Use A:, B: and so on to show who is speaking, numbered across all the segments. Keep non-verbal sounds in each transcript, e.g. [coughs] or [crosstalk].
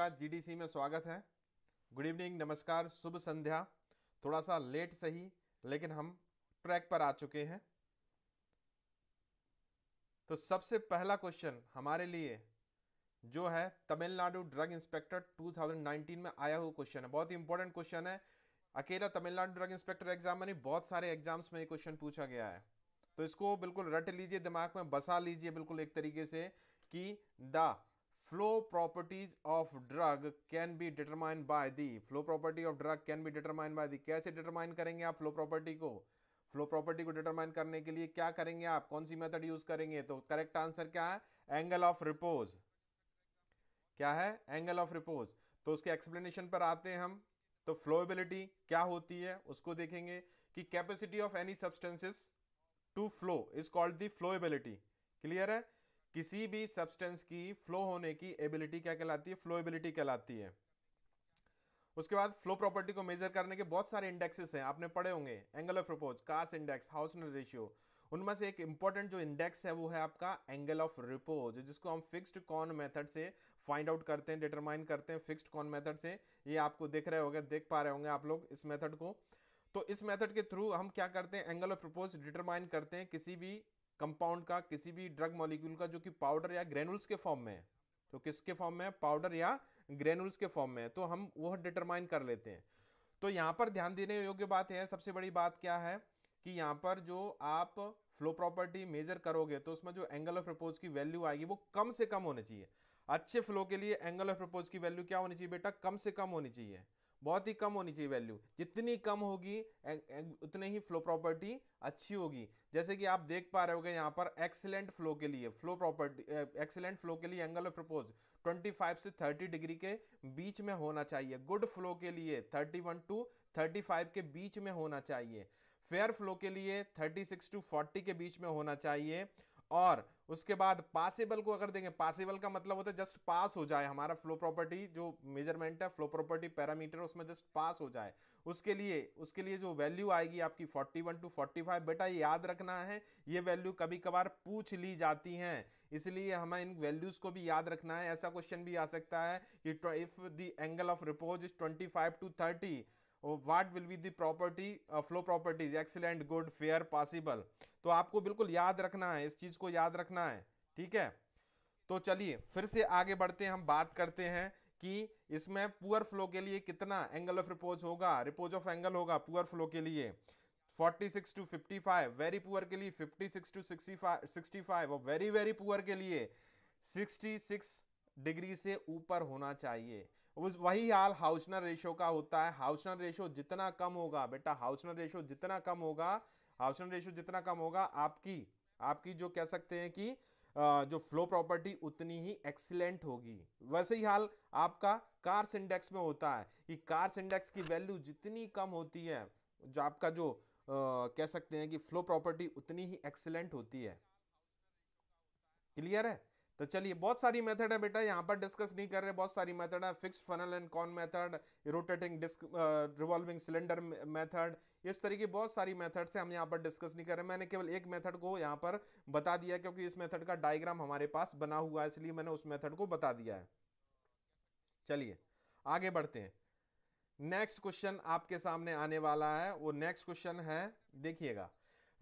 A: आपका जीडीसी में स्वागत है गुड इवनिंग नमस्कार शुभ संध्या थोड़ा सा लेट सही लेकिन हम ट्रैक पर आ चुके हैं तो सबसे पहला क्वेश्चन हमारे लिए जो है तमिलनाडु ड्रग इंस्पेक्टर 2019 में आया हुआ क्वेश्चन है बहुत ही इंपॉर्टेंट क्वेश्चन है अकेला तमिलनाडु ड्रग इंस्पेक्टर एग्जाम में नहीं बहुत सारे एग्जाम्स में ये क्वेश्चन पूछा गया है तो इसको बिल्कुल रट लीजिए दिमाग में बसा लीजिए बिल्कुल एक तरीके से कि the flow properties of drug can be determined by the flow property of drug can be determined by the कैसे determine करेंगे आप flow property को फ्लो प्रॉपर्टी को डिटरमाइन करने के लिए क्या करेंगे आप कौन सी मेथड यूज करेंगे तो करेक्ट आंसर क्या है एंगल ऑफ रिपोज क्या है एंगल ऑफ रिपोज तो उसके एक्सप्लेनेशन पर आते हैं हम तो फ्लोएबिलिटी क्या होती है उसको देखेंगे कि capacity of any substances to flow is called the flowability clear है किसी भी सब्सटेंस की फ्लो होने की एबिलिटी क्या कहलाती है फ्लोएबिलिटी कहलाती है उसके बाद फ्लो प्रॉपर्टी को मेजर करने के बहुत सारे इंडेक्सेस हैं आपने पढ़े होंगे angle of repose Carr's index हाउस रेशियो उनमें से एक इंपॉर्टेंट जो इंडेक्स है वो है आपका एंगल ऑफ रिपोज जिसको हम फिक्स्ड कॉन मेथड से फाइंड आउट करते हैं डिटरमाइन करते हैं फिक्स्ड कॉन मेथड से ये आपको देख रहे होंगे देख पा रहे होंगे आप लोग इस मेथड को तो इस मेथड के थ्रू हम क्या करते हैं एंगल ऑफ रिपोज डिटरमाइन करते हैं किसी भी कंपाउंड का किसी भी ड्रग मॉलिक्यूल का जो कि पाउडर या ग्रेनुल्स के फॉर्म में है तो किसके फॉर्म में है पाउडर या ग्रेनुल्स के फॉर्म में है तो हम वह डिटरमाइन कर लेते हैं तो यहाँ पर ध्यान देने योग्य बात है सबसे बड़ी बात क्या है कि यहाँ पर जो आप फ्लो प्रॉपर्टी मेजर करोगे तो उसमें जो एंगल ऑफ प्रपोज की वैल्यू आएगी वो कम से कम होनी चाहिए अच्छे फ्लो के लिए एंगल ऑफ प्रपोज की वैल्यू क्या होनी चाहिए बेटा कम से कम होनी चाहिए बहुत ही कम होनी चाहिए वैल्यू जितनी कम होगी उतने ही फ्लो प्रॉपर्टी अच्छी होगी जैसे कि आप देख पा रहे होगे यहाँ पर एक्सेलेंट फ्लो के लिए फ्लो प्रॉपर्टी एक्सेलेंट फ्लो के लिए एंगल ऑफ प्रपोज 25 से 30 डिग्री के बीच में होना चाहिए गुड फ्लो के लिए 31 टू 35 के बीच में होना चाहिए फेयर फ्लो के लिए 36 टू 40 के बीच में होना चाहिए और उसके बाद पासिबल को अगर देंगे पासिबल का मतलब होता है जस्ट पास हो जाए हमारा फ्लो प्रॉपर्टी जो मेजरमेंट है फ्लो प्रॉपर्टी पैरामीटर उसमें जस्ट पास हो जाए उसके लिए उसके लिए जो वैल्यू आएगी आपकी 41 टू 45 बेटा याद रखना है ये वैल्यू कभी कभार पूछ ली जाती हैं इसलिए हमें इन वैल्यूज़ को भी याद रखना है ऐसा क्वेश्चन भी आ सकता है कि if the angle of repose is twenty to thirty what will be the property flow properties properties good fair possible तो आपको बिल्कुल याद रखना है इस चीज़ को याद रखना है ठीक है तो चलिए फिर से आगे बढ़ते हैं हम बात करते हैं कि इसमें पुअर फ्लो के लिए कितना एंगल ऑफ रिपोज होगा रिपोज ऑफ एंगल होगा पुअर फ्लो के लिए 46 टू 55 वेरी पुअर के लिए 56 टू 65 65 और वेरी वेरी पुअर के लिए 66 डिग्री से ऊपर होना चाहिए वही हाल हाउसनर रेशो का होता है हाउसनर रेशो जितना कम होगा बेटा हाउसनर रेशो जितना कम होगा ऑप्शन रेशियो जितना कम होगा आपकी आपकी जो कह सकते हैं कि जो फ्लो प्रॉपर्टी उतनी ही एक्सीलेंट होगी वैसे ही हाल आपका कार्स इंडेक्स में होता है कि कार्स इंडेक्स की वैल्यू जितनी कम होती है जो आपका जो आ, कह सकते हैं कि फ्लो प्रॉपर्टी उतनी ही एक्सीलेंट होती है क्लियर है तो चलिए बहुत सारी मेथड है बेटा यहाँ पर डिस्कस नहीं कर रहे बहुत सारी मेथड है fixed funnel and cone method rotating disc revolving cylinder method इस तरीके की बहुत सारी मेथड से हम यहाँ पर डिस्कस नहीं कर रहे मैंने केवल एक मेथड को यहाँ पर बता दिया क्योंकि इस मेथड का डायग्राम हमारे पास बना हुआ है इसलिए मैंने उस मेथड को बता दिया है चलिए आगे बढ़ते हैं नेक्स्ट क्वेश्चन आपके सामने आने वाला है वो नेक्स्ट क्वेश्चन है देखिएगा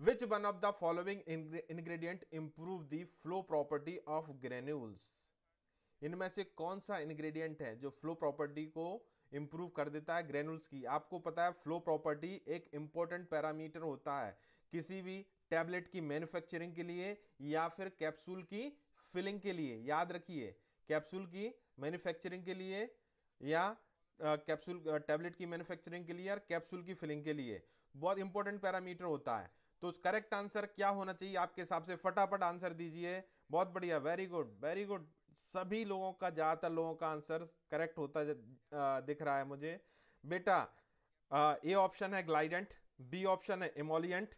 A: which one of the following ingredient improve the flow property of granules इनमें से कौन सा इंग्रेडिएंट है जो फ्लो प्रॉपर्टी को इम्प्रूव कर देता है ग्रेनुल्स की आपको पता है फ्लो प्रॉपर्टी एक इंपॉर्टेंट पैरामीटर होता है किसी भी टैबलेट की मैन्युफैक्चरिंग के लिए या फिर कैप्सूल की फिलिंग के लिए याद रखिए कैप्सूल की मैन्युफैक्चरिंग के लिए या कैप्सूल टैबलेट की मैन्युफैक्चरिंग के लिए या कैप्सूल की फिलिंग के लिए बहुत इंपॉर्टेंट पैरामीटर होता है तो करेक्ट आंसर क्या होना चाहिए आपके हिसाब से फटाफट आंसर दीजिए बहुत बढ़िया वेरी गुड वेरी गुड सभी लोगों का ज़्यादातर लोगों का आंसर करेक्ट होता दिख रहा है मुझे बेटा ए ऑप्शन है ग्लाइडेंट बी ऑप्शन है इमोलियंट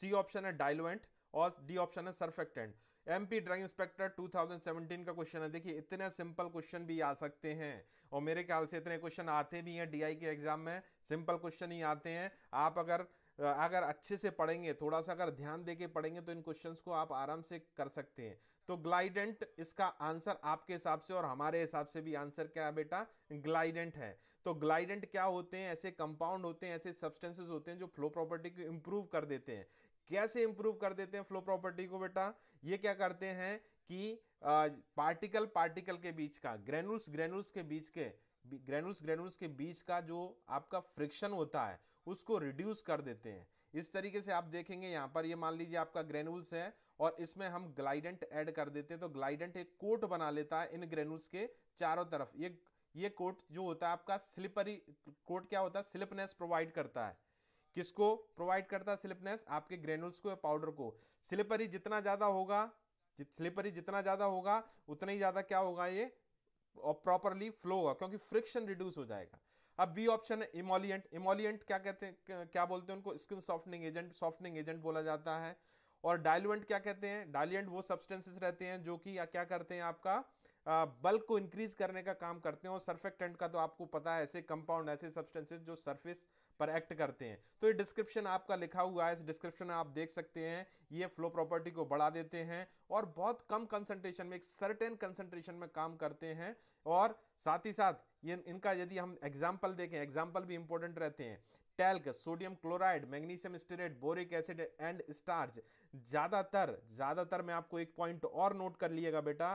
A: सी ऑप्शन है डायलोएंट और डी ऑप्शन है सरफेक्टेंट एमपी ड्राइंग इंस्पेक्टर 2017 का क्वेश्चन है देखिए इतने सिंपल क्वेश्चन भी आ सकते हैं और मेरे ख्याल से इतने क्वेश्चन आते भी हैं डीआई के एग्जाम में सिंपल क्वेश्चन ही आते हैं आप अगर अगर अच्छे से पढ़ेंगे थोड़ा सा अगर ध्यान दे के पढ़ेंगे तो इन क्वेश्चन को आप आराम से कर सकते हैं तो ग्लाइडेंट इसका आंसर आपके हिसाब से और हमारे हिसाब से भी आंसर क्या है बेटा ग्लाइडेंट है तो ग्लाइडेंट क्या होते हैं ऐसे कंपाउंड होते हैं ऐसे सब्सटेंसेस होते हैं जो फ्लो प्रॉपर्टी को इंप्रूव कर देते हैं कैसे इंप्रूव कर देते हैं फ्लो प्रॉपर्टी को बेटा ये क्या करते हैं कि पार्टिकल पार्टिकल के बीच का ग्रेनुल्स ग्रेनुल्स के बीच के ग्रेनुल्स ग्रेनुल्स के बीच का जो आपका फ्रिक्शन होता है उसको रिड्यूस कर देते हैं इस तरीके से आप देखेंगे यहाँ पर ये मान लीजिए आपका ग्रेनुल्स है और इसमें हम ग्लाइडेंट ऐड कर देते हैं तो ग्लाइडेंट एक कोट बना लेता है इन ग्रेनुल्स के चारों तरफ ये ये कोट जो होता है आपका स्लिपरी कोट क्या होता है स्लिपनेस प्रोवाइड करता है किसको प्रोवाइड करता है स्लिपनेस आपके ग्रेनुल्स को या पाउडर को स्लिपरी जितना ज़्यादा होगा स्लिपरी जितना ज़्यादा होगा उतना ही ज़्यादा क्या होगा ये और प्रॉपरली फ्लो होगा क्योंकि फ्रिक्शन रिड्यूस हो जाएगा अब बी ऑप्शन है इमोलियंट इमोलियंट क्या कहते हैं क्या बोलते हैं उनको skin softening agent softening agent बोला जाता है और डायलुएंट क्या कहते हैं डायलुएंट वो सब्सटेंसेस रहते हैं जो कि या क्या करते हैं आपका बल्क को इंक्रीज करने का काम करते हैं और सर्फेक्टेंट का तो आपको पता है ऐसे कंपाउंड ऐसे सब्सटेंसेस जो सरफेस पर एक्ट करते हैं तो ये डिस्क्रिप्शन आपका लिखा हुआ है इस डिस्क्रिप्शन में आप देख सकते हैं ये फ्लो प्रॉपर्टी को बढ़ा देते हैं और बहुत कम कंसनट्रेशन में एक सर्टेन कंसनट्रेशन में काम करते हैं और साथ ही साथ ये इनका यदि हम एग्जाम्पल देखें एग्जाम्पल भी इंपॉर्टेंट रहते हैं talc sodium chloride magnesium stearate boric acid and starch ज़्यादातर ज़्यादातर मैं आपको एक पॉइंट और नोट कर लिएगा बेटा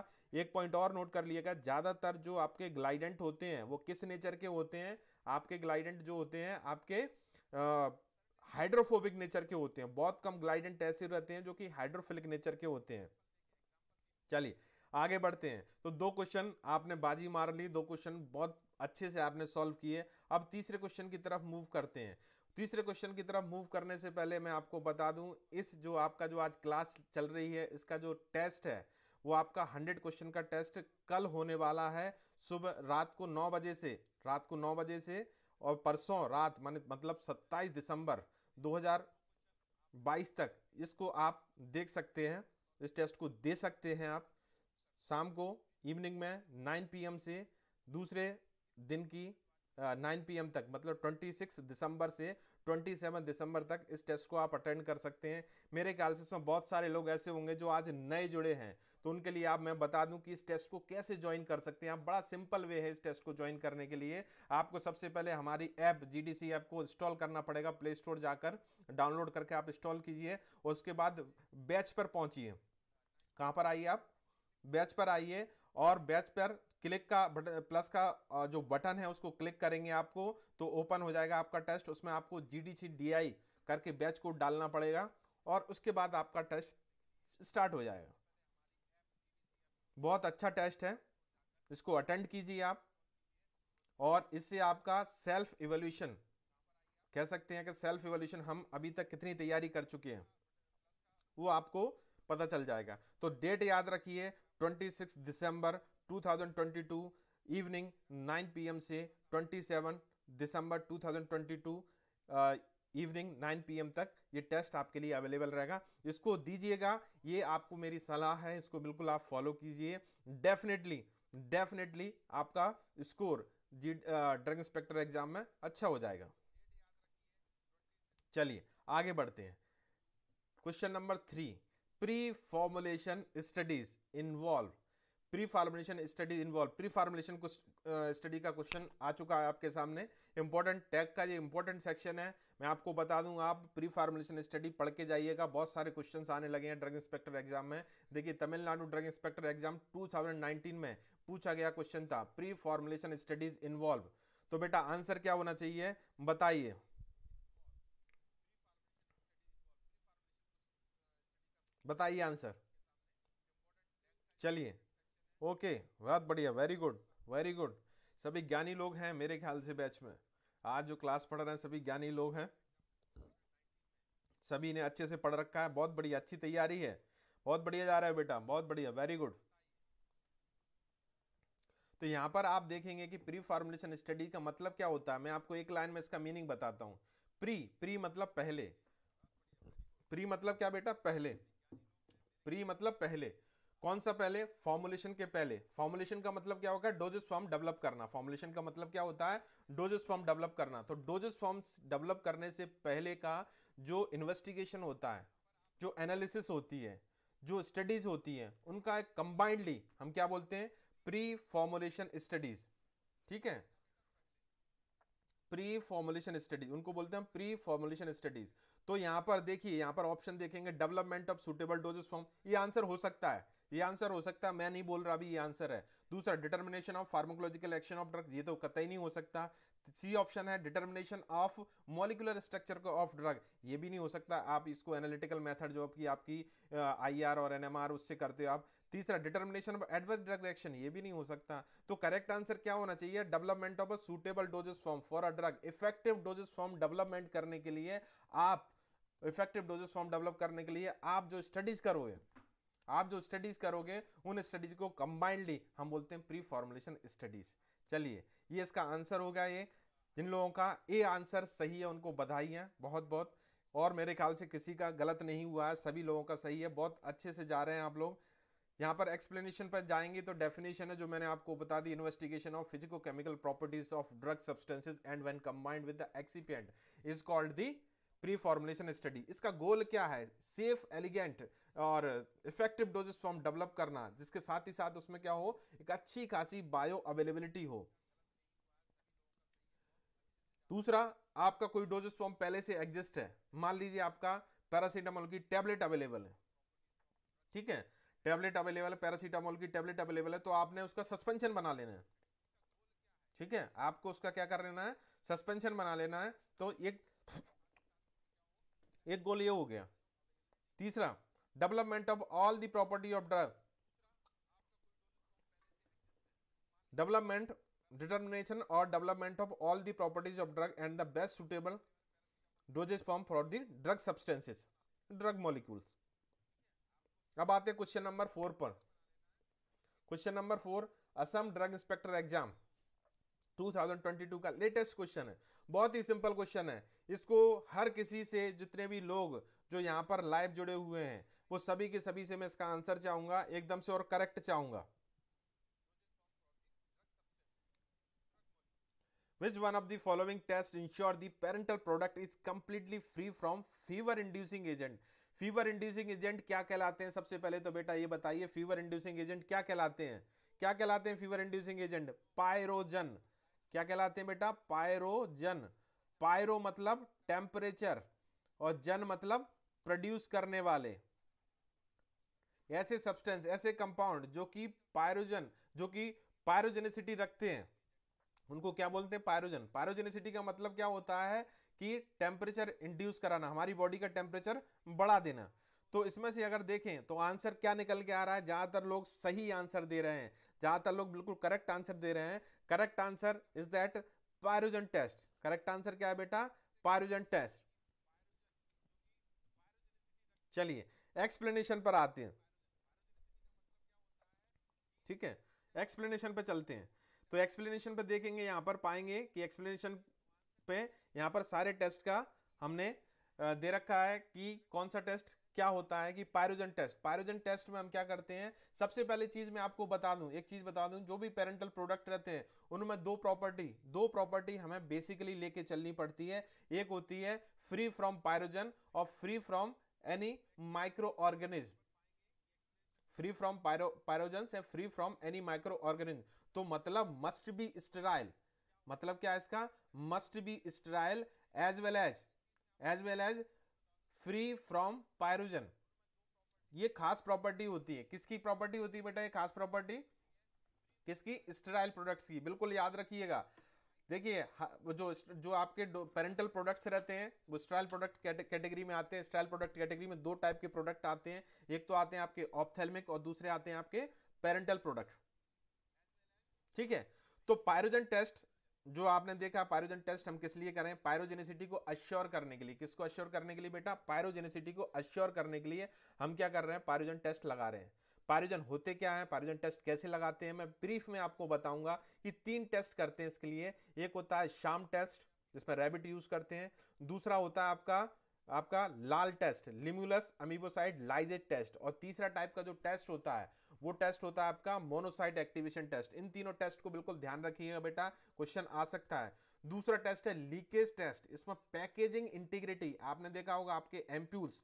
A: एक पॉइंट और नोट कर लिएगा ज़्यादातर जो आपके ग्लाइडेंट होते हैं वो किस नेचर के होते हैं आपके ग्लाइडेंट जो होते हैं आपके हाइड्रोफोबिक नेचर के होते हैं बहुत कम ग्लाइडेंट ऐसे रहते हैं जो कि हाइड्रोफिलिक नेचर के होते हैं चलिए आगे बढ़ते हैं तो दो क्वेश्चन आपने बाजी मार ली दो क्वेश्चन बहुत अच्छे से आपने सॉल्व किए अब तीसरे क्वेश्चन की तरफ मूव करते हैं तीसरे क्वेश्चन की तरफ मूव करने से पहले मैं आपको बता दूं इस जो आपका जो आज क्लास चल रही है इसका जो टेस्ट है वो आपका हंड्रेड क्वेश्चन का टेस्ट कल होने वाला है सुबह रात को नौ बजे से रात को नौ बजे से और परसों रात मान मतलब 27 दिसंबर 2022 तक इसको आप देख सकते हैं इस टेस्ट को दे सकते हैं आप शाम को इवनिंग में 9 पीएम से दूसरे दिन की नाइन पी एम तक मतलब ट्वेंटी सिक्स दिसंबर से ट्वेंटी सेवन दिसंबर तक इस टेस्ट को आप अटेंड कर सकते हैं मेरे ख्याल से इसमें बहुत सारे लोग ऐसे होंगे जो आज नए जुड़े हैं तो उनके लिए आप मैं बता दूं कि इस टेस्ट को कैसे ज्वाइन कर सकते हैं आप बड़ा सिंपल वे है इस टेस्ट को ज्वाइन करने के लिए आपको सबसे पहले हमारी app G D C app को इंस्टॉल करना पड़ेगा प्ले स्टोर जाकर डाउनलोड करके आप इंस्टॉल कीजिए उसके बाद बैच पर पहुँचिए कहाँ पर आइए आप बैच पर आइए और बैच पर क्लिक का प्लस का जो बटन है उसको क्लिक करेंगे आपको तो ओपन हो जाएगा आपका टेस्ट उसमें आपको जी डी सी डी आई करके बैच कोड डालना पड़ेगा और उसके बाद आपका टेस्ट स्टार्ट हो जाएगा बहुत अच्छा टेस्ट है इसको अटेंड कीजिए आप और इससे आपका सेल्फ इवोल्यूशन कह सकते हैं कि सेल्फ इवोल्यूशन हम अभी तक कितनी तैयारी कर चुके हैं वो आपको पता चल जाएगा तो डेट याद रखिए 26 दिसंबर 2022 इवनिंग 9 पीएम से 27 दिसंबर 2022 इवनिंग 9 पीएम तक ये टेस्ट आपके लिए अवेलेबल रहेगा इसको दीजिएगा ये आपको मेरी सलाह है इसको बिल्कुल आप फॉलो कीजिए डेफिनेटली डेफिनेटली आपका स्कोर जी ड्रग इंस्पेक्टर एग्जाम में अच्छा हो जाएगा चलिए आगे बढ़ते हैं question number three pre formulation studies involve pre formulation studies involve pre formulation study का क्वेश्चन आ चुका है आपके सामने इंपॉर्टेंट टैग का ये इंपॉर्टेंट सेक्शन है मैं आपको बता दूं आप प्री फार्मुलेशन स्टडी पढ़ के जाइएगा बहुत सारे क्वेश्चन आने लगे हैं ड्रग इंस्पेक्टर एग्जाम में देखिए तमिलनाडु ड्रग इंस्पेक्टर एग्जाम 2019 में पूछा गया क्वेश्चन था प्री फार्मुलेशन स्टडीज इन्वॉल्व तो बेटा आंसर क्या होना चाहिए बताइए बताइए आंसर चलिए ओके बहुत बढ़िया वेरी गुड वेरी गुड सभी ज्ञानी लोग हैं मेरे ख्याल से बैच में आज जो क्लास पढ़ रहे हैं सभी ज्ञानी लोग हैं सभी ने अच्छे से पढ़ रखा है बहुत बढ़िया अच्छी तैयारी है बहुत बढ़िया जा रहा है बेटा बहुत बढ़िया वेरी गुड तो यहाँ पर आप देखेंगे कि प्री फार्मुलेशन स्टडी का मतलब क्या होता है मैं आपको एक लाइन में इसका मीनिंग बताता हूँ प्री प्री मतलब पहले प्री मतलब क्या बेटा पहले प्री मतलब पहले कौन सा पहले फॉर्मुलेशन के पहले फॉर्मुलेशन का मतलब क्या होगा डोजेस फॉर्म डेवलप करना फॉर्मुलेशन का मतलब क्या होता है डोजेस फॉर्म डेवलप करना तो डोजेस फॉर्म डेवलप करने से पहले का जो इन्वेस्टिगेशन होता है जो एनालिसिस होती है जो स्टडीज होती है उनका एक कंबाइंडली हम क्या बोलते हैं प्री फॉर्मुलेशन स्टडीज ठीक है प्री फॉर्मुलेशन स्टडीज उनको बोलते हैं प्री फॉर्मुलेशन स्टडीज तो यहाँ पर देखिए यहाँ पर ऑप्शन देखेंगे development of suitable dosage form ये आंसर हो सकता है ये आंसर हो सकता है मैं नहीं बोल रहा अभी ये आंसर है दूसरा determination of pharmacological action of drug ये तो कतई नहीं हो सकता सी ऑप्शन है determination of molecular structure of drug ये भी नहीं हो सकता आप इसको एनालिटिकल मेथड जो आपकी आपकी आई uh, और एन उससे करते हो आप तीसरा determination of adverse drug reaction ये भी नहीं हो सकता तो करेक्ट आंसर क्या होना चाहिए development of a suitable dosage form for a drug effective dosage form development करने के लिए आप इफेक्टिव डोजेस फॉर्म डेवलप करने के लिए आप जो स्टडीज करोगे आप जो स्टडीज करोगे उन स्टडीज को कंबाइंडली हम बोलते हैं प्री फॉर्मुलेशन स्टडीज चलिए ये इसका आंसर हो गया ये जिन लोगों का ए आंसर सही है उनको बधाई है बहुत बहुत और मेरे ख्याल से किसी का गलत नहीं हुआ है सभी लोगों का सही है बहुत अच्छे से जा रहे हैं आप लोग यहाँ पर एक्सप्लेनेशन पर जाएंगे तो डेफिनेशन है जो मैंने आपको बता दी investigation of physico chemical properties of drug substances and when combined with the excipient is called the pre formulation study इसका गोल क्या है सेफ एलिगेंट और इफेक्टिव डोजेस फॉर्म डेवलप करना जिसके साथ ही साथ उसमें क्या हो एक अच्छी खासी बायो अवेलेबिलिटी हो दूसरा आपका कोई डोजेस फॉर्म पहले से एग्जिस्ट है मान लीजिए आपका पैरासीटामोल की टेबलेट अवेलेबल है ठीक है टेबलेट अवेलेबल है पैरासीटामोल की टेबलेट अवेलेबल है तो आपने उसका सस्पेंशन बना लेना है ठीक है आपको उसका क्या कर लेना है सस्पेंशन बना लेना है तो एक एक गोल ये हो गया तीसरा development of all the property of drug development determination और development of all the properties of drug and the best suitable dosage form for the drug substances drug molecules अब आते हैं क्वेश्चन नंबर फोर पर question number four Assam drug inspector exam 2022 का latest question है बहुत ही simple question है इसको हर किसी से जितने भी लोग जो यहाँ पर लाइव जुड़े हुए हैं वो सभी के सभी से मैं इसका आंसर चाहूंगा एकदम से और करेक्ट चाहूंगा which one of the following tests ensure the parental product is completely free from fever inducing agent? Fever inducing agent क्या कहलाते हैं सबसे पहले तो बेटा ये बताइए फीवर इंड्यूसिंग एजेंट क्या कहलाते हैं क्या कहलाते हैं फीवर इंड्यूसिंग एजेंट पायरोजन क्या कहलाते हैं बेटा पायरोजन पायरो मतलब टेम्परेचर और जन मतलब प्रोड्यूस करने वाले ऐसे सब्सटेंस ऐसे कंपाउंड जो कि पायरोजन जो कि पायरोजेनिसिटी रखते हैं उनको क्या बोलते हैं पायरोजन पायरोजेनिसिटी का मतलब क्या होता है कि टेम्परेचर इंड्यूस कराना हमारी बॉडी का टेम्परेचर बढ़ा देना तो इसमें से अगर देखें तो आंसर क्या निकल के आ रहा है ज़्यादातर लोग सही आंसर दे रहे हैं ज़्यादातर लोग बिल्कुल करेक्ट आंसर दे रहे हैं correct answer is that pyrogen test correct answer क्या है बेटा पायरोजन टेस्ट चलिए एक्सप्लेनेशन पर आते हैं ठीक है एक्सप्लेनेशन पे चलते हैं तो एक्सप्लेनेशन पे देखेंगे यहाँ पर पाएंगे कि एक्सप्लेनेशन पे यहाँ पर सारे टेस्ट का हमने दे रखा है कि कौन सा टेस्ट क्या होता है कि पायरोजन टेस्ट पायरोजन टेस्ट में हम क्या करते हैं सबसे पहले चीज मैं आपको बता दूं एक चीज बता दूं जो भी पेरेंटल प्रोडक्ट रहते हैं उनमें दो प्रॉपर्टी दो प्रॉपर्टी हमें बेसिकली लेके चलनी पड़ती है एक होती है फ्री फ्रॉम पायरोजन और free from any micro organism free from pyrogen है free from any micro organism तो मतलब मस्ट बी स्टेराइल मतलब क्या है इसका must be sterile as well as as well as free from pyrogen ये खास प्रॉपर्टी होती है किसकी प्रॉपर्टी होती है बेटा ये खास प्रॉपर्टी किसकी स्टेराइल प्रोडक्ट्स की बिल्कुल याद रखिएगा देखिए जो जो आपके पेरेंटल प्रोडक्ट्स रहते हैं वो स्टाइल प्रोडक्ट कैटेगरी में आते हैं स्टाइल प्रोडक्ट कैटेगरी में दो टाइप के प्रोडक्ट आते हैं एक तो आते हैं आपके ऑप्थेलमिक और दूसरे आते हैं आपके पेरेंटल प्रोडक्ट ठीक है तो पायरोजन टेस्ट जो आपने देखा पायरोजन टेस्ट हम किस लिए कर रहे हैं पायरोजेनिसिटी को अश्योर करने के लिए किसको अश्योर करने के लिए बेटा पायरोजेनिसिटी को अश्योर करने के लिए हम क्या कर रहे हैं पायरोजन टेस्ट लगा रहे हैं पायरोजन होते क्या है पायरोजन टेस्ट कैसे लगाते हैं मैं ब्रीफ में आपको बताऊंगा कि तीन टेस्ट करते हैं इसके लिए एक होता है शाम टेस्ट जिसमें रैबिट यूज करते हैं दूसरा होता है आपका आपका LAL test limulus amebocyte lysate test और तीसरा टाइप का जो टेस्ट होता है वो टेस्ट होता है आपका मोनोसाइट एक्टिवेशन टेस्ट इन तीनों टेस्ट को बिल्कुल ध्यान रखिएगा बेटा क्वेश्चन आ सकता है दूसरा टेस्ट है लीकेज टेस्ट इसमें पैकेजिंग इंटीग्रिटी आपने देखा होगा आपके एम्प्यूल्स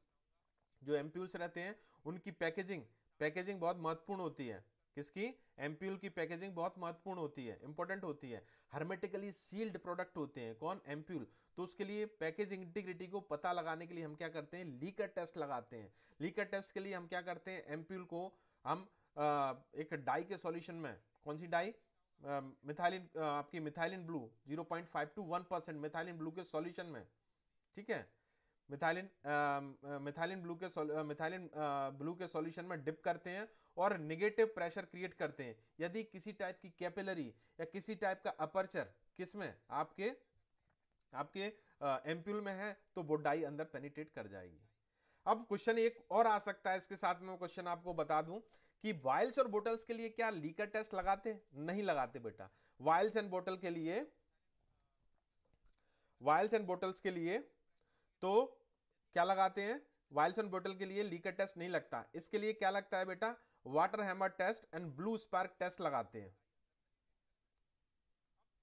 A: जो एम्प्यूल्स रहते हैं उनकी पैकेजिंग पैकेजिंग बहुत महत्वपूर्ण होती है किसकी एम्प्यूल की पैकेजिंग बहुत महत्वपूर्ण होती है इंपॉर्टेंट होती है हर्मेटिकली सील्ड प्रोडक्ट होते हैं कौन एम्प्यूल तो उसके लिए पैकेजिंग इंटीग्रिटी को पता लगाने के लिए हम क्या करते हैं लीकर टेस्ट लगाते हैं लीकर टेस्ट के लिए हम क्या करते हैं एम्प्यूल को हम एक डाई के सॉल्यूशन में कौन सी डाई मिथाइलिन आपकी methylene blue 0.5 to one percent methylene blue के सॉल्यूशन में ठीक है मिथाइलिन मिथाइलिन ब्लू के मिथाइलिन ब्लू के सॉल्यूशन में डिप करते हैं और निगेटिव प्रेशर क्रिएट करते हैं यदि किसी टाइप की कैपिलरी या किसी टाइप का अपर्चर किस में आपके आपके एम्प्यूल में है तो वो डाई अंदर पेनिटेट कर जाएगी अब क्वेश्चन एक और आ सकता है इसके साथ में क्वेश्चन आपको बता दूं कि वायल्स और बोटल्स के लिए क्या लीकर टेस्ट लगाते नहीं लगाते बेटा वाइल्स एंड बोटल के लिए वायल्स एंड बोटल्स के लिए तो क्या लगाते हैं वाइल्स एंड बोटल के लिए लीकर टेस्ट नहीं लगता इसके लिए क्या लगता है बेटा water hammer test and blue spark test लगाते हैं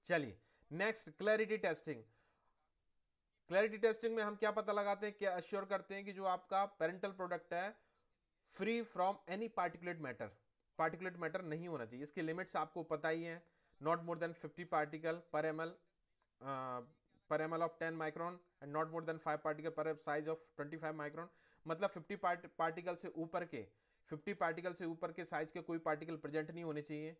A: चलिए next clarity testing clarity testing में हम क्या पता लगाते हैं क्या अश्योर करते हैं कि जो आपका पेरेंटल प्रोडक्ट है free from any particulate matter particulate matter नहीं होना चाहिए इसकी लिमिट्स आपको पता ही है not more than 50 particle per M L per M L of 10 micron and not more than 5 particle per size of 25 micron मतलब 50 पार्ट पार्टिकल से ऊपर के 50 पार्टिकल से ऊपर के साइज के कोई पार्टिकल प्रेजेंट नहीं होने चाहिए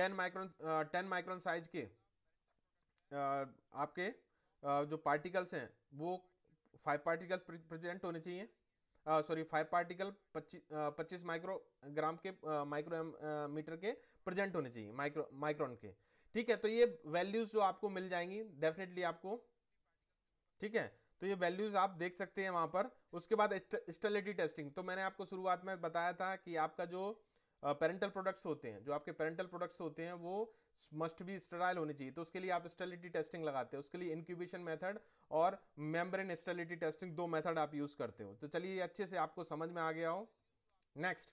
A: 10 माइक्रोन टेन माइक्रोन साइज के uh, आपके uh, जो पार्टिकल्स हैं वो फाइव पार्टिकल्स प्रेजेंट होने चाहिए सॉरी फाइव पार्टिकल पच्चीस माइक्रोग्राम के माइक्रो मीटर के प्रेजेंट होने चाहिए माइक्रो माइक्रोन के ठीक है तो ये वैल्यूज जो आपको मिल जाएंगी डेफिनेटली आपको ठीक है तो ये वैल्यूज आप देख सकते हैं वहां पर उसके बाद स्टेलिटी टेस्टिंग तो मैंने आपको शुरुआत में बताया था कि आपका जो पेरेंटल प्रोडक्ट्स होते हैं जो आपके पेरेंटल प्रोडक्ट्स होते हैं वो मस्ट बी स्टराइल होने चाहिए तो उसके लिए आप स्टेलिटी टेस्टिंग लगाते हैं उसके लिए इंक्यूबेशन मेथड और मेम्ब्रेन स्टेलिटी टेस्टिंग दो मेथड आप यूज़ करते हो तो चलिए अच्छे से आपको समझ में आ गया हो next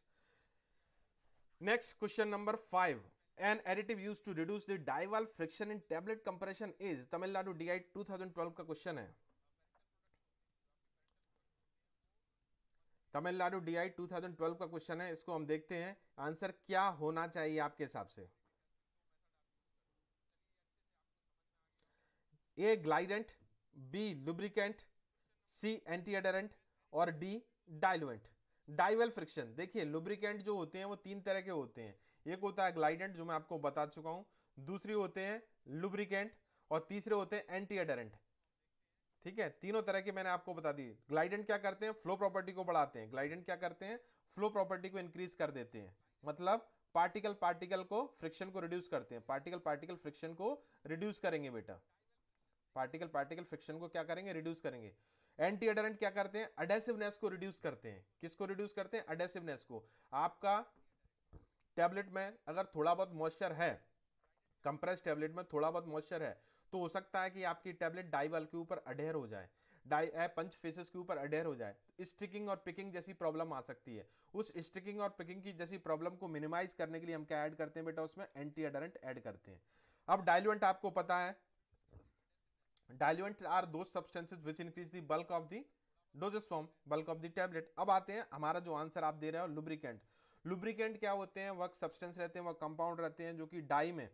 A: next question number five an additive use to reduce the die wall friction in tablet compression is Tamil Nadu D I का क्वेश्चन है तमिलनाडु डी आई 2012 का क्वेश्चन है इसको हम देखते हैं आंसर क्या होना चाहिए आपके हिसाब से A glidant B lubricant C anti adherent और डी डाइलवेंट डाइवेल फ्रिक्शन देखिए लुब्रिकेंट जो होते हैं वो तीन तरह के होते हैं एक होता है ग्लाइडेंट जो मैं आपको बता चुका हूं दूसरी होते हैं लुब्रिकेंट और तीसरे होते हैं एंटी एडरेंट ठीक है तीनों तरह के मैंने आपको बता दी ग्लाइडेंट क्या करते हैं फ्लो प्रॉपर्टी को बढ़ाते हैं ग्लाइडेंट क्या करते हैं फ्लो प्रॉपर्टी को इंक्रीज कर देते हैं मतलब पार्टिकल पार्टिकल को फ्रिक्शन को रिड्यूस करते हैं पार्टिकल पार्टिकल फ्रिक्शन को रिड्यूस करेंगे बेटा पार्टिकल पार्टिकल फ्रिक्शन को क्या करेंगे रिड्यूस करेंगे एंटी अडरेंट क्या करते हैं अडेसिवनेस को रिड्यूस करते हैं किसको रिड्यूस करते हैं अडेसिवनेस को आपका टैबलेट में अगर थोड़ा बहुत मॉइस्चर है कंप्रेस टैबलेट में थोड़ा बहुत मॉइस्चर है तो हो सकता है कि आपकी टैबलेट डाइवल के ऊपर अडेयर हो जाए डाई पंच फेसेस के ऊपर अडेयर हो जाए स्टिकिंग और पिकिंग जैसी प्रॉब्लम आ सकती है उस स्टिकिंग और पिकिंग की जैसी प्रॉब्लम को मिनिमाइज करने के लिए हम क्या ऐड करते हैं बेटा उसमें एंटी अडरेंट ऐड करते हैं अब डायलुएंट आपको पता है डायलुएंट आर दो substances which increase the bulk of the dosage form bulk of the tablet अब आते हैं हमारा जो आंसर आप दे रहे हो लुब्रिकेंट लुब्रिकेंट क्या होते हैं वह सब्सटेंस रहते हैं वह कंपाउंड रहते हैं जो कि डाई में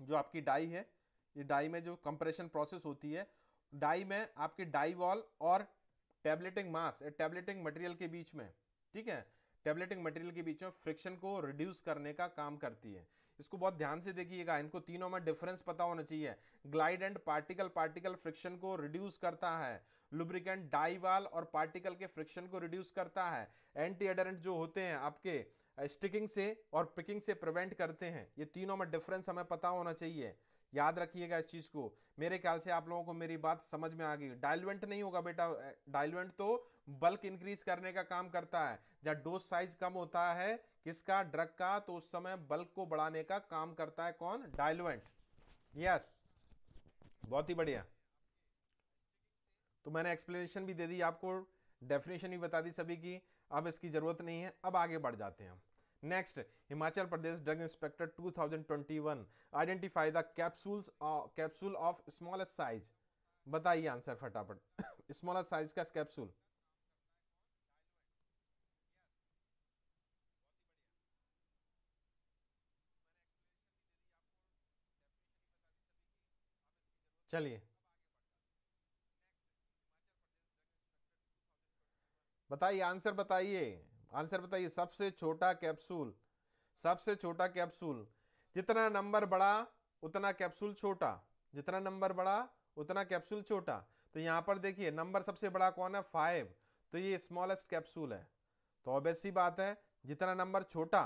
A: जो आपकी डाई है ये डाई में जो कंप्रेशन प्रोसेस होती है डाई में आपकी डाई वॉल और टेबलेटिंग मास टेबलेटिंग मटेरियल के बीच में ठीक है टेबलेटिंग मटेरियल के बीच में फ्रिक्शन को रिड्यूस करने का काम करती है इसको बहुत ध्यान से देखिएगा इनको तीनों में डिफरेंस पता होना चाहिए glide and particle particle friction को रिड्यूस करता है लुब्रिकेंट डाई वाल और पार्टिकल के फ्रिक्शन को रिड्यूस करता है एंटी एडरेंट जो होते हैं आपके स्टिकिंग से और पिकिंग से प्रिवेंट करते हैं ये तीनों में डिफरेंस हमें पता होना चाहिए याद रखिएगा इस चीज़ को मेरे ख्याल से आप लोगों को मेरी बात समझ में आ गई डायलवेंट नहीं होगा बेटा डायलवेंट तो बल्क इंक्रीज करने का काम करता है जब डोज साइज कम होता है किसका ड्रग का तो उस समय बल्क को बढ़ाने का काम करता है कौन डायलवेंट यस बहुत ही बढ़िया तो मैंने एक्सप्लेनेशन भी दे दी आपको डेफिनेशन भी बता दी सभी की अब इसकी ज़रूरत नहीं है अब आगे बढ़ जाते हैं हम next Himachal Pradesh drug inspector 2021 identify the capsules capsule of smallest size बताइए आंसर फटाफट स्मॉलेस्ट [coughs] साइज का कैप्सूल चलिए बताइए आंसर बताइए आंसर बताइए सबसे छोटा कैप्सूल सबसे छोटा कैप्सूल जितना नंबर बड़ा उतना कैप्सूल छोटा जितना नंबर बड़ा उतना कैप्सूल छोटा तो यहाँ पर देखिए नंबर सबसे बड़ा कौन है फाइव तो ये स्मॉलेस्ट कैप्सूल है तो ऑब्वियस बात है जितना नंबर छोटा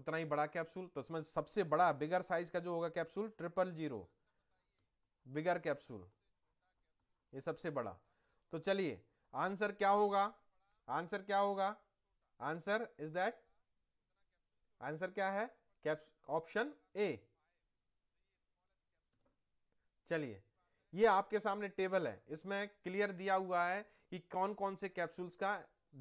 A: उतना ही बड़ा कैप्सूल तो इसमें सबसे बड़ा बिगर साइज का जो होगा capsule triple zero bigger capsule ये सबसे बड़ा तो चलिए आंसर क्या होगा आंसर क्या होगा आंसर इज दैट आंसर क्या है ऑप्शन ए चलिए ये आपके सामने टेबल है इसमें क्लियर दिया हुआ है कि कौन कौन से कैप्सूल्स का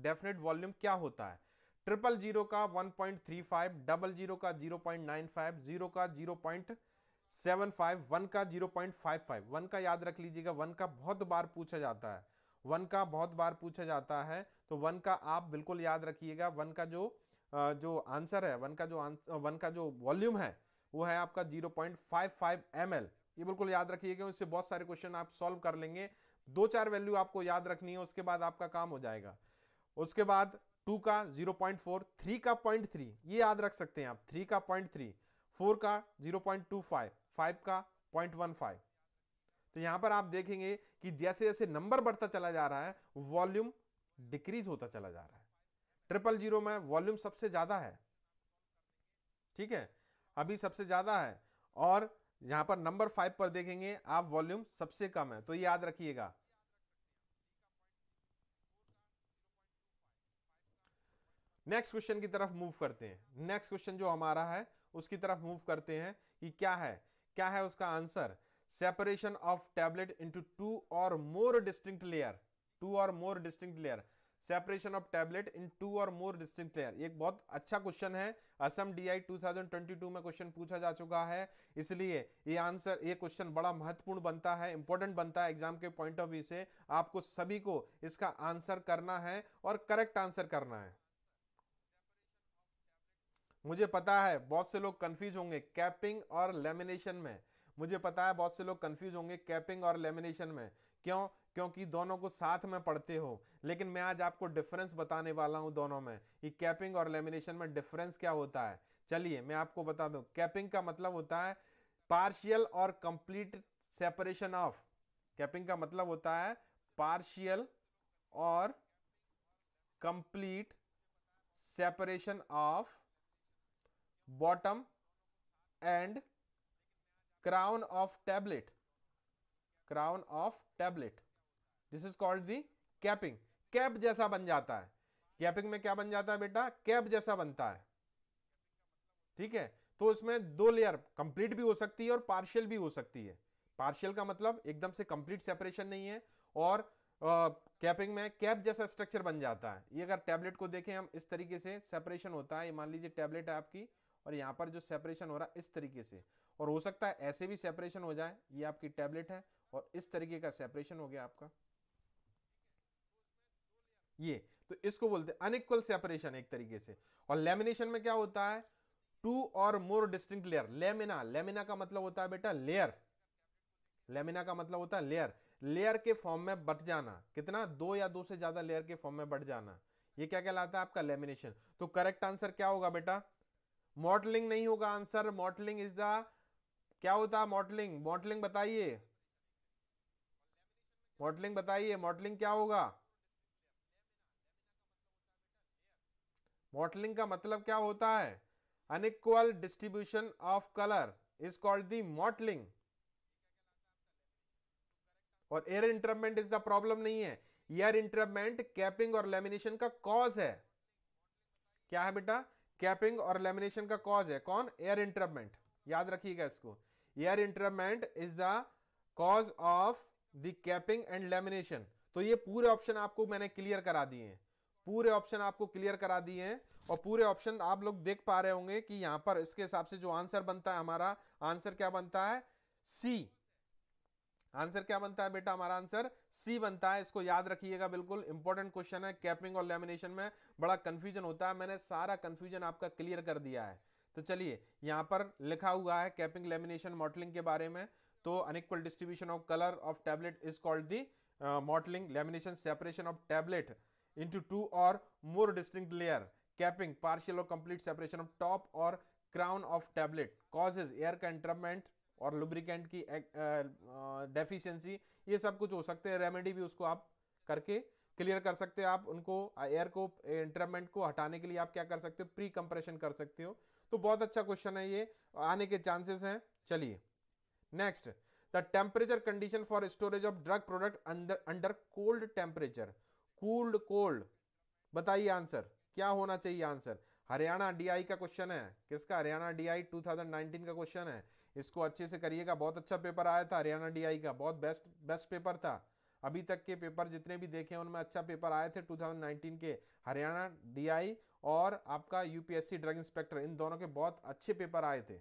A: डेफिनेट वॉल्यूम क्या होता है ट्रिपल जीरो का 1.35, डबल जीरो का 0.95, जीरो का 0.75, वन का 0.55, वन का याद रख लीजिएगा वन का बहुत बार पूछा जाता है वन का बहुत बार पूछा जाता है तो वन का आप बिल्कुल याद रखिएगा वन का जो जो आंसर है वन का जो आंसर वन का जो वॉल्यूम है वो है आपका zero point five five M L ये बिल्कुल याद रखिएगा उससे बहुत सारे क्वेश्चन आप सॉल्व कर लेंगे दो चार वैल्यू आपको याद रखनी है उसके बाद आपका काम हो जाएगा उसके बाद टू का जीरो पॉइंट फोर थ्री का पॉइंट थ्री ये याद रख सकते हैं आप थ्री का पॉइंट थ्री फोर का zero point two five five का पॉइंट वन फाइव तो यहां पर आप देखेंगे कि जैसे जैसे नंबर बढ़ता चला जा रहा है वॉल्यूम डिक्रीज होता चला जा रहा है ट्रिपल जीरो में वॉल्यूम सबसे ज़्यादा है ठीक है अभी सबसे ज़्यादा है और यहां पर नंबर फाइव पर देखेंगे आप वॉल्यूम सबसे कम है तो याद रखिएगा नेक्स्ट क्वेश्चन की तरफ मूव करते हैं नेक्स्ट क्वेश्चन जो हमारा है उसकी तरफ मूव करते हैं कि क्या है क्या है उसका answer separation of tablet into two or more distinct layer two or more distinct layer separation of tablet in two or more distinct layer एक बहुत अच्छा क्वेश्चन है असम डीआई 2022 में क्वेश्चन पूछा जा चुका है इसलिए ये आंसर ये क्वेश्चन बड़ा महत्वपूर्ण बनता है इंपॉर्टेंट बनता है एग्जाम के पॉइंट ऑफ व्यू से आपको सभी को इसका आंसर करना है और करेक्ट आंसर करना है मुझे पता है बहुत से लोग कंफ्यूज होंगे कैपिंग और लेमिनेशन में मुझे पता है बहुत से लोग कंफ्यूज होंगे कैपिंग और लेमिनेशन में क्यों क्योंकि दोनों को साथ में पढ़ते हो लेकिन मैं आज आपको डिफरेंस बताने वाला हूं दोनों में ये कैपिंग और लेमिनेशन में डिफरेंस क्या होता है चलिए मैं आपको बता दूं कैपिंग का मतलब होता है partial or complete separation of capping का मतलब होता है partial or complete separation of bottom and crown of tablet crown of tablet this is called the capping cap जैसा बन जाता है कैपिंग में क्या बन जाता है बेटा कैप जैसा बनता है ठीक है तो इसमें दो लेयर कंप्लीट भी हो सकती है और पार्शियल भी हो सकती है पार्शियल का मतलब एकदम से कंप्लीट सेपरेशन नहीं है और कैपिंग uh, में कैप जैसा स्ट्रक्चर बन जाता है ये अगर टैबलेट को देखें हम इस तरीके से सेपरेशन होता है ये मान लीजिए टैबलेट है आपकी और यहाँ पर जो सेपरेशन हो रहा है इस तरीके से और हो सकता है ऐसे भी सेपरेशन हो जाए ये आपकी टैबलेट है और इस तरीके का सेपरेशन हो गया आपका ये तो इसको बोलते हैं अनइक्वल सेपरेशन एक तरीके से और लेमिनेशन में क्या होता है two or more distinct layer lamina lamina का मतलब होता है बेटा लेयर लेमिना का मतलब होता है लेयर लेयर के फॉर्म में बट जाना कितना दो या दो से ज्यादा लेयर के फॉर्म में बट जाना ये क्या कहलाता है आपका लेमिनेशन तो करेक्ट आंसर क्या होगा बेटा मॉडलिंग नहीं होगा आंसर मॉडलिंग इज द क्या होता है मॉडलिंग मॉडलिंग बताइए मॉडलिंग बताइए मॉडलिंग क्या होगा मॉडलिंग का मतलब क्या होता है unequal distribution of colour is called the mottling और air entrapment is the problem नहीं है एयर इंटरमेंट कैपिंग और लेमिनेशन का कॉज है क्या है बेटा कैपिंग और लेमिनेशन का कॉज है कौन एयर इंटरमेंट याद रखिएगा इसको air entrapment is the cause of the capping and lamination तो ये पूरे ऑप्शन आपको मैंने क्लियर करा दिए हैं पूरे ऑप्शन आपको क्लियर करा दिए हैं और पूरे ऑप्शन आप लोग देख पा रहे होंगे कि यहां पर इसके हिसाब से जो आंसर बनता है हमारा आंसर क्या बनता है सी आंसर क्या बनता है बेटा हमारा आंसर सी बनता है इसको याद रखिएगा बिल्कुल इंपॉर्टेंट क्वेश्चन है कैपिंग और लेमिनेशन में बड़ा कंफ्यूजन होता है मैंने सारा कंफ्यूजन आपका क्लियर कर दिया है तो चलिए यहाँ पर लिखा हुआ है कैपिंग लेमिनेशन मॉडलिंग के बारे में तो unequal distribution of colour of tablet is called the mottling lamination separation of tablet into two or more distinct layer capping partial or complete separation of top or crown of tablet causes air का entrapment और lubricant की deficiency ये सब कुछ हो सकते हैं remedy भी उसको आप करके क्लियर कर सकते हो आप उनको एयर को इंटरमेंट को हटाने के लिए आप क्या कर सकते हो प्री कंप्रेशन कर सकते हो तो बहुत अच्छा क्वेश्चन है ये आने के चांसेस हैं चलिए next the temperature condition for storage of drug product under under cold temperature cooled cold बताइए आंसर क्या होना चाहिए answer Haryana D I question है किसका हरियाणा डीआई 2019 का क्वेश्चन है इसको अच्छे से करिएगा बहुत अच्छा पेपर आया था हरियाणा डीआई का बहुत बेस्ट बेस्ट पेपर था अभी तक के पेपर जितने भी देखे उनमें अच्छा पेपर आए थे 2019 के हरियाणा डीआई और आपका यूपीएससी ड्रग इंस्पेक्टर इन दोनों के बहुत अच्छे पेपर आए थे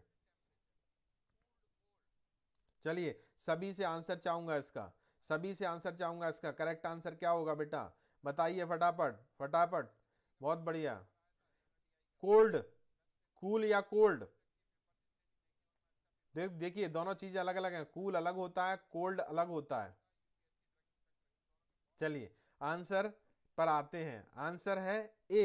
A: चलिए सभी से आंसर चाहूंगा इसका सभी से आंसर चाहूंगा इसका करेक्ट आंसर क्या होगा बेटा बताइए फटाफट फटाफट बहुत बढ़िया कोल्ड कूल या कोल्ड देख देखिए दोनों चीज अलग अलग हैं कूल अलग होता है कोल्ड अलग होता है चलिए आंसर पर आते हैं answer is A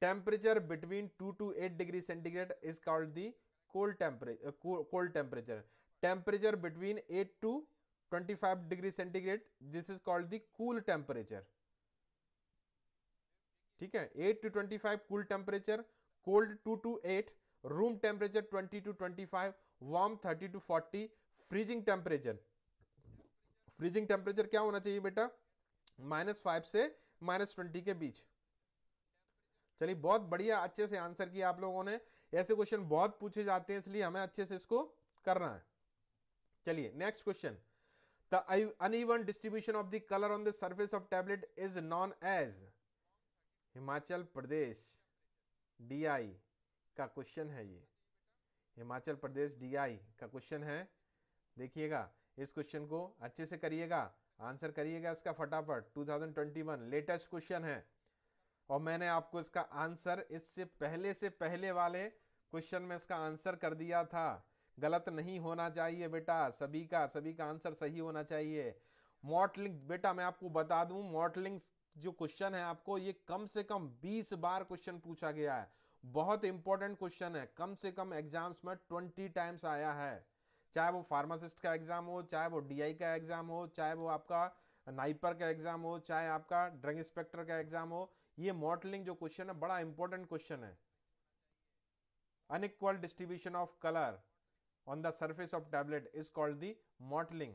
A: temperature between two to eight degree centigrade is called the cold temperature cold temperature temperature between eight to twenty five degree centigrade this is called the cool temperature ठीक है eight to twenty five cool temperature cold two to eight room temperature twenty two twenty five warm thirty to forty freezing temperature freezing temperature क्या होना चाहिए बेटा minus five से minus twenty के बीच चलिए बहुत बढ़िया अच्छे से आंसर किया आप लोगों ने ऐसे क्वेश्चन बहुत पूछे जाते हैं इसलिए हमें अच्छे से इसको करना है चलिए next question the uneven distribution of the colour on the surface of tablet is known as Himachal Pradesh D I question है ये Himachal Pradesh D I question है देखिएगा इस क्वेश्चन को अच्छे से करिएगा आंसर करिएगा इसका फटाफट 2021 लेटेस्ट क्वेश्चन है और मैंने आपको इसका आंसर इससे पहले से पहले वाले क्वेश्चन में इसका आंसर कर दिया था गलत नहीं होना चाहिए बेटा सभी का सभी का आंसर सही होना चाहिए मॉडलिंग बेटा मैं आपको बता दूं मॉडलिंग जो क्वेश्चन है आपको ये कम से कम 20 बार क्वेश्चन पूछा गया है बहुत इंपॉर्टेंट क्वेश्चन है कम से कम एग्जाम्स में 20 टाइम्स आया है चाहे वो फार्मासिस्ट का एग्जाम हो चाहे वो डीआई का एग्जाम हो चाहे वो आपका नाइपर का एग्जाम हो चाहे आपका ड्रग इंस्पेक्टर का एग्जाम हो ये मॉडलिंग जो क्वेश्चन है बड़ा इंपॉर्टेंट क्वेश्चन है unequal distribution of colour on the surface of tablet is called the mottling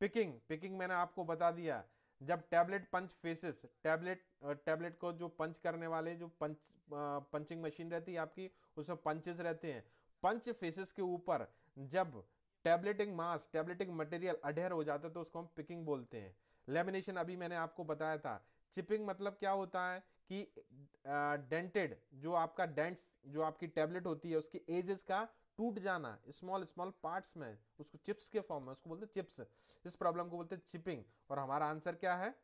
A: picking picking मैंने आपको बता दिया जब tablet punch faces tablet tablet को जो पंच करने वाले जो पंच पंचिंग मशीन रहती है आपकी उसमें पंचेस रहते हैं पंच फेसेस के ऊपर जब tableting mass tableting material adhere हो जाता है तो उसको हम पिकिंग बोलते हैं लेमिनेशन अभी मैंने आपको बताया था चिपिंग मतलब क्या होता है कि डेंटेड जो आपका डेंट्स जो आपकी टैबलेट होती है उसकी एजेस का टूट जाना स्मॉल स्मॉल पार्ट्स में उसको चिप्स के फॉर्म में उसको बोलते हैं चिप्स इस प्रॉब्लम को बोलते हैं चिपिंग और हमारा आंसर क्या है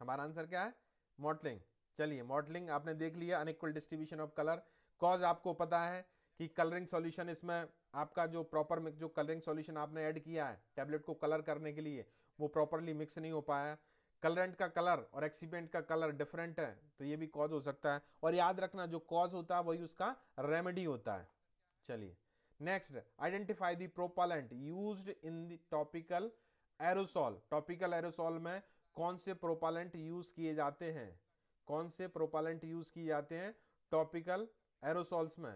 A: हमारा आंसर क्या है मॉडलिंग चलिए मॉडलिंग आपने देख लिया unequal distribution of colour cause आपको पता है कि कलरिंग सॉल्यूशन इसमें आपका जो प्रॉपर मिक्स जो कलरिंग सॉल्यूशन आपने ऐड किया है टैबलेट को कलर करने के लिए वो प्रॉपरली मिक्स नहीं हो पाया कलरेंट का कलर और एक्सीपेंट का कलर डिफरेंट है तो ये भी कॉज हो सकता है और याद रखना जो कॉज होता है वही उसका रेमेडी होता है चलिए next identify the propellant use in the topical aerosol topical aerosol में कौन से प्रोपालेंट यूज किए जाते हैं कौन से प्रोपालेंट यूज किए जाते हैं टॉपिकल एरोसॉल्स में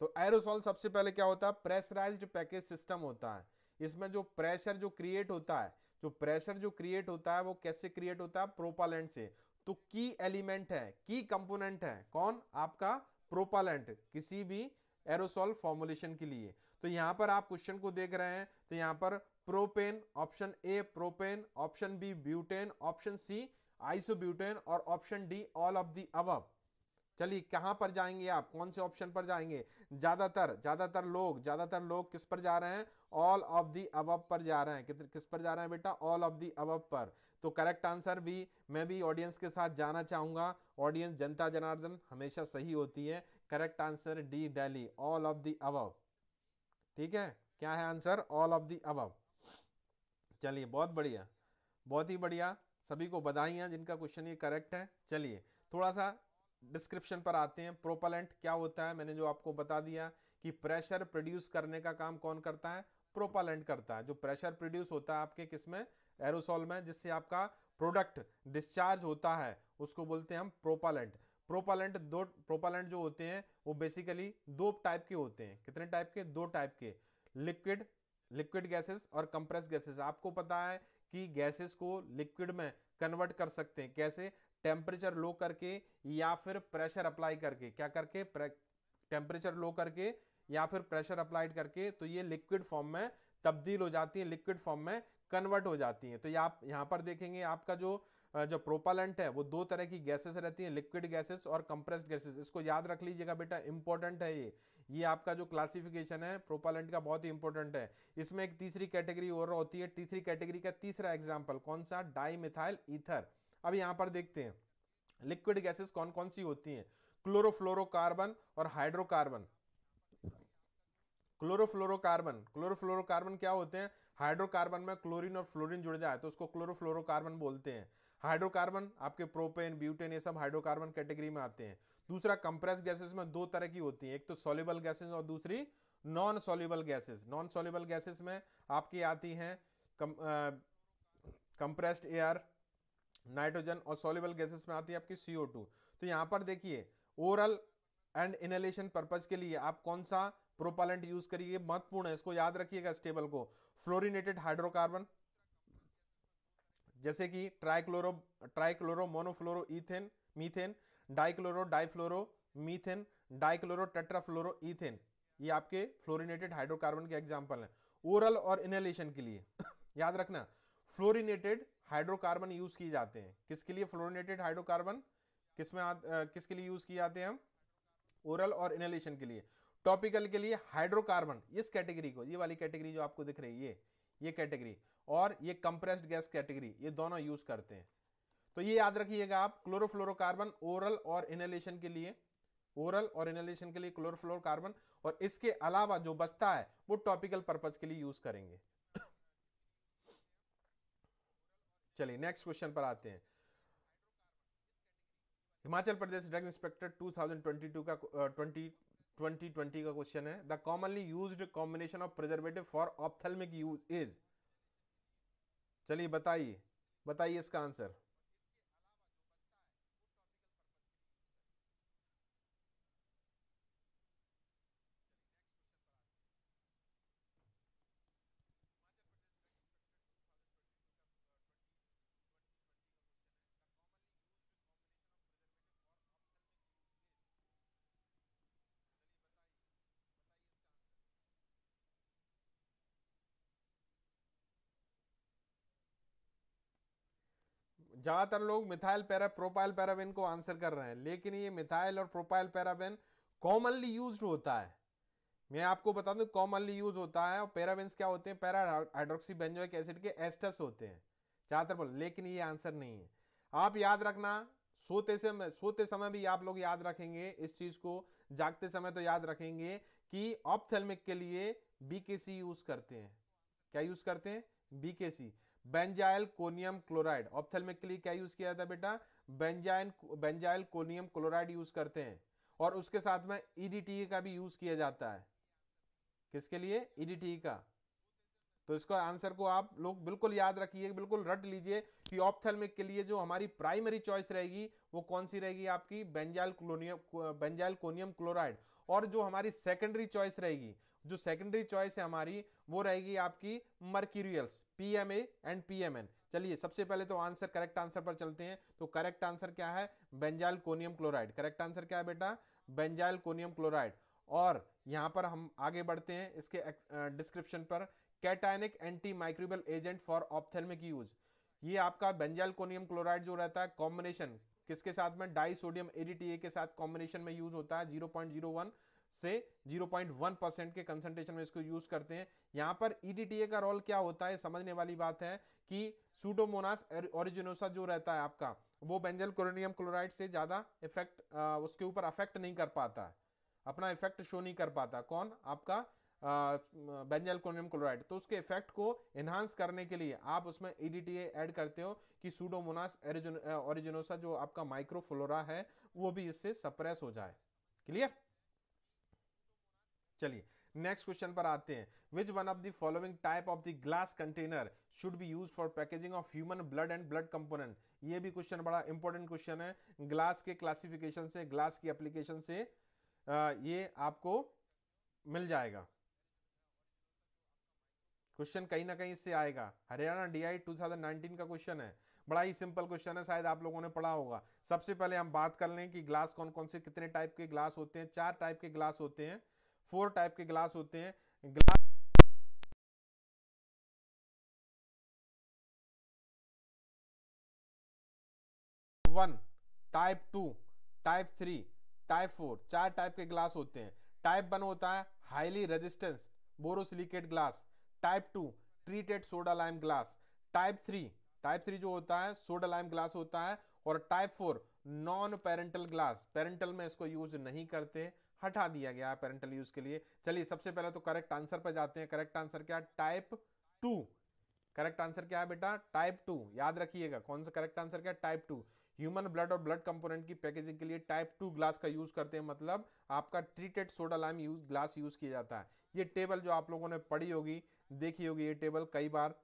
A: तो एरोसॉल सबसे पहले क्या होता है प्रेशराइज्ड पैकेज सिस्टम होता है इसमें जो प्रेशर जो क्रिएट होता है जो प्रेशर जो क्रिएट होता है वो कैसे क्रिएट होता है प्रोपालेंट से तो की एलिमेंट है की कंपोनेंट है कौन आपका प्रोपालेंट किसी भी एरोसोल फॉर्मुलेशन के लिए तो यहाँ पर आप क्वेश्चन को देख रहे हैं तो यहाँ पर propane option A propane option B butane option C isobutane और option D all of the अब चलिए कहाँ पर जाएंगे आप कौन से ऑप्शन पर जाएंगे ज़्यादातर ज़्यादातर लोग ज़्यादातर लोग किस पर जा रहे हैं ऑल ऑफ दी अब पर जा रहे हैं किस पर जा रहे हैं बेटा ऑल ऑफ दी अब पर तो करेक्ट आंसर भी मैं भी ऑडियंस के साथ जाना चाहूंगा ऑडियंस जनता जनार्दन हमेशा सही होती है correct answer D daily all of the अब ठीक है क्या है आंसर ऑल ऑफ दी अब चलिए बहुत बढ़िया बहुत ही बढ़िया सभी को बधाइयाँ जिनका क्वेश्चन ये करेक्ट है चलिए थोड़ा सा डिस्क्रिप्शन पर आते हैं प्रोपलेंट क्या होता है मैंने जो आपको बता दिया कि प्रेशर प्रोड्यूस करने का काम कौन करता है प्रोपालेंट करता है जो प्रेशर प्रोड्यूस होता है आपके किस में एरोसोल में जिससे आपका प्रोडक्ट डिस्चार्ज होता है उसको बोलते हैं हम प्रोपलेंट प्रोपालेंट दो प्रोपालेंट जो होते हैं वो बेसिकली दो टाइप के होते हैं कितने टाइप के दो टाइप के लिक्विड लिक्विड गैसेस और कंप्रेस गैसेस आपको पता है कि गैसेस को लिक्विड में कन्वर्ट कर सकते हैं कैसे टेम्परेचर लो करके या फिर प्रेशर अप्लाई करके क्या करके टेम्परेचर लो करके या फिर प्रेशर अप्लाइड करके तो ये लिक्विड फॉर्म में तब्दील हो जाती है लिक्विड फॉर्म में कन्वर्ट हो जाती है तो आप यहाँ पर देखेंगे आपका जो जो प्रोपालेंट है वो दो तरह की गैसेस रहती हैं लिक्विड गैसेस और कंप्रेस्ड गैसेस इसको याद रख लीजिएगा बेटा इंपॉर्टेंट है ये ये आपका जो क्लासिफिकेशन है प्रोपालेंट का बहुत ही इंपॉर्टेंट है इसमें एक तीसरी कैटेगरी और होती है तीसरी कैटेगरी का तीसरा एग्जाम्पल कौन सा डाई मिथाइल ईथर अब यहाँ पर देखते हैं लिक्विड गैसेस कौन कौन सी होती हैं क्लोरोफ्लोरोकार्बन और हाइड्रोकार्बन क्लोरोफ्लोरोकार्बन क्लोरोफ्लोरोकार्बन क्या होते हैं हाइड्रोकार्बन में क्लोरीन और फ्लोरीन जुड़ जाए तो उसको क्लोरोफ्लोरोकार्बन बोलते हैं हाइड्रोकार्बन आपके प्रोपेन ब्यूटेन ये सब हाइड्रोकार्बन कैटेगरी में आते हैं दूसरा कंप्रेस गैसेस में दो तरह की होती हैं एक तो सॉल्युबल गैसेज और दूसरी non soluble gases non soluble gases में आपकी आती हैं कंप्रेस्ड एयर नाइट्रोजन और सॉल्युबल गैसेस में आती है आपकी सीओ तो यहाँ पर देखिए ओरल एंड इनहेलेशन पर्पज के लिए आप कौन सा प्रोपालेंट यूज करिए महत्वपूर्ण है इसको याद रखिएगा स्टेबल को फ्लोरिनेटेड हाइड्रोकार्बन जैसे कि trichloro trichloro monofluoro ethane methane dichloro difluoro methane dichloro tetrafluoro ethane ये आपके फ्लोरिनेटेड हाइड्रोकार्बन के एग्जाम्पल हैं ओरल और इनहेलेशन के लिए [coughs] याद रखना फ्लोरिनेटेड हाइड्रोकार्बन यूज किए जाते हैं किसके लिए फ्लोरिनेटेड हाइड्रोकार्बन किसमें किसके लिए यूज किए जाते हैं हम ओरल और इनहेलेशन के लिए टॉपिकल के लिए हाइड्रोकार्बन इस कैटेगरी को ये वाली कैटेगरी जो आपको दिख रही है ये ये कैटेगरी और ये कंप्रेस्ड गैस कैटेगरी ये दोनों यूज करते हैं तो ये याद रखिएगा आप क्लोरोफ्लोरोकार्बन ओरल और इनहेलेशन के लिए ओरल और इनहेलेशन के लिए क्लोरोफ्लोरोकार्बन और इसके अलावा जो बचता है वो टॉपिकल पर्पज के लिए यूज करेंगे चलिए नेक्स्ट क्वेश्चन पर आते हैं हिमाचल प्रदेश ड्रग इंस्पेक्टर 2022 का 2020 का क्वेश्चन है the commonly use combination of preservative for ophthalmic use is चलिए बताइए बताइए इसका आंसर ज़्यादातर लोग मिथाइल पैरा प्रोपाइल पैराबेन को आंसर कर रहे हैं लेकिन ये मिथाइल और प्रोपाइल पैराबेन कॉमनली यूज होता है मैं आपको बता दूं कॉमनली यूज होता है और पैराबेन्स क्या होते हैं पैरा हाइड्रोक्सी बेंजोइक एसिड के एस्टस होते हैं ज़्यादातर बोल लेकिन ये आंसर नहीं है आप याद रखना सोते समय सोते समय भी आप लोग याद रखेंगे इस चीज़ को जागते समय तो याद रखेंगे कि ऑप्थेलमिक के लिए बीकेसी यूज करते हैं क्या यूज करते हैं BKC benzalkonium chloride ophthalmic के लिए क्या यूज किया जाता है बेटा benzene benzalkonium chloride use करते हैं और उसके साथ में ईडीटी e e का भी यूज किया जाता है किसके लिए ईडीटी e का तो इसको आंसर को आप लोग बिल्कुल याद रखिए बिल्कुल रट लीजिए कि ऑप्थेलमिक के लिए जो हमारी प्राइमरी चॉइस रहेगी वो कौन सी रहेगी आपकी benzalkonium benzalkonium chloride और जो हमारी सेकेंडरी चॉइस रहेगी जो सेकेंडरी चॉइस है हमारी वो रहेगी आपकी मर्क्यूरियल्स पीएमए एंड पीएमएन चलिए सबसे पहले तो आंसर करेक्ट आंसर पर चलते हैं तो करेक्ट आंसर क्या है benzalkonium chloride correct answer क्या है बेटा बेंजाइल कोनियम क्लोराइड और यहाँ पर हम आगे बढ़ते हैं इसके डिस्क्रिप्शन पर cationic anti microbial agent for ophthalmic use ये आपका बेंजाइल कोनियम क्लोराइड जो रहता है कॉम्बिनेशन किसके साथ में डाई सोडियम एडीटीए के साथ कॉम्बिनेशन में यूज होता है जीरो पॉइंट जीरो वन से 0.1 परसेंट के कंसंट्रेशन में इसको यूज करते हैं यहां पर ईडीटीए e का रोल क्या होता है समझने वाली बात है कि सूडोमोनास ओरिजिनोसा जो रहता है आपका वो बेंजल क्लोरिनियम क्लोराइड से ज्यादा इफेक्ट उसके ऊपर अफेक्ट नहीं कर पाता अपना इफेक्ट शो नहीं कर पाता कौन आपका बेंजल क्लोरिनियम क्लोराइड तो उसके इफेक्ट को एनहांस करने के लिए आप उसमें ईडीटीए e ऐड करते हो कि सूडोमोनास ओरिजिनोसा जो आपका माइक्रोफ्लोरा है वो भी इससे सप्रेस हो जाए क्लियर चलिए नेक्स्ट क्वेश्चन पर आते हैं which one of the following type of the glass container should be use for packaging of human blood and blood component ये भी क्वेश्चन बड़ा इंपॉर्टेंट क्वेश्चन है ग्लास के क्लासिफिकेशन से ग्लास की एप्लीकेशन से ये आपको मिल जाएगा क्वेश्चन कहीं ना कहीं इससे आएगा हरियाणा डीआई 2019 का क्वेश्चन है बड़ा ही सिंपल क्वेश्चन है शायद आप लोगों ने पढ़ा होगा सबसे पहले हम बात कर लें कि ग्लास कौन कौन से कितने टाइप के ग्लास होते हैं चार टाइप के ग्लास होते हैं फोर टाइप के ग्लास होते हैं glass one type two type three type four चार टाइप के ग्लास होते हैं टाइप वन होता है highly resistance borosilicate glass type two treated soda lime glass type three type three जो होता है सोडा लाइम ग्लास होता है और type four non parenteral glass parenteral में इसको यूज नहीं करते हटा दिया गया है पेरेंटल यूज के लिए चलिए सबसे पहले तो करेक्ट आंसर पर जाते हैं करेक्ट आंसर क्या टाइप टू करेक्ट आंसर क्या है बेटा टाइप टू याद रखिएगा कौन सा करेक्ट आंसर क्या टाइप टू ह्यूमन ब्लड और ब्लड कंपोनेंट की पैकेजिंग के लिए टाइप टू ग्लास का यूज करते हैं मतलब आपका treated soda lime use glass use किया जाता है ये टेबल जो आप लोगों ने पढ़ी होगी देखी होगी ये टेबल कई बार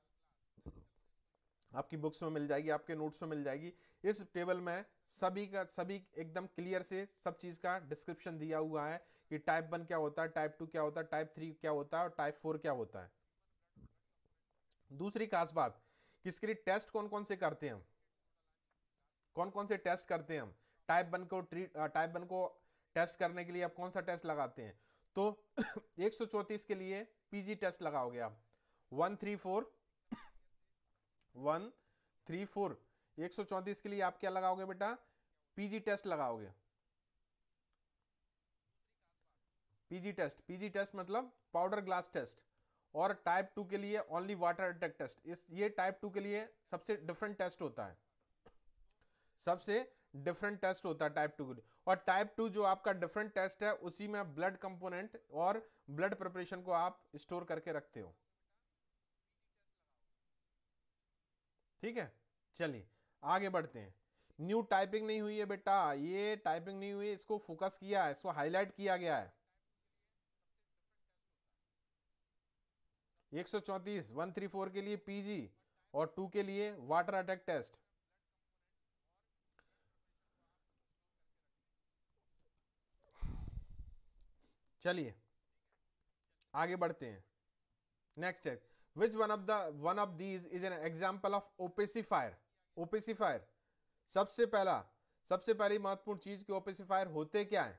A: आपकी बुक्स में मिल जाएगी आपके नोट्स में मिल जाएगी इस टेबल में सभी का सभी एकदम क्लियर से सब चीज़ का डिस्क्रिप्शन दिया हुआ है कि टाइप वन क्या होता है टाइप टू क्या होता है टाइप थ्री क्या होता है और टाइप फोर क्या होता है दूसरी खास बात कि इसके लिए टेस्ट कौन कौन से करते हैं हम कौन कौन से टेस्ट करते हैं हम टाइप वन को टाइप वन को टेस्ट करने के लिए आप कौन सा टेस्ट लगाते हैं तो [coughs] एक के लिए पीजी टेस्ट लगाओगे आप one three four one three four एक सौ चौंतीस के लिए आप क्या लगाओगे बेटा पीजी टेस्ट लगाओगे पीजी टेस्ट पीजी टेस्ट मतलब पाउडर ग्लास टेस्ट और टाइप टू के लिए ओनली वाटर अटैक टेस्ट इस ये टाइप टू के लिए सबसे डिफरेंट टेस्ट होता है सबसे डिफरेंट टेस्ट होता है टाइप टू के लिए और टाइप टू जो आपका डिफरेंट टेस्ट है उसी में ब्लड कंपोनेंट और ब्लड प्रिपरेशन को आप स्टोर करके रखते हो ठीक है चलिए आगे बढ़ते हैं न्यू टाइपिंग नहीं हुई है बेटा ये टाइपिंग नहीं हुई है इसको फोकस किया है इसको हाईलाइट किया गया है एक सौ चौतीस वन थ्री फोर के लिए पीजी और टू के लिए वाटर अटैक टेस्ट चलिए आगे बढ़ते हैं नेक्स्ट है which one of the one of these is an example of opacifier opacifier सबसे पहला सबसे पहली महत्वपूर्ण चीज कि ओपेसिफायर होते क्या है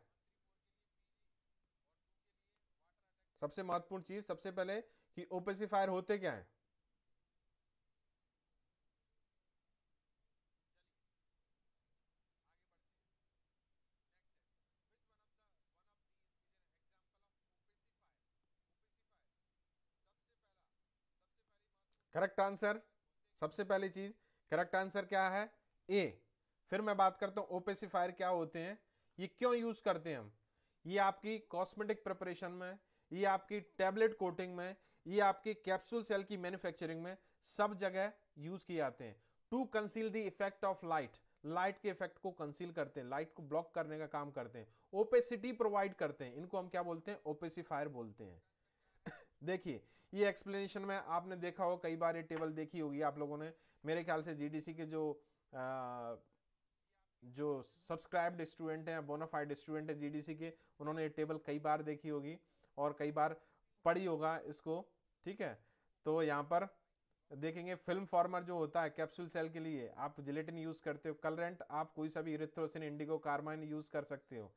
A: सबसे महत्वपूर्ण चीज सबसे पहले कि ओपेसिफायर होते क्या है करेक्ट आंसर सबसे पहली चीज करेक्ट आंसर क्या है ए फिर मैं बात करता हूँ ओपेसिफायर क्या होते हैं ये क्यों यूज करते हैं हम ये आपकी कॉस्मेटिक प्रिपरेशन में ये आपकी टैबलेट कोटिंग में ये आपकी कैप्सूल सेल की मैन्युफैक्चरिंग में सब जगह यूज किए जाते हैं to conceal the effect of light light के इफेक्ट को कंसील करते हैं लाइट को ब्लॉक करने का काम करते हैं ओपेसिटी प्रोवाइड करते हैं इनको हम क्या बोलते हैं ओपेसिफायर बोलते हैं देखिए ये एक्सप्लेनेशन में आपने देखा हो कई बार ये टेबल देखी होगी आप लोगों ने मेरे ख्याल से जीडीसी के जो आ, जो सब्सक्राइब्ड स्टूडेंट हैं बोनाफाइड स्टूडेंट हैं जीडीसी के उन्होंने ये टेबल कई बार देखी होगी और कई बार पढ़ी होगा इसको ठीक है तो यहाँ पर देखेंगे फिल्म फॉर्मर जो होता है कैप्सूल सेल के लिए आप जिलेटिन यूज़ करते हो कलरेंट आप कोई सा भी इरेथ्रोसिन इंडिगो कार्बाइन यूज़ कर सकते हो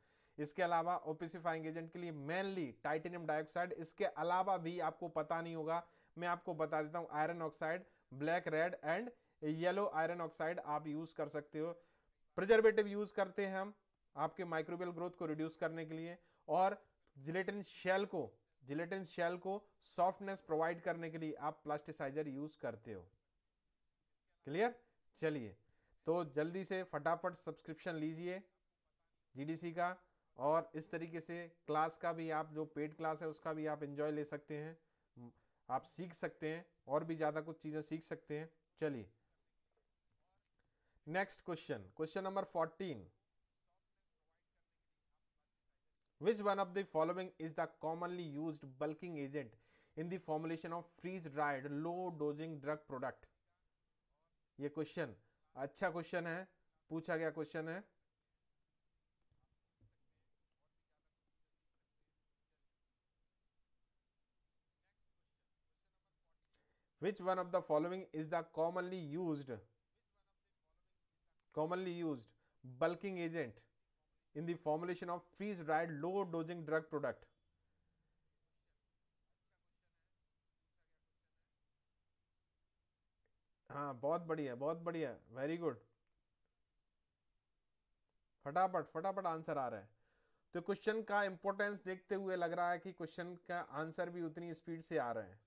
A: इसके अलावा ओपेसिफाइंग एजेंट के लिए मेनली टाइटेनियम डाइऑक्साइड इसके अलावा भी आपको पता नहीं होगा मैं आपको बता देता हूँ iron oxide black red and yellow iron oxide आप यूज़ कर सकते हो प्रिजर्वेटिव यूज़ करते हैं हम आपके माइक्रोबियल ग्रोथ को रिड्यूस करने के लिए और जिलेटिन शेल को जिलेटिन शेल को सॉफ्टनेस प्रोवाइड करने के लिए आप प्लास्टिसाइजर यूज़ करते हो क्लियर चलिए तो जल्दी से फटाफट सब्सक्रिप्शन लीजिए जीडीसी का और इस तरीके से क्लास का भी आप जो पेड क्लास है उसका भी आप इंजॉय ले सकते हैं आप सीख सकते हैं और भी ज़्यादा कुछ चीज़ें सीख सकते हैं चलिए next question question number fourteen which one of the following is the commonly use bulking agent in formulation of freeze freeze low dosing drug product ये क्वेश्चन अच्छा क्वेश्चन है पूछा गया क्वेश्चन है which one of the following is the commonly used commonly used bulking agent in the formulation of freeze dried low dosing drug product हाँ बहुत बढ़िया बहुत बढ़िया वेरी गुड फटाफट फटाफट आंसर आ रहा है तो क्वेश्चन का इंपॉर्टेंस देखते हुए लग रहा है कि क्वेश्चन का आंसर भी उतनी स्पीड से आ रहे हैं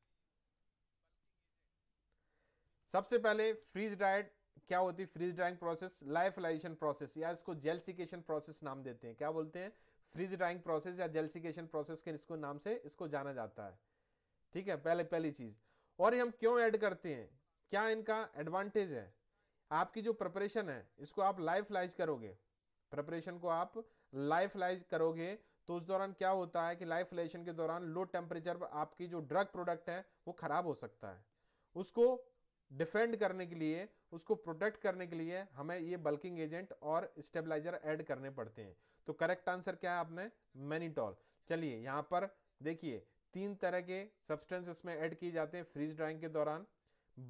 A: सबसे पहले फ्रीज ड्राइड क्या होती है freeze drying process lyophilisation process या इसको जेलसिकेशन प्रोसेस नाम देते हैं क्या बोलते हैं फ्रीज ड्राइंग प्रोसेस या जेलसिकेशन प्रोसेस के इसको नाम से इसको जाना जाता है ठीक है पहले पहली चीज़ और ये हम क्यों ऐड करते हैं क्या इनका एडवांटेज है आपकी जो प्रिपरेशन है इसको आप लाइफलाइज करोगे प्रिपरेशन को आप लाइफलाइज करोगे तो उस दौरान क्या होता है कि लाइफलाइजेशन के दौरान लो टेम्परेचर पर आपकी जो ड्रग प्रोडक्ट है वो ख़राब हो सकता है उसको डिफेंड करने के लिए उसको प्रोटेक्ट करने के लिए हमें ये बल्किंग एजेंट और स्टेबलाइजर ऐड करने पड़ते हैं तो करेक्ट आंसर क्या है आपने मैनीटॉल चलिए यहाँ पर देखिए तीन तरह के सब्सटेंस इसमें ऐड किए जाते हैं फ्रीज ड्राइंग के दौरान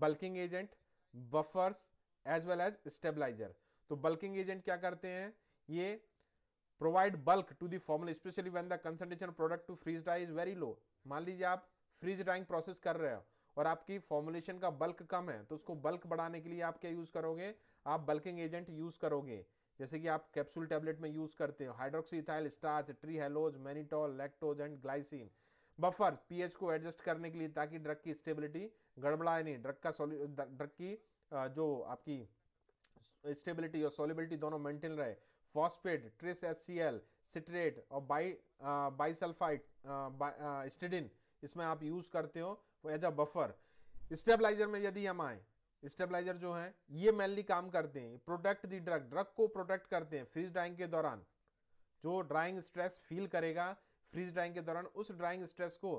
A: bulking agent buffers as well as stabiliser तो बल्किंग एजेंट क्या करते हैं ये provide bulk to the formal specially when the concentration product to freeze dry is very low मान लीजिए आप फ्रीज ड्राइंग प्रोसेस कर रहे हो और आपकी फॉर्मुलेशन का बल्क कम है तो उसको बल्क बढ़ाने के लिए आप क्या यूज़ करोगे आप बल्किंग एजेंट यूज़ करोगे जैसे कि आप कैप्सूल टैबलेट में यूज़ करते हो hydroxyethyl starch trehalose mannitol lactose and glycine buffer pH को एडजस्ट करने के लिए ताकि ड्रग की स्टेबिलिटी गड़बड़ाए नहीं ड्रग का ड्रग की जो आपकी स्टेबिलिटी और सोलिबिलिटी दोनों मेंटेन रहे phosphate tris S C L citrate और बाई बाइसल्फाइट स्टेडिन इसमें आप यूज़ करते हो वो एज अ बफर स्टेबलाइजर में यदि हम आए स्टेबलाइजर जो है ये मेनली काम करते हैं प्रोटेक्ट दी ड्रग ड्रग को प्रोटेक्ट करते हैं फ्रीज ड्राइंग के दौरान जो ड्राइंग स्ट्रेस फील करेगा फ्रीज ड्राइंग के दौरान उस ड्राइंग स्ट्रेस को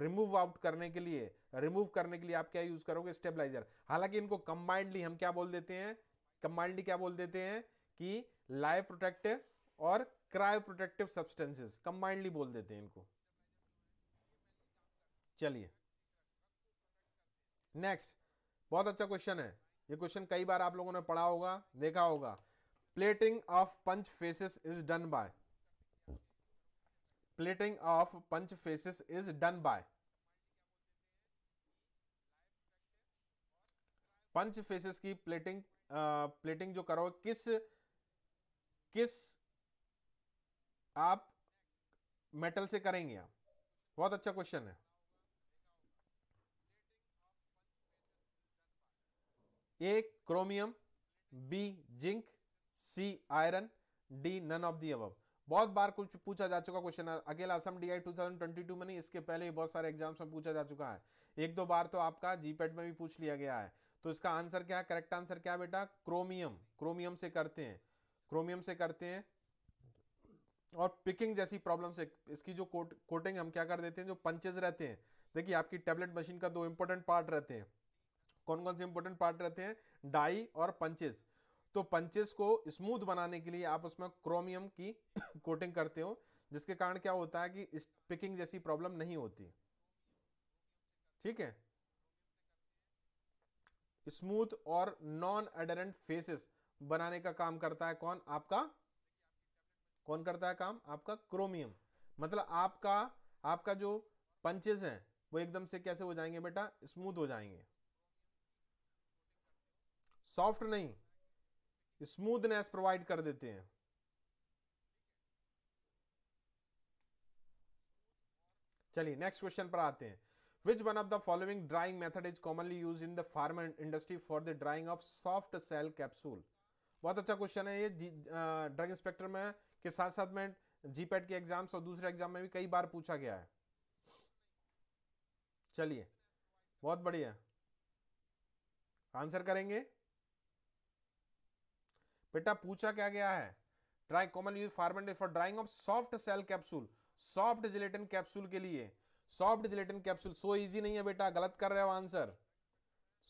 A: रिमूव आउट करने के लिए रिमूव करने के लिए आप क्या यूज करोगे स्टेबलाइजर हालांकि इनको कंबाइंडली हम क्या बोल देते हैं कंबाइंडली क्या बोल देते हैं कि लाइव प्रोटेक्टिव और क्राइव प्रोटेक्टिव सब्सटेंसेस कंबाइंडली बोल देते हैं इनको चलिए नेक्स्ट बहुत अच्छा क्वेश्चन है ये क्वेश्चन कई बार आप लोगों ने पढ़ा होगा देखा होगा plating of punch faces is done by plating of punch faces is done by punch faces की प्लेटिंग प्लेटिंग जो करो किस किस आप मेटल से करेंगे आप बहुत अच्छा क्वेश्चन है A chromium B zinc C iron D none of the अब बहुत बार कुछ पूछा जा चुका क्वेश्चन अकेला Assam D I two thousand twenty two में नहीं इसके पहले भी बहुत सारे एग्जाम्स में पूछा जा चुका है एक दो बार तो आपका जीपेट में भी पूछ लिया गया है तो इसका आंसर क्या है करेक्ट आंसर क्या बेटा क्रोमियम क्रोमियम से करते हैं क्रोमियम से करते हैं और पिकिंग जैसी प्रॉब्लम से इसकी जो कोट कोटिंग हम क्या कर देते हैं जो पंचेज रहते हैं देखिए आपकी टैबलेट मशीन का दो इंपॉर्टेंट पार्ट रहते हैं कौन कौन से इंपॉर्टेंट पार्ट रहते हैं डाई और पंचेस तो पंचेस को स्मूथ बनाने के लिए आप उसमें क्रोमियम की कोटिंग [coughs] करते हो जिसके कारण क्या होता है कि स्पिकिंग जैसी प्रॉब्लम नहीं होती ठीक है स्मूथ और नॉन एडरेंट फेसेस बनाने का काम करता है कौन आपका कौन करता है काम आपका क्रोमियम मतलब आपका आपका जो पंचेस है वो एकदम से कैसे हो जाएंगे बेटा स्मूथ हो जाएंगे सॉफ्ट नहीं स्मूथनेस प्रोवाइड कर देते हैं चलिए नेक्स्ट क्वेश्चन पर आते हैं which one of the following drying method is commonly use in the pharm industry for the drying of soft shell capsule बहुत अच्छा क्वेश्चन है ये ड्रग इंस्पेक्टर में के साथ साथ में जीपेट के एग्जाम्स और दूसरे एग्जाम में भी कई बार पूछा गया है चलिए बहुत बढ़िया आंसर करेंगे बेटा पूछा क्या गया है dry common use ferment for drying of soft shell capsule soft gelatin capsule के लिए soft gelatin capsule so easy नहीं है बेटा गलत कर रहे हो आंसर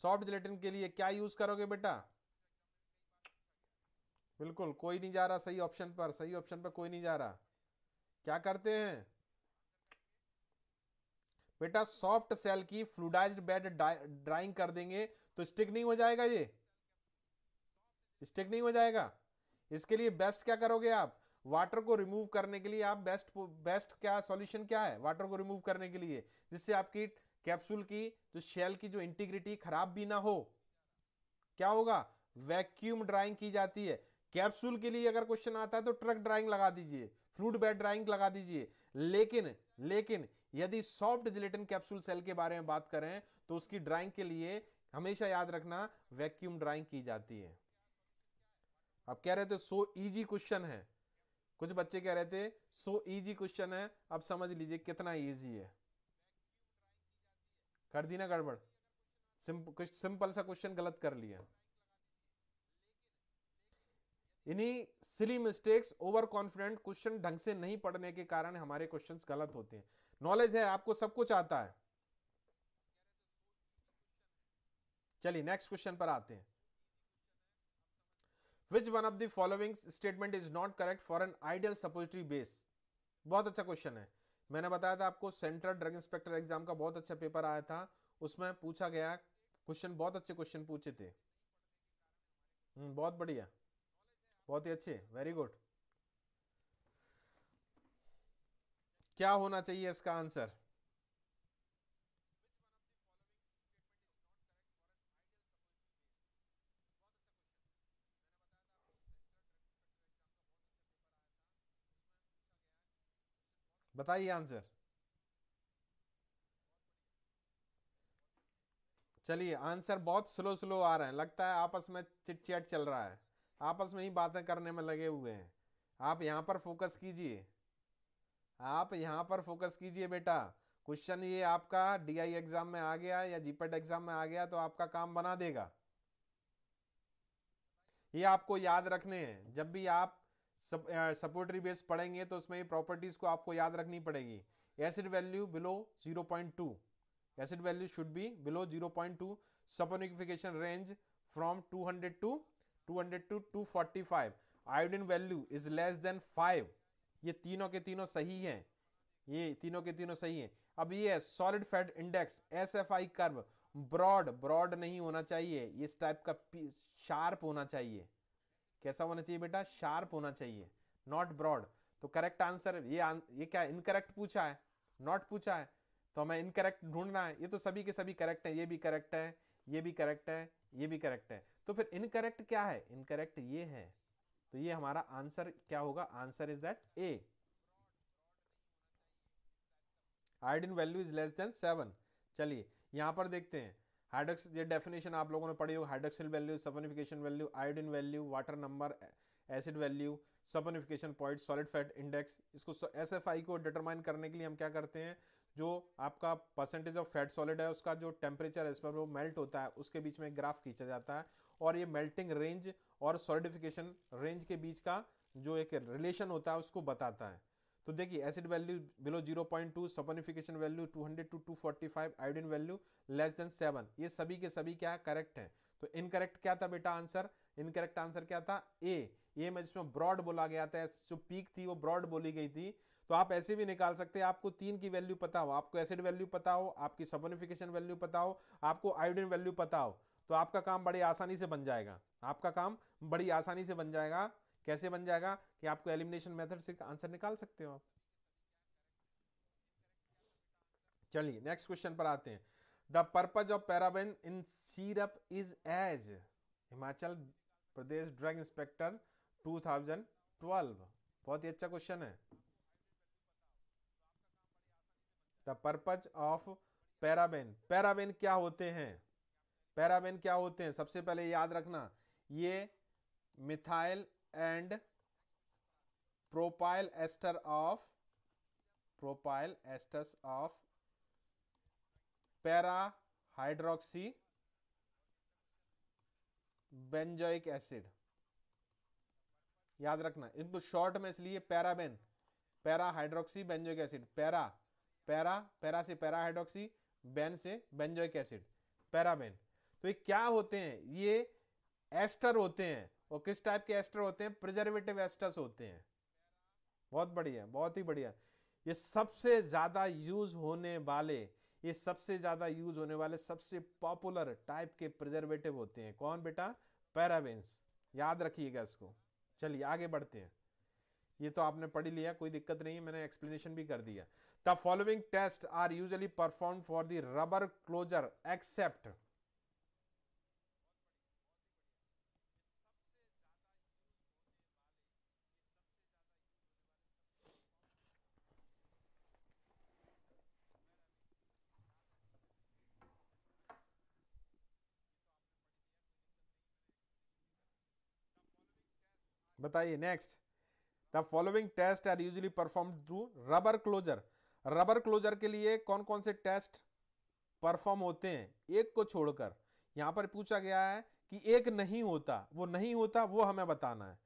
A: सॉफ्ट जिलेटिन के लिए क्या यूज करोगे बेटा बिल्कुल कोई नहीं जा रहा सही ऑप्शन पर सही ऑप्शन पर कोई नहीं जा रहा क्या करते हैं बेटा सॉफ्ट सेल की फ्लूडाइज्ड बेड ड्राइंग कर देंगे तो स्टिक नहीं हो जाएगा ये स्टिक नहीं हो जाएगा इसके लिए बेस्ट क्या करोगे आप वाटर को रिमूव करने के लिए आप बेस्ट बेस्ट क्या सॉल्यूशन क्या है वाटर को रिमूव करने के लिए जिससे आपकी कैप्सूल की जो शेल की जो इंटीग्रिटी खराब भी ना हो क्या होगा वैक्यूम ड्राइंग की जाती है कैप्सूल के लिए अगर क्वेश्चन आता है तो ट्रक ड्राइंग लगा दीजिए फ्रूट बेड ड्राइंग लगा दीजिए लेकिन लेकिन यदि सॉफ्ट जिलेटिन कैप्सूल सेल के बारे में बात करें तो उसकी ड्राइंग के लिए हमेशा याद रखना वैक्यूम ड्राइंग की जाती है अब कह रहे थे सो इजी क्वेश्चन है कुछ बच्चे कह रहे थे सो इजी क्वेश्चन है अब समझ लीजिए कितना इजी है कर दी ना गड़बड़ कुछ सिंपल सा क्वेश्चन गलत कर लिया इन्हीं silly mistakes over confident question ढंग से नहीं पढ़ने के कारण हमारे क्वेश्चंस गलत होते हैं नॉलेज है आपको सब कुछ आता है चलिए नेक्स्ट क्वेश्चन पर आते हैं which one of the following statement is not correct for an ideal suppository base बहुत अच्छा क्वेश्चन है मैंने बताया था आपको सेंट्रल ड्रग इंस्पेक्टर एग्जाम का बहुत अच्छा पेपर आया था उसमें पूछा गया क्वेश्चन बहुत अच्छे क्वेश्चन पूछे थे हम्म, बहुत बढ़िया बहुत ही अच्छे वेरी गुड क्या होना चाहिए इसका आंसर बताइए आंसर चलिए आंसर बहुत स्लो स्लो आ रहे हैं लगता है आपस में चिटचैट चल रहा है आपस में ही बातें करने में लगे हुए हैं आप यहाँ पर फोकस कीजिए आप यहाँ पर फोकस कीजिए बेटा क्वेश्चन ये आपका डीआई एग्जाम में आ गया या जीपेट एग्जाम में आ गया तो आपका काम बना देगा ये आपको याद रखने हैं जब भी आप सपोर्टरी बेस पढ़ेंगे तो उसमें प्रॉपर्टीज़ को आपको याद रखनी पड़ेगी acid value below 0.2 acid value should be below 0.2 point two saponification range from 200 to two hundred to two forty five iodine value is less than five ये तीनों के तीनों सही हैं ये तीनों के तीनों सही हैं अब ये solid fat index S F I curve broad broad नहीं होना चाहिए इस टाइप का शार्प होना चाहिए कैसा होना चाहिए बेटा शार्प होना चाहिए नॉट ब्रॉड तो करेक्ट आंसर ये आन, ये क्या इनकरेक्ट पूछा है नॉट पूछा है तो हमें इनकरेक्ट ढूंढना है ये तो सभी के सभी करेक्ट है ये भी करेक्ट है ये भी करेक्ट है ये भी करेक्ट है तो फिर इनकरेक्ट क्या है इनकरेक्ट ये है तो ये हमारा आंसर क्या होगा answer is that A iodine value is less than seven चलिए यहां पर देखते हैं हाइड्रक्स ये डेफिनेशन आप लोगों ने पढ़ी होगी hydroxyl value saponification value iodine value water number acid value saponification point solid fat index इसको एस एफ आई को डिटरमाइन करने के लिए हम क्या करते हैं जो आपका परसेंटेज ऑफ फैट सॉलिड है उसका जो टेम्परेचर है इस पर वो मेल्ट होता है उसके बीच में ग्राफ खींचा जाता है और ये मेल्टिंग रेंज और सॉलिडिफिकेशन रेंज के बीच का जो एक रिलेशन होता है उसको बताता है तो देखिए acid value below 0.2 saponification value 200 to 245 iodine value less than seven ये सभी के सभी क्या करेक्ट हैं तो इनकरेक्ट क्या था बेटा आंसर इनकरेक्ट आंसर क्या था ए ए में जिसमें ब्रॉड बोला गया था जो पीक थी वो ब्रॉड बोली गई थी तो आप ऐसे भी निकाल सकते हैं आपको तीन की वैल्यू पता हो आपको एसिड वैल्यू पता हो आपकी सपनिफिकेशन वैल्यू पता हो आपको आयोडिन वैल्यू पता हो तो आपका काम बड़ी आसानी से बन जाएगा आपका काम बड़ी आसानी से बन जाएगा कैसे बन जाएगा कि आपको एलिमिनेशन मेथड से आंसर निकाल सकते हो आप चलिए नेक्स्ट क्वेश्चन पर आते हैं the purpose of paraben in syrup is as Himachal Pradesh drug inspector 2012 बहुत ही अच्छा क्वेश्चन है the purpose of paraben paraben क्या होते हैं पैराबेन क्या होते हैं सबसे पहले याद रखना ये methyl and propyl ester of propyl esters of para hydroxy benzoic acid याद रखना इसको शॉर्ट में इसलिए paraben para hydroxy benzoic acid para para para से पैरा हाइड्रोक्सी बेन से बेंजोइक एसिड पैराबेन तो ये क्या होते हैं ये एस्टर होते हैं वो किस टाइप के एस्टर होते हैं प्रिजर्वेटिव एस्टर्स होते हैं बहुत बढ़िया बहुत ही बढ़िया ये सबसे ज़्यादा यूज होने वाले ये सबसे ज़्यादा यूज होने वाले सबसे पॉपुलर टाइप के प्रिजर्वेटिव होते हैं कौन बेटा पैराबेंस याद रखिएगा इसको चलिए आगे बढ़ते हैं ये तो आपने पढ़ी लिया कोई दिक्कत नहीं है मैंने एक्सप्लेनेशन भी कर दिया the following test are usually perform for the rubber closure except बताइए next the following test are usually perform through rubber closure rubber closure के लिए कौन कौन से टेस्ट परफॉर्म होते हैं एक को छोड़कर यहाँ पर पूछा गया है कि एक नहीं होता वो नहीं होता वो हमें बताना है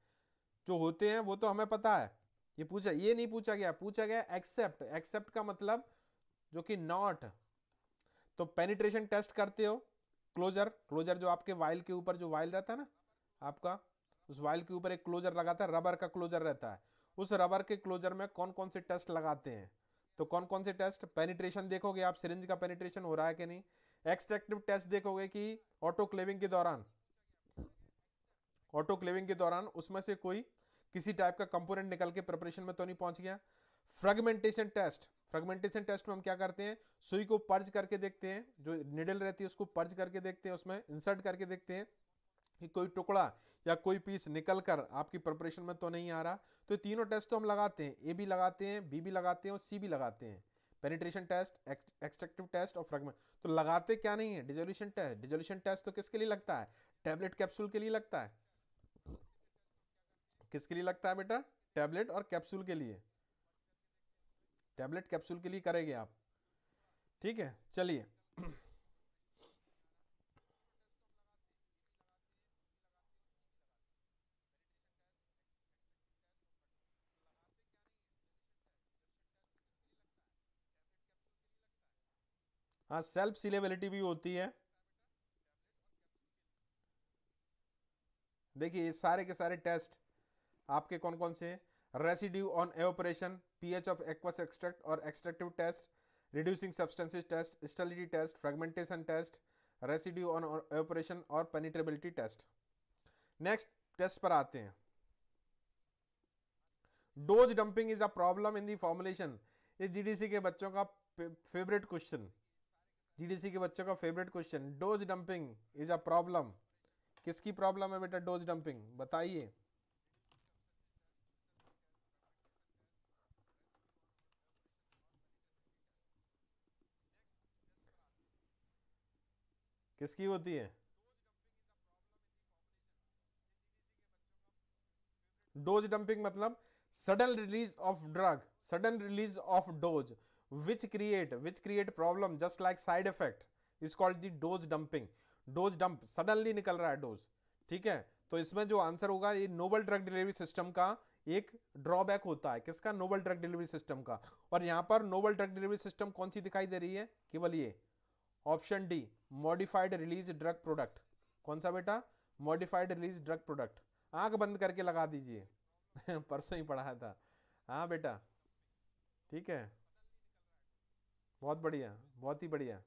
A: जो होते हैं वो तो हमें पता है ये पूछा ये नहीं पूछा गया पूछा गया एक्सेप्ट एक्सेप्ट का मतलब जो कि नॉट तो पेनिट्रेशन टेस्ट करते हो क्लोजर क्लोजर जो आपके वाइल के ऊपर जो वाइल रहता है ना आपका उस वाइल के ऊपर एक क्लोजर लगाता है रबर का क्लोजर रहता है उस रबर के क्लोजर में कौन कौन से टेस्ट लगाते हैं तो कौन कौन से टेस्ट पेनिट्रेशन देखोगे आप सिरिंज का पेनिट्रेशन हो रहा है कि नहीं एक्सट्रैक्टिव टेस्ट देखोगे कि ऑटोक्लेविंग के दौरान ऑटोक्लेविंग के दौरान उसमें से कोई किसी टाइप का कंपोनेंट निकल के प्रिपरेशन में तो नहीं पहुंच गया फ्रेगमेंटेशन टेस्ट फ्रेगमेंटेशन टेस्ट में हम क्या करते हैं सुई को पर्ज करके देखते हैं जो निडल रहती है उसको पर्ज करके देखते हैं उसमें इंसर्ट करके देखते हैं कोई टुकड़ा या कोई पीस निकल कर आपकी प्रिपरेशन में तो नहीं आ रहा तो तीनों टेस्ट तो हम लगाते हैं ए भी लगाते हैं बी भी लगाते हैं और सी भी लगाते हैं पेनिट्रेशन टेस्ट एक्सट्रेक्टिव टेस्ट और फ्रेगमेंट तो लगाते क्या नहीं है डिजोल्यूशन टेस्ट डिजोल्यूशन टेस्ट तो किसके लिए लगता है टैबलेट कैप्सूल के लिए लगता है किसके लिए लगता है बेटा टैबलेट और कैप्सूल के लिए टैबलेट कैप्सूल के लिए करेंगे आप ठीक है चलिए हाँ सेल्फ सिलेबिलिटी भी होती है देखिए सारे के सारे टेस्ट आपके कौन कौन से हैं residue on evaporation pH of aqueous extract और extractive test reducing substances test sterility test fragmentation test residue on evaporation और पेनिट्रेबिलिटी टेस्ट नेक्स्ट टेस्ट पर आते हैं dose dumping is a problem in the formulation ये GDC के बच्चों का favourite question GDC के बच्चों का favourite question dose dumping is a problem किसकी प्रॉब्लम है बेटा डोज डंपिंग बताइए किसकी होती है डोज डंपिंग मतलब sudden release of drug sudden release of dose which create which create problem just like side effect is called the dose dumping dose dump suddenly निकल रहा है डोज ठीक है तो इसमें जो आंसर होगा ये नोबल ड्रग डिलीवरी सिस्टम का एक ड्रॉबैक होता है किसका नोबल ड्रग डिलीवरी सिस्टम का और यहाँ पर नोबल ड्रग डिलीवरी सिस्टम कौन सी दिखाई दे रही है केवल ये option D modified release drug product कौन सा बेटा मॉडिफाइड रिलीज ड्रग प्रोडक्ट आंख बंद करके लगा दीजिए [laughs] परसों ही पढ़ाया था हाँ बेटा ठीक है बहुत बढ़िया बहुत ही बढ़िया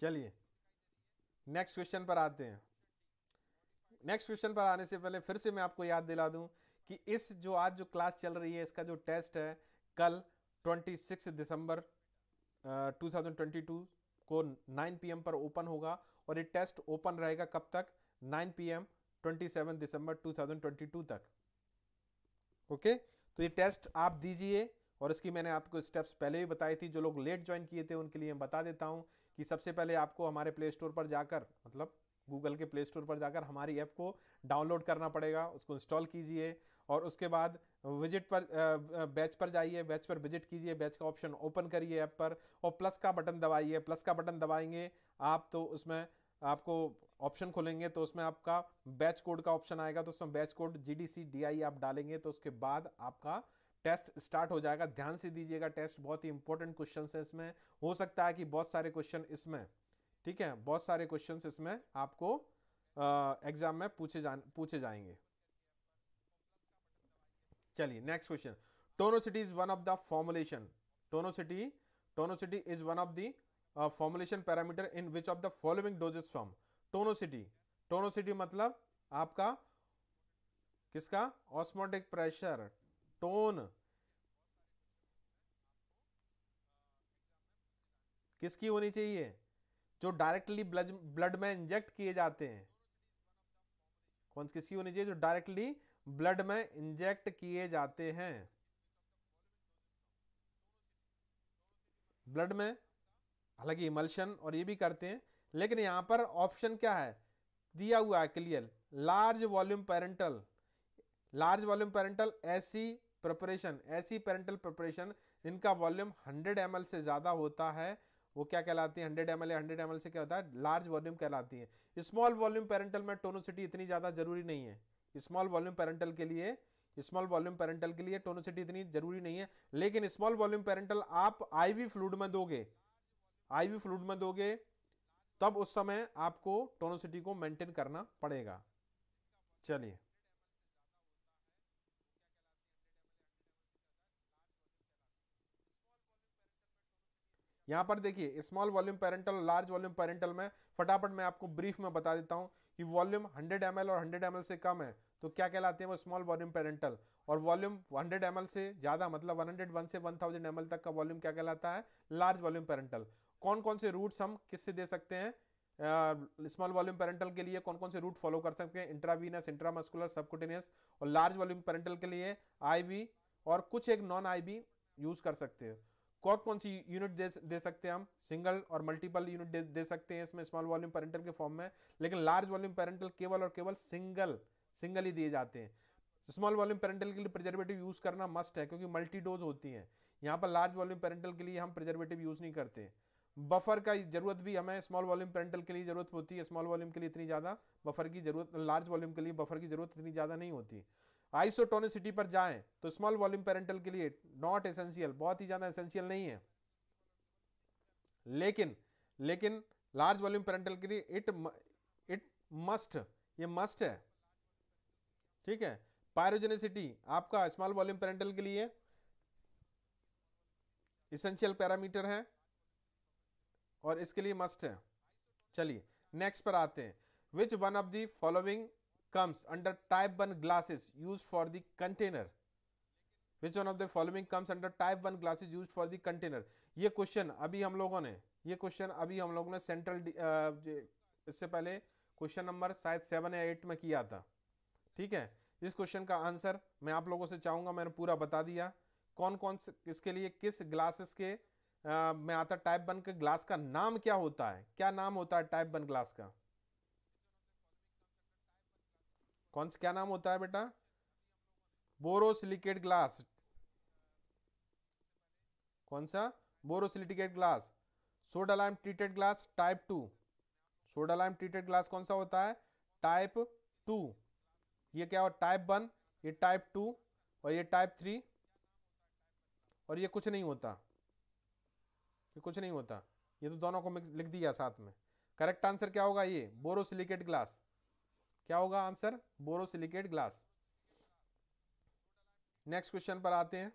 A: चलिए नेक्स्ट क्वेश्चन पर आते हैं नेक्स्ट क्वेश्चन पर आने से पहले फिर से मैं आपको याद दिला दूं कि इस जो आज जो क्लास चल रही है इसका जो टेस्ट है कल 26 दिसंबर 2022 को 9 पीएम पर ओपन होगा और ये टेस्ट ओपन रहेगा कब तक 9 पीएम 27 दिसंबर 2022 तक ओके तो ये टेस्ट आप दीजिए और इसकी मैंने आपको स्टेप्स पहले भी बताई थी जो लोग लेट ज्वाइन किए थे उनके लिए मैं बता देता हूँ कि सबसे पहले आपको हमारे प्ले स्टोर पर जाकर मतलब गूगल के प्ले स्टोर पर जाकर हमारी ऐप को डाउनलोड करना पड़ेगा उसको इंस्टॉल कीजिए और उसके बाद विजिट पर बैच पर जाइए बैच पर विजिट कीजिए बैच का ऑप्शन ओपन करिए ऐप पर और प्लस का बटन दबाइए प्लस का बटन दबाएंगे आप तो उसमें आपको ऑप्शन खोलेंगे तो उसमें आपका बैच कोड का ऑप्शन आएगा तो उसमें batch code G D C D I आप डालेंगे तो उसके बाद आपका टेस्ट स्टार्ट हो जाएगा ध्यान से दीजिएगा टेस्ट बहुत ही इंपॉर्टेंट क्वेश्चन है इसमें हो सकता है कि बहुत सारे क्वेश्चन इसमें ठीक है बहुत सारे क्वेश्चन इसमें आपको एग्जाम में पूछे जा पूछे जाएंगे चलिए next question tonicity is one of the formulation tonicity tonicity is one of the formulation parameter in which of the following doses form tonicity tonicity मतलब आपका किसका ऑस्मोटिक प्रेशर टोन किसकी होनी चाहिए जो डायरेक्टली ब्लड में इंजेक्ट किए जाते हैं कौन किसकी होनी चाहिए जो डायरेक्टली ब्लड में इंजेक्ट किए जाते हैं ब्लड में हालांकि इमल्शन और ये भी करते हैं लेकिन यहाँ पर ऑप्शन क्या है दिया हुआ है clear large volume parenteral large volume parenteral ऐसी प्रिपरेशन ऐसी पेरेंटल प्रिपरेशन जिनका वॉल्यूम 100 एम से ज़्यादा होता है वो क्या कहलाती है 100 एम या 100 एम से क्या होता है लार्ज वॉल्यूम कहलाती है स्मॉल वॉल्यूम पेरेंटल में टोनोसिटी इतनी ज़्यादा जरूरी नहीं है स्मॉल वॉल्यूम पेरेंटल के लिए स्मॉल वॉल्यूम पेरेंटल के लिए टोनोसिटी इतनी जरूरी नहीं है लेकिन स्मॉल वॉल्यूम पेरेंटल आप आईवी फ्लूड में दोगे आईवी फ्लूड में दोगे तब उस समय आपको टोनोसिटी को मेंटेन करना पड़ेगा चलिए यहां पर देखिए small volume parenteral large volume parenteral में फटाफट मैं आपको ब्रीफ में बता देता हूं कि वॉल्यूम 100 एम और 100 एम से कम है तो क्या कहलाते हैं वो स्मॉल वॉल्यूम पेरेंटल और वॉल्यूम 100 एम से ज़्यादा मतलब 101 से 1000 एम तक का वॉल्यूम क्या कहलाता है लार्ज वॉल्यूम पेरेंटल कौन कौन से रूट्स हम किससे दे सकते हैं स्मॉल वॉल्यूम पेरेंटल के लिए कौन कौन से रूट फॉलो कर सकते हैं इंट्रावीनस इंट्रामस्कुलर सबकुटेनियस और लार्ज वॉल्यूम पेरेंटल के लिए आईवी और कुछ एक नॉन आईवी यूज कर सकते हैं कौन कौन सी यूनिट दे, दे सकते हैं हम सिंगल और मल्टीपल यूनिट दे, दे सकते हैं इसमें स्मॉल वॉल्यूम पेरेंटल के फॉर्म में लेकिन लार्ज वॉल्यूम पेरेंटल केवल और केवल सिंगल सिंगल ही दिए जाते हैं स्मॉल वॉल्यूम पेरेंटल के लिए प्रिजर्वेटिव यूज करना मस्ट है क्योंकि मल्टी डोज होती है यहाँ पर लार्ज वॉल्यूम पेरेंटल के लिए हम प्रिजर्वेटिव यूज नहीं करते बफर का जरूरत भी हमें स्मॉल वॉल्यूम पेरेंटल के लिए जरूरत होती है स्मॉल वॉल्यूम के लिए इतनी ज़्यादा बफर की जरूरत लार्ज वॉल्यूम के लिए बफर की जरूरत इतनी ज़्यादा नहीं होती आइसोटोनिसिटी पर जाएं तो स्मॉल वॉल्यूम पेरेंटल के लिए नॉट एसेंशियल बहुत ही ज़्यादा एसेंशियल नहीं है लेकिन लेकिन लार्ज वॉल्यूम पेरेंटल के लिए इट इट मस्ट ये मस्ट है ठीक है पायरोजेनेसिटी आपका स्मॉल वॉल्यूम पेरेंटल के लिए इसेंशियल पैरामीटर है और इसके लिए मस्ट है चलिए नेक्स्ट पर आते हैं which one of the following comes under type one glasses use for the container which one of the following comes under type one glasses use for the container ये क्वेश्चन अभी हम लोगों ने ये क्वेश्चन अभी हम लोगों ने सेंट्रल इससे पहले क्वेश्चन नंबर शायद सेवन या एट में किया था ठीक है इस क्वेश्चन का आंसर मैं आप लोगों से चाहूंगा मैंने पूरा बता दिया कौन कौन से इसके लिए किस ग्लासेस के में आता टाइप वन के ग्लास का नाम क्या होता है क्या नाम होता है टाइप वन ग्लास का कौन सा क्या नाम होता है बेटा बोरोसिलिकेट ग्लास कौन सा borosilicate glass soda lime treated glass type two soda lime treated glass कौन सा होता है टाइप टू ये क्या है टाइप वन ये टाइप टू और ये टाइप थ्री और ये कुछ नहीं होता ये कुछ नहीं होता ये तो दोनों को मिक्स लिख दिया साथ में करेक्ट आंसर क्या होगा ये बोरोसिलिकेट ग्लास क्या होगा answer borosilicate glass next question पर आते हैं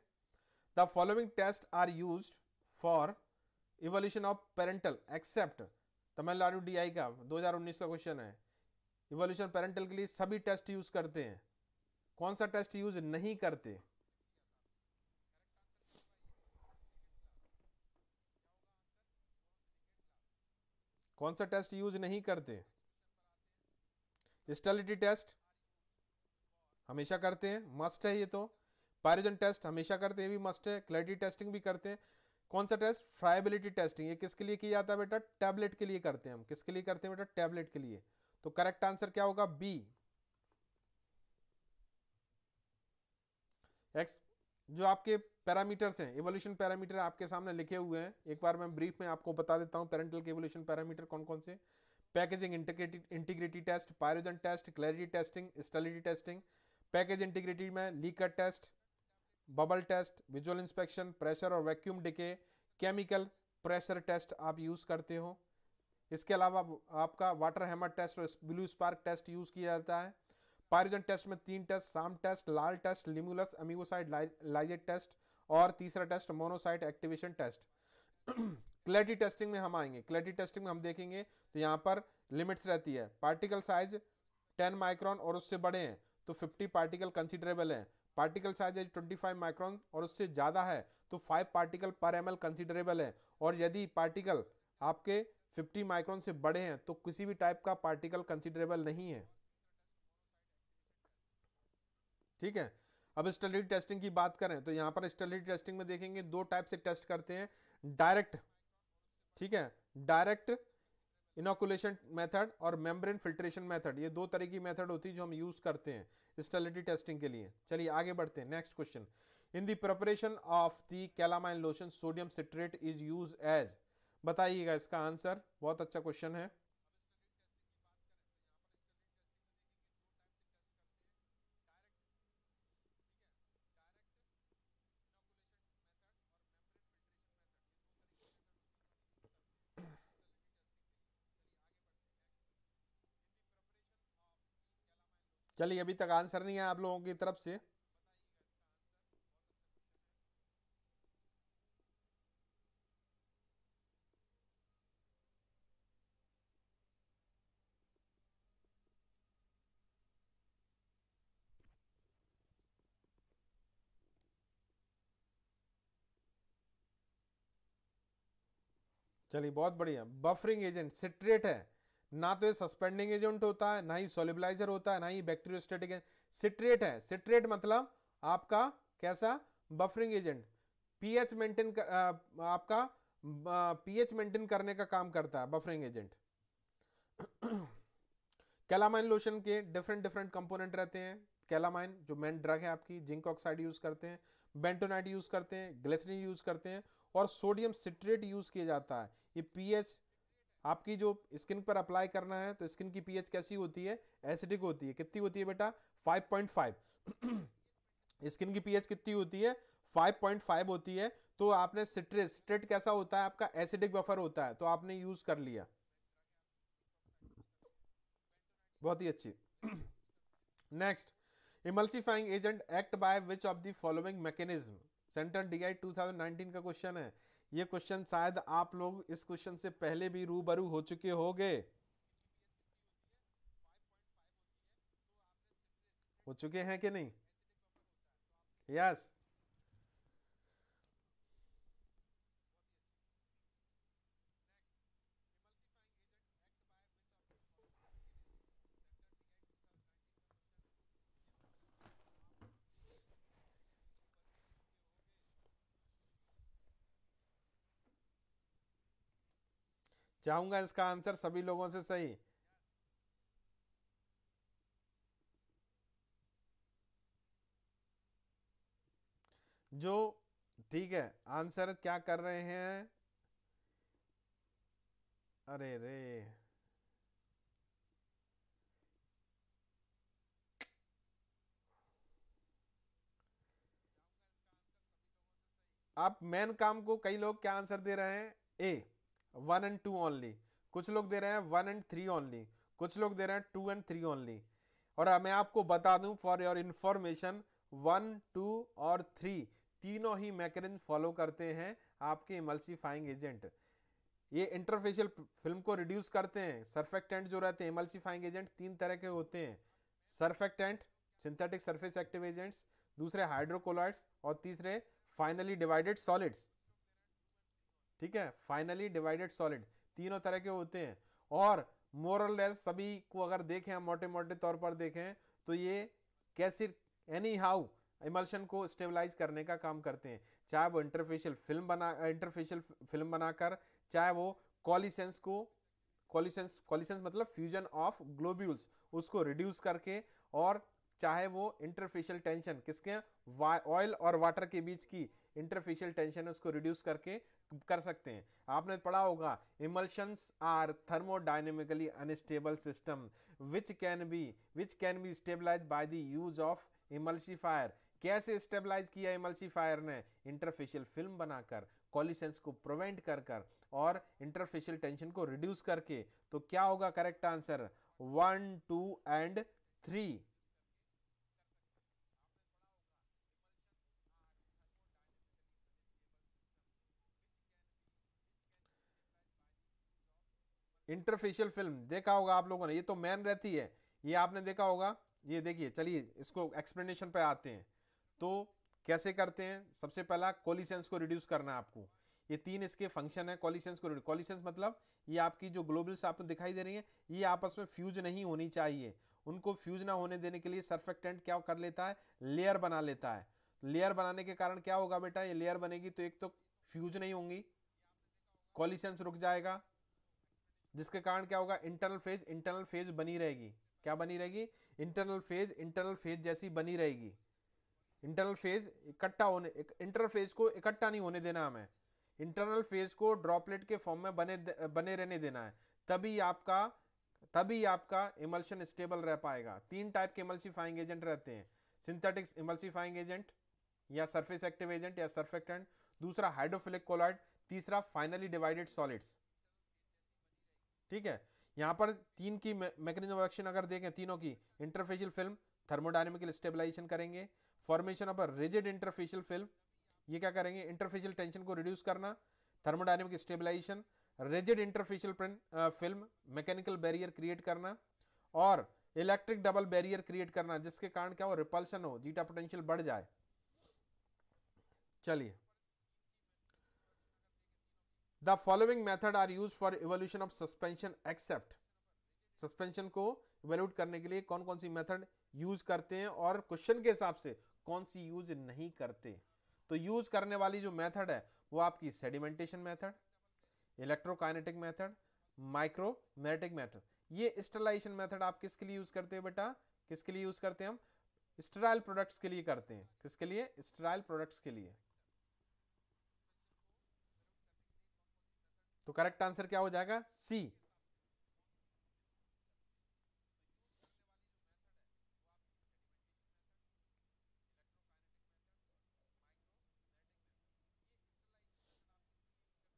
A: the following test are use for evolution of parenteral except Tamil Nadu DI का 2019 का क्वेश्चन है इवोल्यूशन पेरेंटल के लिए सभी टेस्ट यूज करते हैं कौन सा टेस्ट यूज नहीं करते कौन सा टेस्ट यूज नहीं करते स्टेलिटी टेस्ट हमेशा करते हैं मस्ट है ये तो पैरिजन टेस्ट हमेशा करते हैं भी मस्ट है क्लैरिटी टेस्टिंग भी करते हैं कौन सा टेस्ट फ्राइबिलिटी टेस्टिंग ये किसके लिए किया जाता है बेटा टैबलेट के लिए करते हैं हम किसके लिए करते हैं बेटा टैबलेट के लिए तो करेक्ट आंसर क्या होगा बी एक्स जो आपके पैरामीटर्स हैं एवोल्यूशन पैरामीटर आपके सामने लिखे हुए हैं एक बार मैं ब्रीफ में आपको बता देता हूँ पेरेंटल के एवोल्यूशन पैरामीटर कौन कौन से packaging integrity test pyrogen test clarity testing sterility testing package integrity में leaker test bubble test visual inspection pressure और vacuum decay chemical pressure test आप यूज़ करते हो इसके अलावा आपका वाटर हैमर टेस्ट और ब्लू स्पार्क टेस्ट यूज़ किया जाता है पायरिजन टेस्ट में तीन test sham test LAL test limulus amoebocyte lysate test और तीसरा test monocyte activation test [clears throat] clarity testing में हम आएंगे क्लैरिटी टेस्टिंग में हम देखेंगे तो यहाँ पर लिमिट्स रहती है पार्टिकल साइज 10 माइक्रॉन और उससे बड़े हैं तो 50 पार्टिकल कंसिडरेबल हैं पार्टिकल साइज ट्वेंटी 25 माइक्रॉन और उससे ज़्यादा है तो 5 particle per M L considerable है और यदि पार्टिकल आपके 50 माइक्रॉन से बड़े हैं तो किसी भी टाइप का पार्टिकल कंसिडरेबल नहीं है ठीक है अब स्टेबिलिटी टेस्टिंग की बात करें तो यहाँ पर स्टेबिलिटी टेस्टिंग में देखेंगे दो टाइप से टेस्ट करते हैं डायरेक्ट ठीक है डायरेक्ट इनोकुलेशन मेथड और मेम्ब्रेन फिल्ट्रेशन मेथड ये दो तरह की मेथड होती है जो हम यूज़ करते हैं स्टेलिटी टेस्टिंग के लिए चलिए आगे बढ़ते हैं next question in the preparation of the calamine lotion sodium citrate is use as बताइएगा इसका आंसर बहुत अच्छा क्वेश्चन है चलिए अभी तक आंसर नहीं है आप लोगों की तरफ से चलिए बहुत बढ़िया बफरिंग एजेंट सिट्रेट है ना तो ये सस्पेंडिंग एजेंट होता है ना ही सोलिबलाइजर होता है ना ही बैक्टीरियोस्टेटिक सिट्रेट है सिट्रेट मतलब आपका कैसा बफरिंग एजेंट पीएच मेंटेन आपका पीएच मेंटेन करने का काम करता है बफरिंग एजेंट कैलामाइन लोशन के डिफरेंट डिफरेंट कंपोनेंट रहते हैं कैलामाइन जो मेन ड्रग है आपकी जिंक ऑक्साइड यूज़ करते हैं बेंटोनाइट यूज़ करते हैं ग्लिसरीन यूज़ करते हैं और सोडियम सिट्रेट यूज़ किया जाता है ये पीएच आपकी जो स्किन पर अप्लाई करना है तो स्किन की पीएच कैसी होती है एसिडिक होती है कितनी होती है बेटा 5.5 [clears throat] स्किन की पीएच कितनी होती है 5.5 होती है तो आपने सिट्रेस सिट्रेट कैसा होता है आपका एसिडिक बफर होता है तो आपने यूज कर लिया बहुत ही अच्छी next emulsifying agent act by which of the following mechanism centre DI 2019 का क्वेश्चन है ये क्वेश्चन शायद आप लोग इस क्वेश्चन से पहले भी रूबरू हो चुके होंगे हो चुके हैं कि नहीं यस yes. चाहूंगा इसका आंसर सभी लोगों से सही जो ठीक है आंसर क्या कर रहे हैं अरे रे आप मेन काम को कई लोग क्या आंसर दे रहे हैं A one and two only कुछ लोग दे रहे हैं वन एंड थ्री ओनली कुछ लोग दे रहे हैं टू एंड थ्री ओनली और मैं आपको बता दूं for your information one two और थ्री तीनों ही मैकेनिज्म फॉलो करते हैं आपके इमल्सिफाइंग एजेंट ये इंटरफेशियल फिल्म को रिड्यूस करते हैं सर्फेक्टेंट जो रहते हैं इमल्सिफाइंग एजेंट तीन तरह के होते हैं surfactant synthetic surface active agents दूसरे हाइड्रोकोलाइड्स और तीसरे फाइनली डिवाइडेड सॉलिड्स ठीक है फाइनली डिवाइडेड सॉलिड तीनों तरह के होते हैं और मोरल लेस सभी को अगर देखें हम मोटे मोटे तौर पर देखें तो ये कैसे एनी हाउ इमल्शन को स्टेबलाइज करने का काम करते हैं चाहे वो इंटरफेशियल फिल्म बना इंटरफेशियल फिल्म बनाकर चाहे वो कॉलिसेंस को कॉलिसेंस कॉलिसेंस मतलब फ्यूजन ऑफ ग्लोब्यूल्स उसको रिड्यूस करके और चाहे वो इंटरफेशियल टेंशन किसके ऑयल और वाटर के बीच की इंटरफेशियल टेंशन है उसको रिड्यूस करके कर सकते हैं आपने पढ़ा होगा emulsions are thermodynamically unstable system which can be which can be stabilise by the use of emulsifier कैसे स्टेबलाइज किया इमल्सीफायर ने इंटरफेशियल फिल्म बनाकर कॉलिसेंस को प्रिवेंट कर कर और इंटरफेशियल टेंशन को रिड्यूस करके तो क्या होगा correct answer one two and three interfacial film देखा होगा आप लोगों ने ये तो मैन रहती है ये आपने देखा होगा ये देखिए चलिए इसको एक्सप्लेनेशन पे आते हैं तो कैसे करते हैं सबसे पहला कोलिसेंस को रिड्यूस करना है आपको ये तीन इसके फंक्शन है कोलिसेंस को कोलिसेंस मतलब ये आपकी जो ग्लोबल्स आपको दिखाई दे रही हैं ये आपस में फ्यूज नहीं होनी चाहिए उनको फ्यूज ना होने देने के लिए सर्फेक्टेंट क्या कर लेता है लेयर बना लेता है लेयर तो बनाने के कारण क्या होगा बेटा ये लेयर बनेगी तो एक तो फ्यूज नहीं होंगी कॉलिसेंस रुक जाएगा जिसके कारण क्या होगा इंटरनल फेज इंटरनल फेज बनी रहेगी क्या बनी रहेगी इंटरनल फेज इंटरनल फेज जैसी बनी रहेगी इंटरनल फेज इकट्ठा होने इंटरनल फेज को इकट्ठा नहीं होने देना हमें इंटरनल फेज को ड्रॉपलेट के फॉर्म में बने बने रहने देना है तभी आपका तभी आपका इमल्शन स्टेबल रह पाएगा तीन टाइप के इमल्सिफाइंग एजेंट रहते हैं सिंथेटिक्स इमल्सिफाइंग एजेंट या सरफेस एक्टिव एजेंट या सर्फेक्टेंट दूसरा हाइड्रोफिलिक कोलाइड तीसरा फाइनली डिवाइडेड सॉलिड्स ठीक है यहाँ पर तीन की मैकेनिज्म ऑफ एक्शन अगर देखें तीनों की इंटरफेशियल फिल्म थर्मोडाइनमिकल स्टेबलाइजेशन करेंगे formation of a rigid interfacial film ये क्या करेंगे इंटरफेशियल टेंशन को रिड्यूस करना thermodynamic stabilisation rigid interfacial film mechanical barrier create करना और इलेक्ट्रिक डबल बैरियर क्रिएट करना जिसके कारण क्या हो रिपल्शन हो जीटा पोटेंशियल बढ़ जाए चलिए the following method are use for evolution of suspension except suspension को इवेल्यूट करने के लिए कौन कौन सी मेथड यूज करते हैं और क्वेश्चन के हिसाब से कौन सी यूज नहीं करते तो यूज करने वाली जो मेथड है वो आपकी sedimentation method electrokinetic method micromeritic method ये स्टरलाइजेशन मेथड आप किसके लिए यूज करते हैं बेटा किसके लिए यूज करते हैं हम स्टराइल प्रोडक्ट्स के लिए करते हैं किसके लिए स्टराइल प्रोडक्ट्स के लिए तो करेक्ट आंसर क्या हो जाएगा सी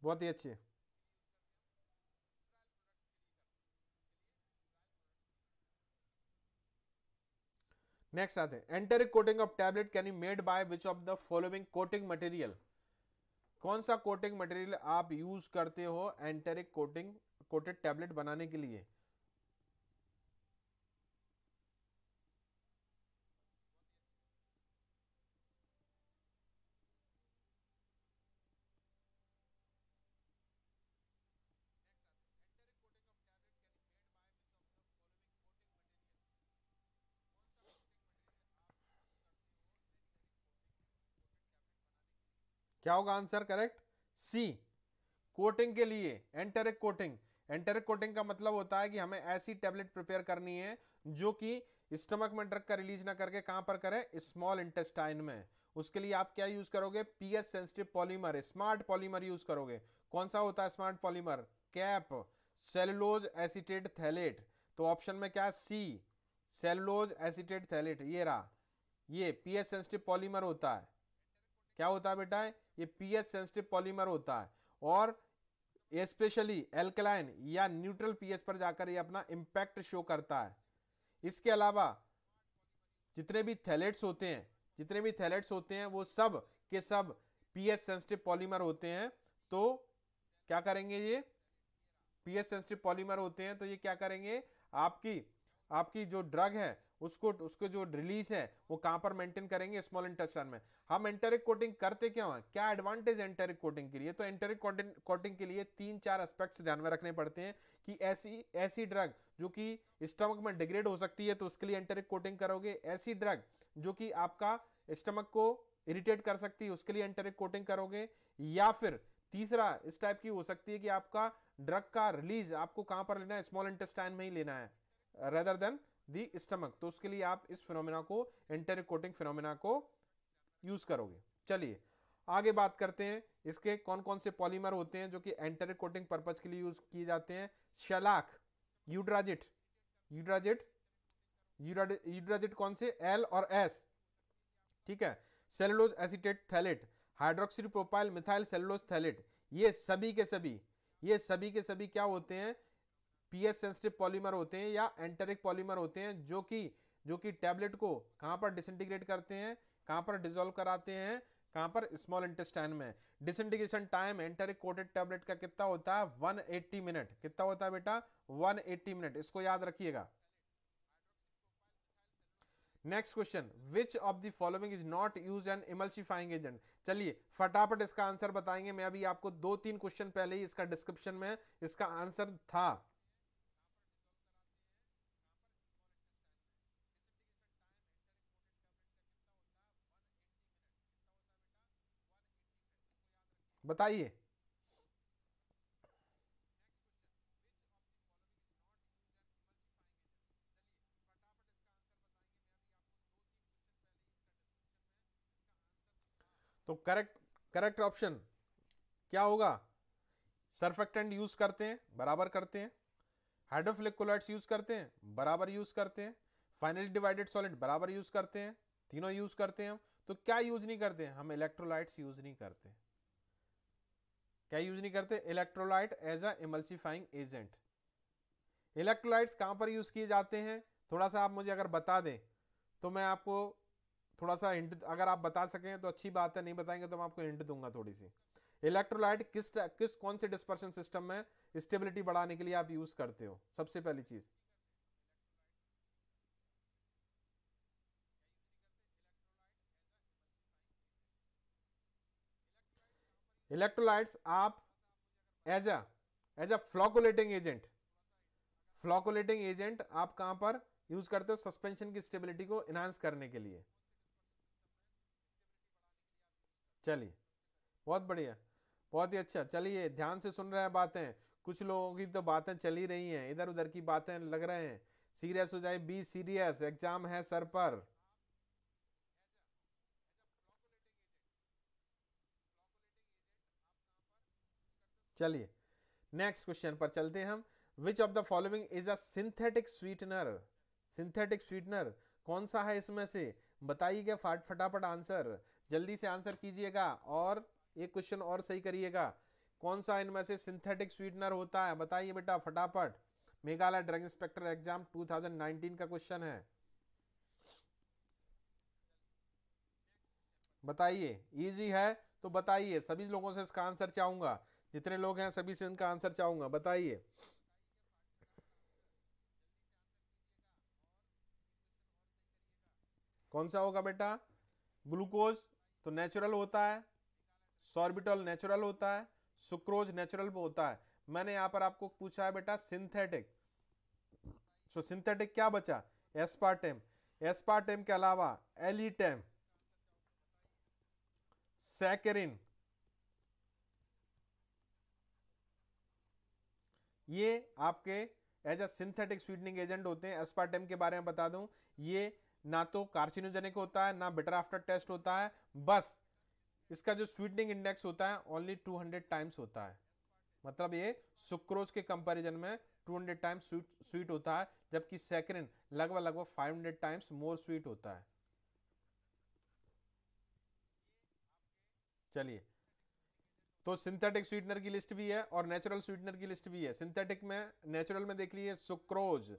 A: बहुत ही अच्छी नेक्स्ट आते हैं enteric coating of tablet can be made by which of the following coating material कौन सा कोटिंग मटेरियल आप यूज़ करते हो एंटेरिक कोटिंग कोटेड टैबलेट बनाने के लिए क्या होगा आंसर करेक्ट सी कोटिंग के लिए एंटेरिक कोटिंग एंटेरिक कोटिंग का मतलब होता है कि हमें ऐसी टेबलेट प्रिपेयर करनी है जो कि स्टमक में ड्रग का रिलीज ना करके कहां पर करें स्मॉल इंटेस्टाइन में उसके लिए आप क्या यूज करोगे pH sensitive polymer smart polymer use करोगे कौन सा होता है smart polymer cap cellulose acetate phthalate तो ऑप्शन में क्या सी सेलुलोज एसिटेट थैलेट ये रहा ये पीएच सेंसिटिव पॉलीमर होता है क्या होता है बेटा है? ये पीएच सेंसिटिव पॉलीमर होता है और स्पेशली एल्कलाइन या न्यूट्रल पीएच पर जाकर ये अपना इम्पैक्ट शो करता है इसके अलावा जितने भी थैलेट्स होते हैं जितने भी थैलेट्स होते हैं वो सब के सब पीएच सेंसिटिव पॉलीमर होते हैं तो क्या करेंगे ये पीएच सेंसिटिव पॉलीमर होते हैं तो ये क्या करेंगे आपकी आपकी जो ड्रग है उसको उसको जो रिलीज है वो कहां पर मेंटेन करेंगे स्मॉल इंटेस्टाइन में हम एंटेरिक कोटिंग करते क्यों है क्या एडवांटेज एंटेरिक कोटिंग के लिए तो एंटेरिक कोटिंग के लिए तीन चार एस्पेक्ट्स ध्यान में रखने पड़ते हैं कि ऐसी ऐसी ड्रग जो कि स्टमक में डिग्रेड हो सकती है तो उसके लिए एंटेरिक कोटिंग करोगे ऐसी ड्रग जो कि आपका स्टमक को इरिटेट कर सकती है उसके लिए एंटेरिक कोटिंग करोगे या फिर तीसरा इस टाइप की हो सकती है कि आपका ड्रग का रिलीज आपको कहां पर लेना है स्मॉल इंटेस्टाइन में ही लेना है रेदर देन दी स्टमक तो उसके लिए आप इस फिनोमिना को इंटर कोटिंग फिनोमेना को यूज करोगे चलिए आगे बात करते हैं इसके कौन कौन से पॉलीमर होते हैं जो कि एंटर कोटिंग पर्पज के लिए यूज किए जाते हैं शलाख यूड्राजिट यूड्राजिट यूड्राजिट कौन से एल और एस ठीक है cellulose acetate phthalate hydroxy propyl methyl cellulose phthalate ये सभी के सभी ये सभी के सभी क्या होते हैं पीएस सेंसिटिव पॉलीमर होते हैं या एंटेरिक पॉलीमर होते हैं जो कि जो कि टैबलेट को कहाँ पर डिसइंटीग्रेट करते हैं कहाँ पर डिजोल्व कराते हैं कहाँ पर स्मॉल इंटेस्टाइन में disintegration time enteric coated tablet का कितना होता है 180 मिनट कितना होता है बेटा 180 मिनट इसको याद रखिएगा next question which of the following is not use an emulsifying agent चलिए फटाफट इसका आंसर बताएंगे मैं अभी आपको दो तीन क्वेश्चन पहले ही इसका डिस्क्रिप्शन में इसका आंसर था बताइए तो करेक्ट करेक्ट ऑप्शन क्या होगा सरफेक्टेंट यूज करते हैं बराबर करते हैं हाइड्रोफ्लिकोलाइट यूज करते हैं बराबर यूज करते हैं फाइनली डिवाइडेड सॉलिड बराबर यूज करते हैं तीनों यूज करते हैं हम तो क्या यूज नहीं करते हम इलेक्ट्रोलाइट्स यूज नहीं करते क्या यूज नहीं करते electrolyte as a emulsifying agent electrolytes कहाँ पर यूज किए जाते हैं थोड़ा सा आप मुझे अगर बता दें तो मैं आपको थोड़ा सा हिंट अगर आप बता सकें तो अच्छी बात है नहीं बताएंगे तो मैं आपको हिंट दूंगा थोड़ी सी इलेक्ट्रोलाइट किस किस कौन से डिस्पर्शन सिस्टम में स्टेबिलिटी बढ़ाने के लिए आप यूज करते हो सबसे पहली चीज इलेक्ट्रोलाइट्स आप as a as a flocculating agent flocculating agent आप कहां पर यूज करते हो सस्पेंशन की स्टेबिलिटी को एनहांस करने के लिए चलिए बहुत बढ़िया बहुत ही अच्छा चलिए ध्यान से सुन रहे हैं बातें कुछ लोगों की तो बातें चल ही रही हैं इधर उधर की बातें लग रहे हैं सीरियस हो जाए बी सीरियस एग्जाम है सर पर चलिए नेक्स्ट क्वेश्चन पर चलते हैं हम which of the following is a synthetic sweetener synthetic sweetener कौन सा है इसमें से बताइएगा फाट फटाफट आंसर जल्दी से आंसर कीजिएगा और एक क्वेश्चन और सही करिएगा कौन सा इनमें से सिंथेटिक स्वीटनर होता है बताइए बेटा फटाफट मेघालय ड्रग इंस्पेक्टर एग्जाम 2019 का क्वेश्चन है बताइए इजी है तो बताइए सभी लोगों से इसका आंसर चाहूंगा जितने लोग हैं सभी से इनका आंसर चाहूंगा बताइए कौन सा होगा बेटा ग्लूकोज तो नेचुरल होता है सॉर्बिटॉल नेचुरल होता है सुक्रोज नेचुरल होता है मैंने यहां पर आपको पूछा है बेटा सिंथेटिक सो सिंथेटिक क्या बचा एस्पार्टेम एस्पार्टेम के अलावा एलिटेम सैकेरिन ये आपके as a synthetic sweetening agent होते हैं एस्पार्टेम के बारे में बता दूं ये ना तो कार्सिनोजेनिक होता है ना बेटर आफ्टर टेस्ट होता है बस इसका जो स्वीटनिंग इंडेक्स होता है ओनली 200 टाइम्स होता है मतलब ये सुक्रोज के कंपैरिजन में 200 टाइम्स स्वीट स्वीट होता है जबकि सैक्रिन लगभग लगभग 500 टाइम्स मोर स्वीट होता है चलिए तो सिंथेटिक स्वीटनर की लिस्ट भी है और नेचुरल स्वीटनर की लिस्ट भी है सिंथेटिक में नेचुरल में देख लीजिए sucrose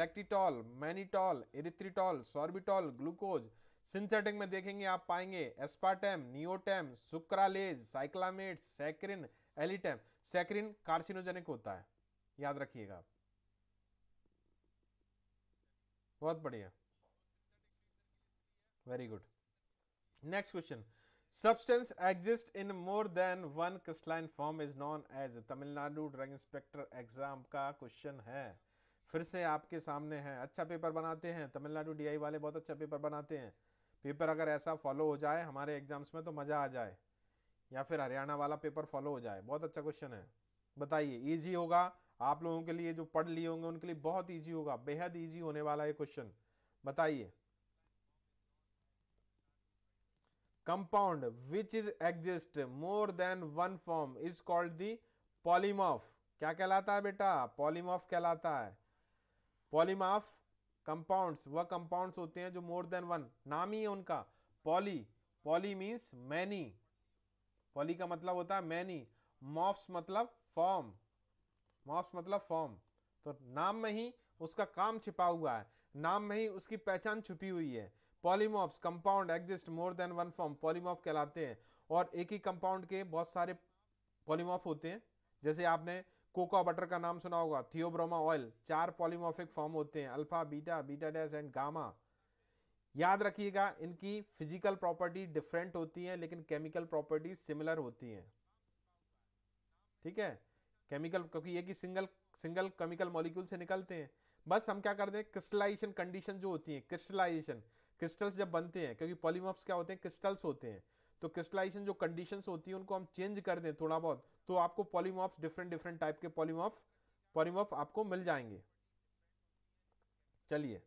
A: lactitol mannitol erythritol sorbitol glucose synthetic में देखेंगे आप पाएंगे aspartame neotame sucralose cyclamate saccharin alitame saccharin carcinogenic होता है याद रखिएगा बहुत बढ़िया very good next question Substance exist in more than one crystalline form is known as Tamil Nadu drug inspector exam का क्वेश्चन है फिर से आपके सामने है अच्छा पेपर बनाते हैं तमिलनाडु डीआई वाले बहुत अच्छा पेपर बनाते हैं पेपर अगर ऐसा फॉलो हो जाए हमारे एग्जाम्स में तो मज़ा आ जाए या फिर हरियाणा वाला पेपर फॉलो हो जाए बहुत अच्छा क्वेश्चन है बताइए ईजी होगा आप लोगों के लिए जो पढ़ लिए होंगे उनके लिए बहुत ईजी होगा बेहद ईजी होने वाला ये क्वेश्चन बताइए compound which is exist more than one form is called the polymorph क्या कहलाता है बेटा polymorph कहलाता है polymorph compounds वह compounds होते हैं जो more than one नाम ही है उनका poly poly means many poly का मतलब होता है many morphs मतलब form morphs मतलब form तो नाम में ही उसका काम छिपा हुआ है नाम में ही उसकी पहचान छुपी हुई है polymorphs compound exist more than one form polymorph कहलाते हैं और एक ही कंपाउंड के बहुत सारे पॉलीमॉप होते हैं जैसे आपने कोका बटर का नाम सुना होगा थियोब्रोमा ऑयल चार पॉलीमॉफिक फॉर्म होते हैं alpha beta beta dash and gamma याद रखिएगा इनकी फिजिकल प्रॉपर्टी डिफरेंट होती है लेकिन केमिकल प्रॉपर्टी सिमिलर होती हैं ठीक है केमिकल क्योंकि ये कि सिंगल सिंगल केमिकल मॉलिक्यूल से निकलते हैं बस हम क्या करते हैं क्रिस्टलाइजेशन कंडीशन जो होती है क्रिस्टलाइजेशन क्रिस्टल्स जब बनते हैं क्योंकि पॉलीमॉप्स क्या होते हैं क्रिस्टल्स होते हैं तो क्रिस्टलाइजेशन जो कंडीशंस होती हैं उनको हम चेंज कर दें थोड़ा बहुत तो आपको पॉलीमॉप्स डिफरेंट डिफरेंट टाइप के पॉलीमॉफ पॉलीमॉफ आपको मिल जाएंगे चलिए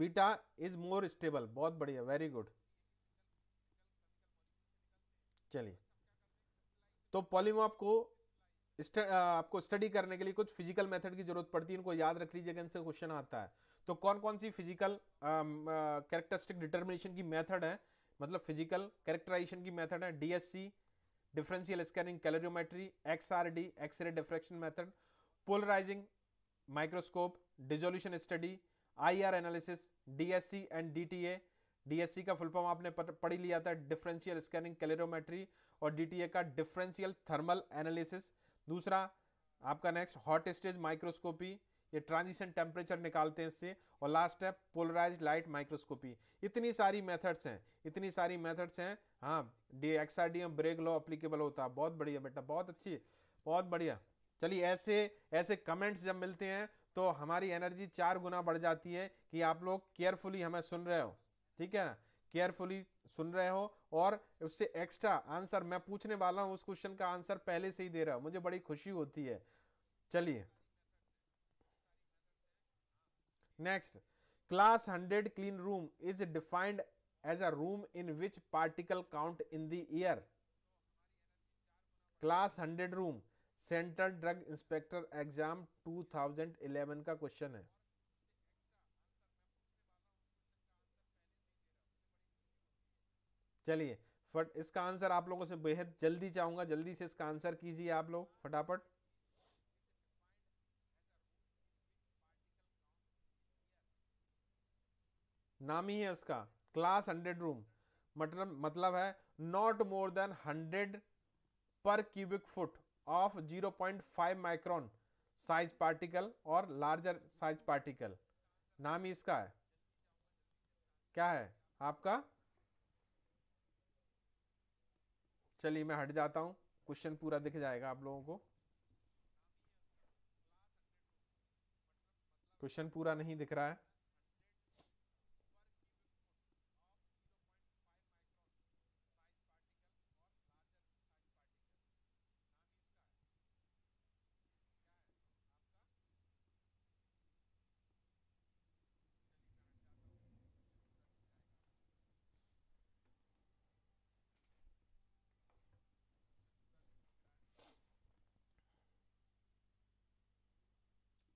A: बीटा इज मोर स्टेबल बहुत बढ़िया वेरी गुड चलिए तो पॉलीमॉप को आपको स्टडी करने के लिए कुछ फिजिकल मेथड की जरूरत पड़ती है इनको याद रख लीजिएगा इनसे क्वेश्चन आता है तो कौन कौन सी फिजिकल कैरेक्टरिस्टिक डिटर्मिनेशन की मेथड है मतलब फिजिकल कैरेक्टराइजेशन की मेथड है DSC differential scanning calorimetry XRD X ray diffraction method polarising microscope dissolution study IR analysis DSC and DTA DSC का फुल फॉर्म आपने पढ़ी लिया था डिफरेंशियल स्कैनिंग कैलोरियोमेट्री और डीटीए का डिफरेंशियल थर्मल एनालिसिस दूसरा आपका नेक्स्ट हॉट स्टेज माइक्रोस्कोपी ये ट्रांजिशन टेम्परेचर निकालते हैं इससे और लास्ट है पोलराइज लाइट माइक्रोस्कोपी इतनी सारी मेथड्स हैं इतनी सारी मेथड्स हैं हाँ D X R D M Bragg law applicable होता है बहुत बढ़िया बेटा बहुत अच्छी बहुत बढ़िया चलिए ऐसे ऐसे कमेंट्स जब मिलते हैं तो हमारी एनर्जी चार गुना बढ़ जाती है कि आप लोग केयरफुली हमें सुन रहे हो ठीक है ना केयरफुली सुन रहे हो और उससे एक्स्ट्रा आंसर मैं पूछने वाला हूँ उस क्वेश्चन का आंसर पहले से ही दे रहा हूँ मुझे बड़ी खुशी होती है चलिए next class hundred clean room is defined as a room in which particle count in the class hundred room central drug inspector exam two thousand eleven का क्वेश्चन है चलिए फट इसका आंसर आप लोगों से बेहद जल्दी चाहूंगा जल्दी से इसका आंसर कीजिए आप लोग फटाफट नाम ही है उसका क्लास हंड्रेड रूम मतलब मतलब है not more than hundred per cubic foot of zero point five micron size particle और लार्जर साइज पार्टिकल नाम ही इसका है क्या है आपका चलिए मैं हट जाता हूं क्वेश्चन पूरा दिख जाएगा आप लोगों को क्वेश्चन पूरा नहीं दिख रहा है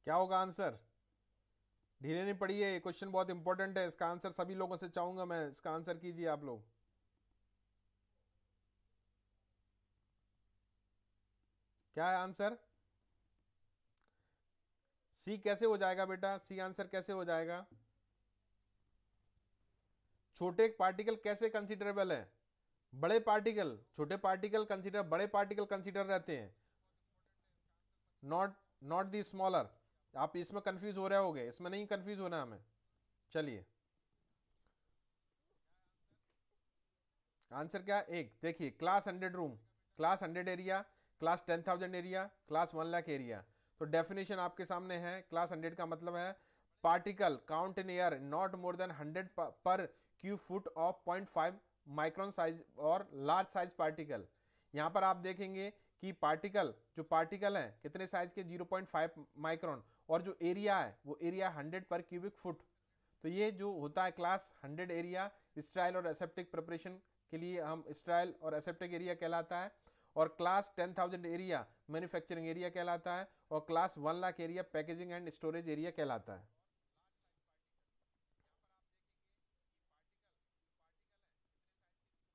A: क्या होगा आंसर ढीले नहीं पड़िए ये क्वेश्चन बहुत इंपॉर्टेंट है इसका आंसर सभी लोगों से चाहूंगा मैं इसका आंसर कीजिए आप लोग क्या है आंसर सी कैसे हो जाएगा बेटा सी आंसर कैसे हो जाएगा छोटे पार्टिकल कैसे कंसिडरेबल है बड़े पार्टिकल छोटे पार्टिकल कंसिडर बड़े पार्टिकल कंसिडर रहते हैं नॉट नॉट दी स्मॉलर आप इसमें कंफ्यूज हो रहे हो गए इसमें नहीं कंफ्यूज होना हमें चलिए आंसर क्या एक देखिए class hundred room class hundred area class ten thousand area class one lakh area तो डेफिनेशन आपके सामने है क्लास हंड्रेड का मतलब है particle count in air not more than hundred per cu foot of point five micron size और large size particle यहाँ पर आप देखेंगे कि पार्टिकल जो पार्टिकल है कितने साइज के 0.5 माइक्रोन और जो एरिया है वो area hundred per cubic foot तो ये जो होता है क्लास हंड्रेड एरिया स्ट्राइल और एसेप्टिक प्रिपरेशन के लिए हम स्ट्राइल और एसेप्टिक एरिया कहलाता है और class ten thousand area manufacturing area कहलाता है और class one lakh area packaging and storage area कहलाता है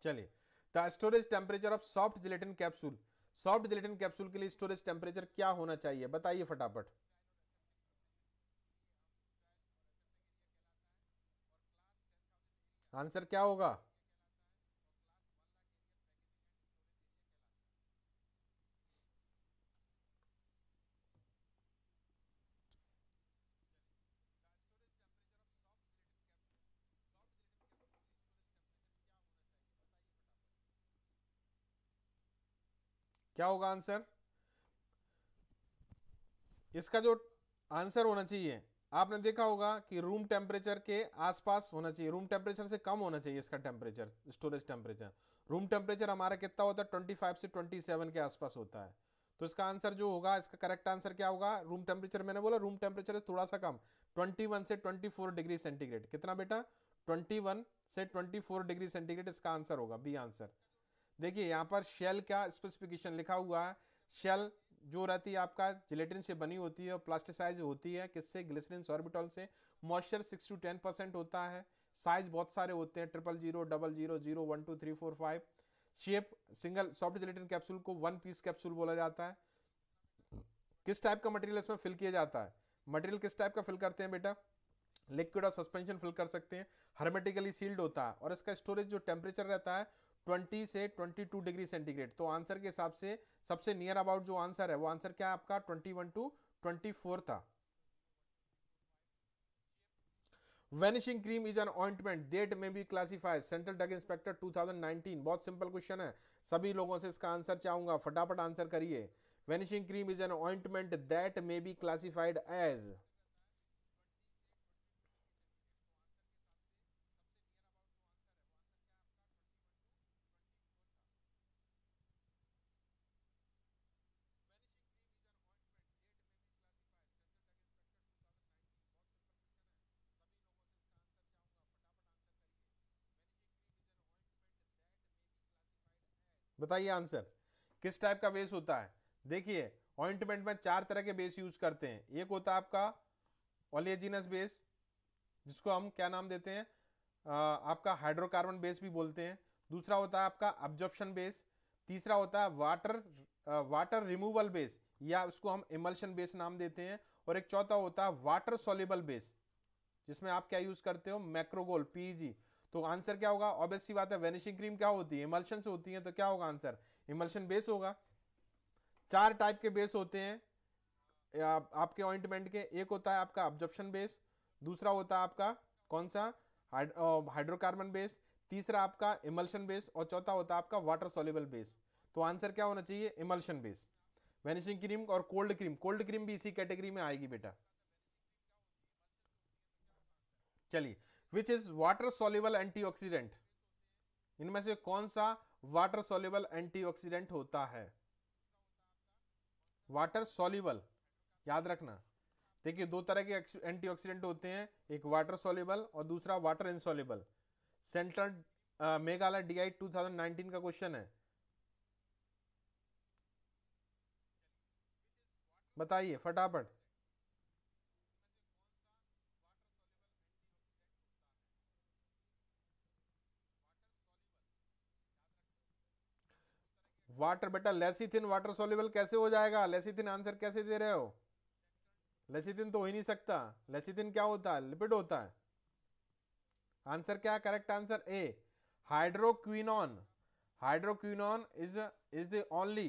A: चलिए the storage temperature of soft gelatin capsule soft gelatin capsule के लिए स्टोरेज टेम्परेचर क्या होना चाहिए बताइए फटाफट आंसर क्या होगा क्या होगा आंसर इसका जो आंसर होना चाहिए आपने देखा होगा कि रूम टेम्परेचर के आसपास होना चाहिए रूम टेम्परेचर से कम होना चाहिए इसका temperature storage temperature room temperature हमारा कितना होता है ट्वेंटी फाइव से ट्वेंटी सेवन के आसपास होता है तो इसका आंसर जो होगा इसका करेक्ट आंसर क्या होगा रूम टेम्परेचर मैंने बोला रूम टेम्परेचर थोड़ा सा कम 21 से 24 डिग्री सेंटीग्रेड कितना बेटा 21 से 24 डिग्री सेंटीग्रेड इसका आंसर होगा बी आंसर देखिए यहाँ पर शेल का स्पेसिफिकेशन लिखा हुआ है शेल जो रहती है आपका जिलेटिन से बनी होती है और प्लास्टिसाइज होती है किससे ग्लिसरीन सॉर्बिटॉल से moisture six to ten percent होता है साइज बहुत सारे होते हैं triple zero double zero zero one two three four five shape single soft gelatin capsule को वन पीस कैप्सूल बोला जाता है किस टाइप का मटेरियल इसमें फिल किया जाता है मटेरियल किस टाइप का फिल करते हैं बेटा लिक्विड और सस्पेंशन फिल कर सकते हैं हर्मेटिकली सील्ड होता है और इसका स्टोरेज जो टेम्परेचर रहता है 20 से 22 डिग्री सेंटीग्रेड तो आंसर के हिसाब से सबसे नियर अबाउट जो आंसर है वो आंसर क्या आपका 21 टू 24 था vanishing cream is an ointment that में be classified central drug inspector 2019 बहुत सिंपल क्वेश्चन है सभी लोगों से इसका आंसर चाहूंगा फटाफट आंसर करिए vanishing cream is an ointment that may be classified as बताइए आंसर किस टाइप का बेस होता है देखिए ऑइंटमेंट में चार तरह के बेस यूज करते हैं एक होता है आपका ओलियजिनस बेस जिसको हम क्या नाम देते हैं आपका हाइड्रोकार्बन बेस भी बोलते हैं दूसरा होता है आपका ऑब्जॉर्प्शन बेस तीसरा होता है वाटर वाटर रिमूवल बेस या उसको हम इमल्शन बेस नाम देते हैं और एक चौथा होता है वाटर सोलेबल बेस जिसमें आप क्या यूज करते हो मैक्रोगोल पीजी तो आंसर क्या होगा ऑब्वियस सी बात है वेनिशिंग क्रीम क्या होती है इमल्शन से होती है तो क्या होगा आंसर इमल्शन बेस होगा चार टाइप के बेस होते हैं आप, आपके ऑइंटमेंट के एक होता है आपका ऑब्जप्शन बेस दूसरा होता है आपका कौन सा हाइड्रोकार्बन बेस तीसरा आपका इमल्शन बेस और चौथा होता है आपका वाटर सोलेबल बेस तो आंसर क्या होना चाहिए इमल्शन बेस वेनिशिंग क्रीम और कोल्ड क्रीम कोल्ड क्रीम भी इसी कैटेगरी में आएगी बेटा चलिए which is water soluble antioxidant इनमें से कौन सा वाटर सोल्यूबल एंटीऑक्सीडेंट होता है वाटर सोल्यूबल याद रखना देखिए दो तरह के एंटीऑक्सीडेंट होते हैं एक वाटर सोल्यूबल और दूसरा water insoluble central Meghalaya DI 2019 का क्वेश्चन है बताइए फटाफट वाटर बेटा लेसिथिन वाटर सोल्यूबल कैसे हो जाएगा लेसिथिन आंसर कैसे दे रहे हो लेसिथिन तो हो ही नहीं सकता लेसिथिन क्या होता है लिपिड होता है आंसर क्या है correct answer A hydroquinone hydroquinone is is the only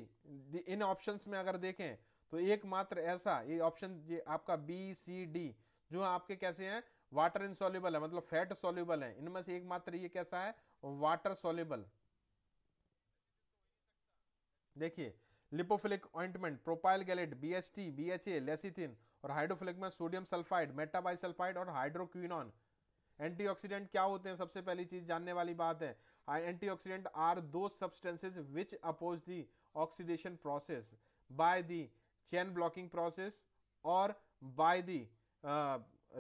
A: इन ऑप्शंस में अगर देखें तो एकमात्र ऐसा ये ऑप्शन ये आपका बी सी डी जो आपके कैसे हैं वाटर इनसॉल्यूबल है मतलब फैट सॉल्यूबल है इनमें से एकमात्र ये कैसा है वाटर सॉल्यूबल देखिए lipophilic ointment propyl gallate B S T B H A lecithin और हाइड्रोफिलिक में सोडियम सल्फाइड मेटाबाइसल्फाइड और हाइड्रोक्विनॉन एंटीऑक्सीडेंट क्या होते हैं सबसे पहली चीज जानने वाली बात है एंटीऑक्सीडेंट आर दो substances which oppose the oxidation process by the chain blocking process और बाय दी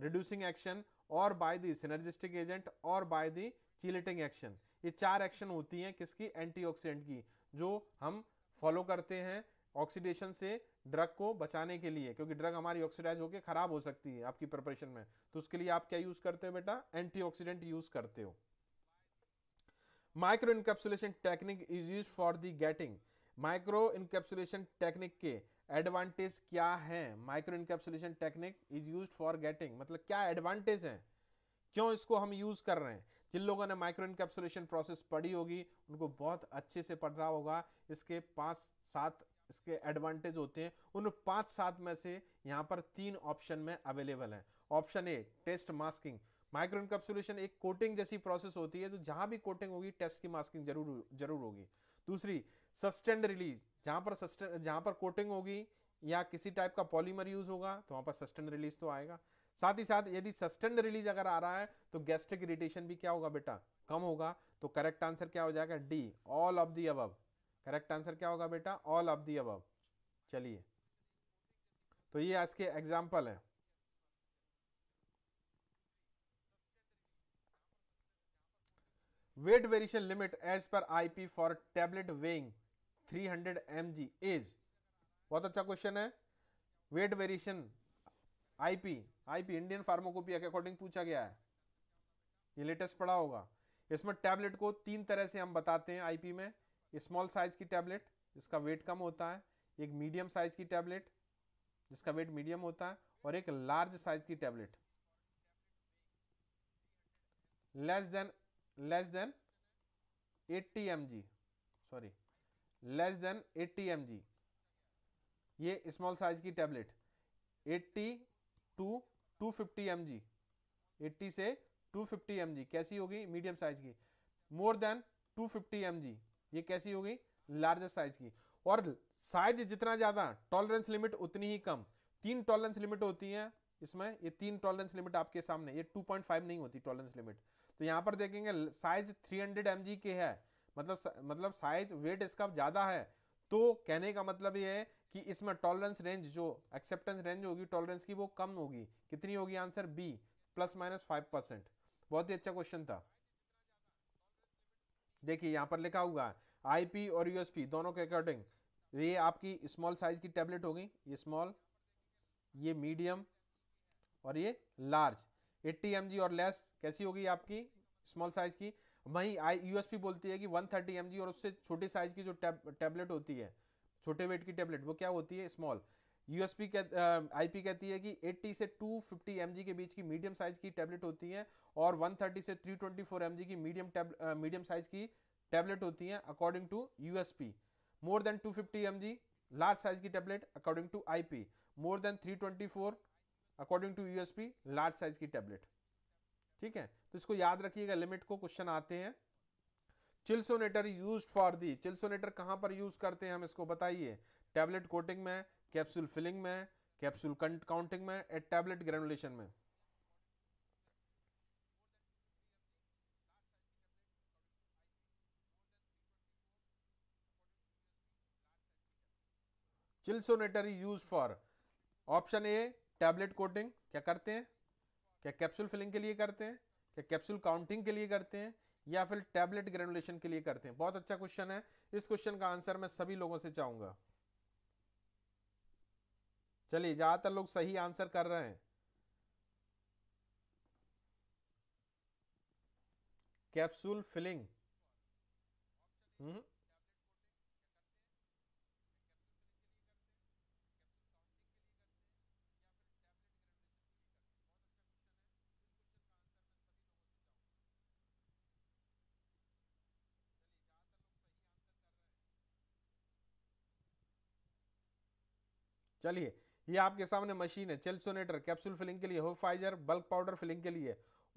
A: रिड्यूसिंग एक्शन और बाय दी सिनर्जिस्टिक एजेंट और बाय दी चिलेटिंग एक्शन ये चार एक्शन होती हैं किसकी एंटीऑक्सीडेंट की जो हम फॉलो करते हैं ऑक्सीडेशन से ड्रग को बचाने के लिए क्योंकि ड्रग हमारी ऑक्सीडाइज होकर ख़राब हो सकती है आपकी प्रिपरेशन में तो उसके लिए आप क्या यूज़ करते हो बेटा एंटीऑक्सीडेंट यूज़ करते हो micro encapsulation technique is use for the getting micro encapsulation technique के एडवांटेज क्या है micro encapsulation technique is use for getting मतलब क्या एडवांटेज है क्यों इसको हम यूज़ कर रहे हैं जिन लोगों ने माइक्रो इनकेप्सुलेशन प्रोसेस पढ़ी होगी उनको बहुत अच्छे से पढ़ना होगा इसके पांच सात इसके एडवांटेज होते हैं उन पांच सात में से यहाँ पर तीन ऑप्शन में अवेलेबल है option A taste masking micro encapsulation एक कोटिंग जैसी प्रोसेस होती है तो जहां भी कोटिंग होगी टेस्ट की मास्किंग जरूर जरूर होगी दूसरी सस्टेंड रिलीज जहां पर सस्टेंड जहां पर कोटिंग होगी या किसी टाइप का पॉलीमर यूज होगा तो वहां पर सस्टेंड रिलीज तो आएगा साथ ही साथ यदि सस्टेंड रिलीज अगर आ रहा है तो गैस्ट्रिक इरिटेशन भी क्या होगा बेटा कम होगा तो करेक्ट आंसर क्या हो जाएगा D all of the above correct answer क्या होगा बेटा ऑल ऑफ दी अबव चलिए तो ये आज के एग्जाम्पल है weight variation limit as per IP for tablet weighing 300 mg as बहुत अच्छा क्वेश्चन है weight variation IP IP Indian pharmacopoeia के अकॉर्डिंग पूछा गया है ये लेटेस्ट पढ़ा होगा इसमें टैबलेट को तीन तरह से हम बताते हैं आईपी में स्मॉल साइज की टैबलेट जिसका वेट कम होता है एक मीडियम साइज की टैबलेट जिसका वेट मीडियम होता है और एक लार्ज साइज की tablet less than less than 80 G sorry less than 80 G ये स्मॉल साइज की tablet 80 to two fifty M G eighty से टू फिफ्टी एम जी कैसी होगी मीडियम साइज की more than two fifty M G ये कैसी होगी largest size की और साइज जितना ज़्यादा टॉलरेंस लिमिट उतनी ही कम तीन टॉलरेंस लिमिट होती है इसमें ये तीन टॉलरेंस लिमिट आपके सामने ये 2.5 नहीं होती टॉलरेंस लिमिट तो यहाँ पर देखेंगे साइज 300 हंड्रेड के है मतलब मतलब साइज वेट इसका ज़्यादा है तो कहने का मतलब ये है कि इसमें टॉलरेंस रेंज जो एक्सेप्टेंस रेंज होगी टॉलरेंस की वो कम होगी कितनी होगी answer B plus minus five percent बहुत ही अच्छा क्वेश्चन था देखिए यहाँ पर लिखा हुआ है आईपी और यूएसपी दोनों के अकॉर्डिंग ये आपकी स्मॉल साइज की टैबलेट होगी ये स्मॉल ये मीडियम और ये लार्ज एट्टी एम और लेस कैसी होगी आपकी स्मॉल साइज की वहीं आई यूएसपी बोलती है कि 130 एम और उससे छोटी साइज की जो टैबलेट होती है छोटे वेट की टेबलेट वो क्या होती है स्मॉल यूएसपी आईपी कहती है कि 80 से 250 फिफ्टी के बीच की मीडियम साइज की टैबलेट होती हैं और 130 से 324 ट्वेंटी की मीडियम मीडियम साइज की टैबलेट होती है according to USP more than 250 fifty large size की tablet according to IP more than 324 according to USP large size की टैबलेट ठीक है तो इसको याद रखिएगा लिमिट को क्वेश्चन आते हैं चिल्सोनेटर यूज फॉर दी चिल्सोनेटर कहाँ पर यूज करते हैं हम इसको बताइए टैबलेट कोटिंग में कैप्सूल फिलिंग में कैप्सूल काउंटिंग में एट टैबलेट ग्रेनुलेशन में Chilsonator use for option A tablet coating क्या करते हैं क्या कैप्सूल फिलिंग के लिए करते हैं क्या कैप्सूल काउंटिंग के लिए करते हैं या फिर टैबलेट ग्रेनुलेशन के लिए करते हैं बहुत अच्छा क्वेश्चन है इस क्वेश्चन का आंसर मैं सभी लोगों से चाहूंगा चलिए ज्यादातर लोग सही आंसर कर रहे हैं कैप्सूल फिलिंग हम्म चलिए ये आपके सामने मशीन है चेल्सोनेटर कैप्सूल फिलिंग के लिए हो फाइजर बल्क पाउडर फिलिंग के लिए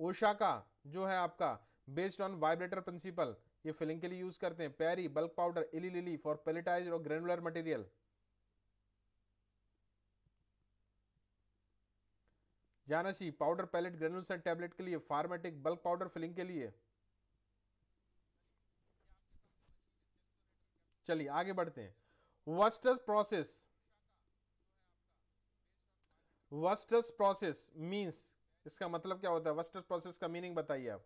A: ओशा का जो है आपका बेस्ड ऑन वाइब्रेटर प्रिंसिपल ये फिलिंग के लिए यूज करते हैं पैरी बल्क पाउडर इली लिली फॉर पेलेटाइज और ग्रेनुलर मटेरियल जानसी powder pellet granules and tablet के लिए फार्मेटिक बल्क पाउडर फिलिंग के लिए चलिए आगे बढ़ते हैं Wurster process Wurster process means इसका मतलब क्या होता है वस्टस प्रोसेस का मीनिंग बताइए आप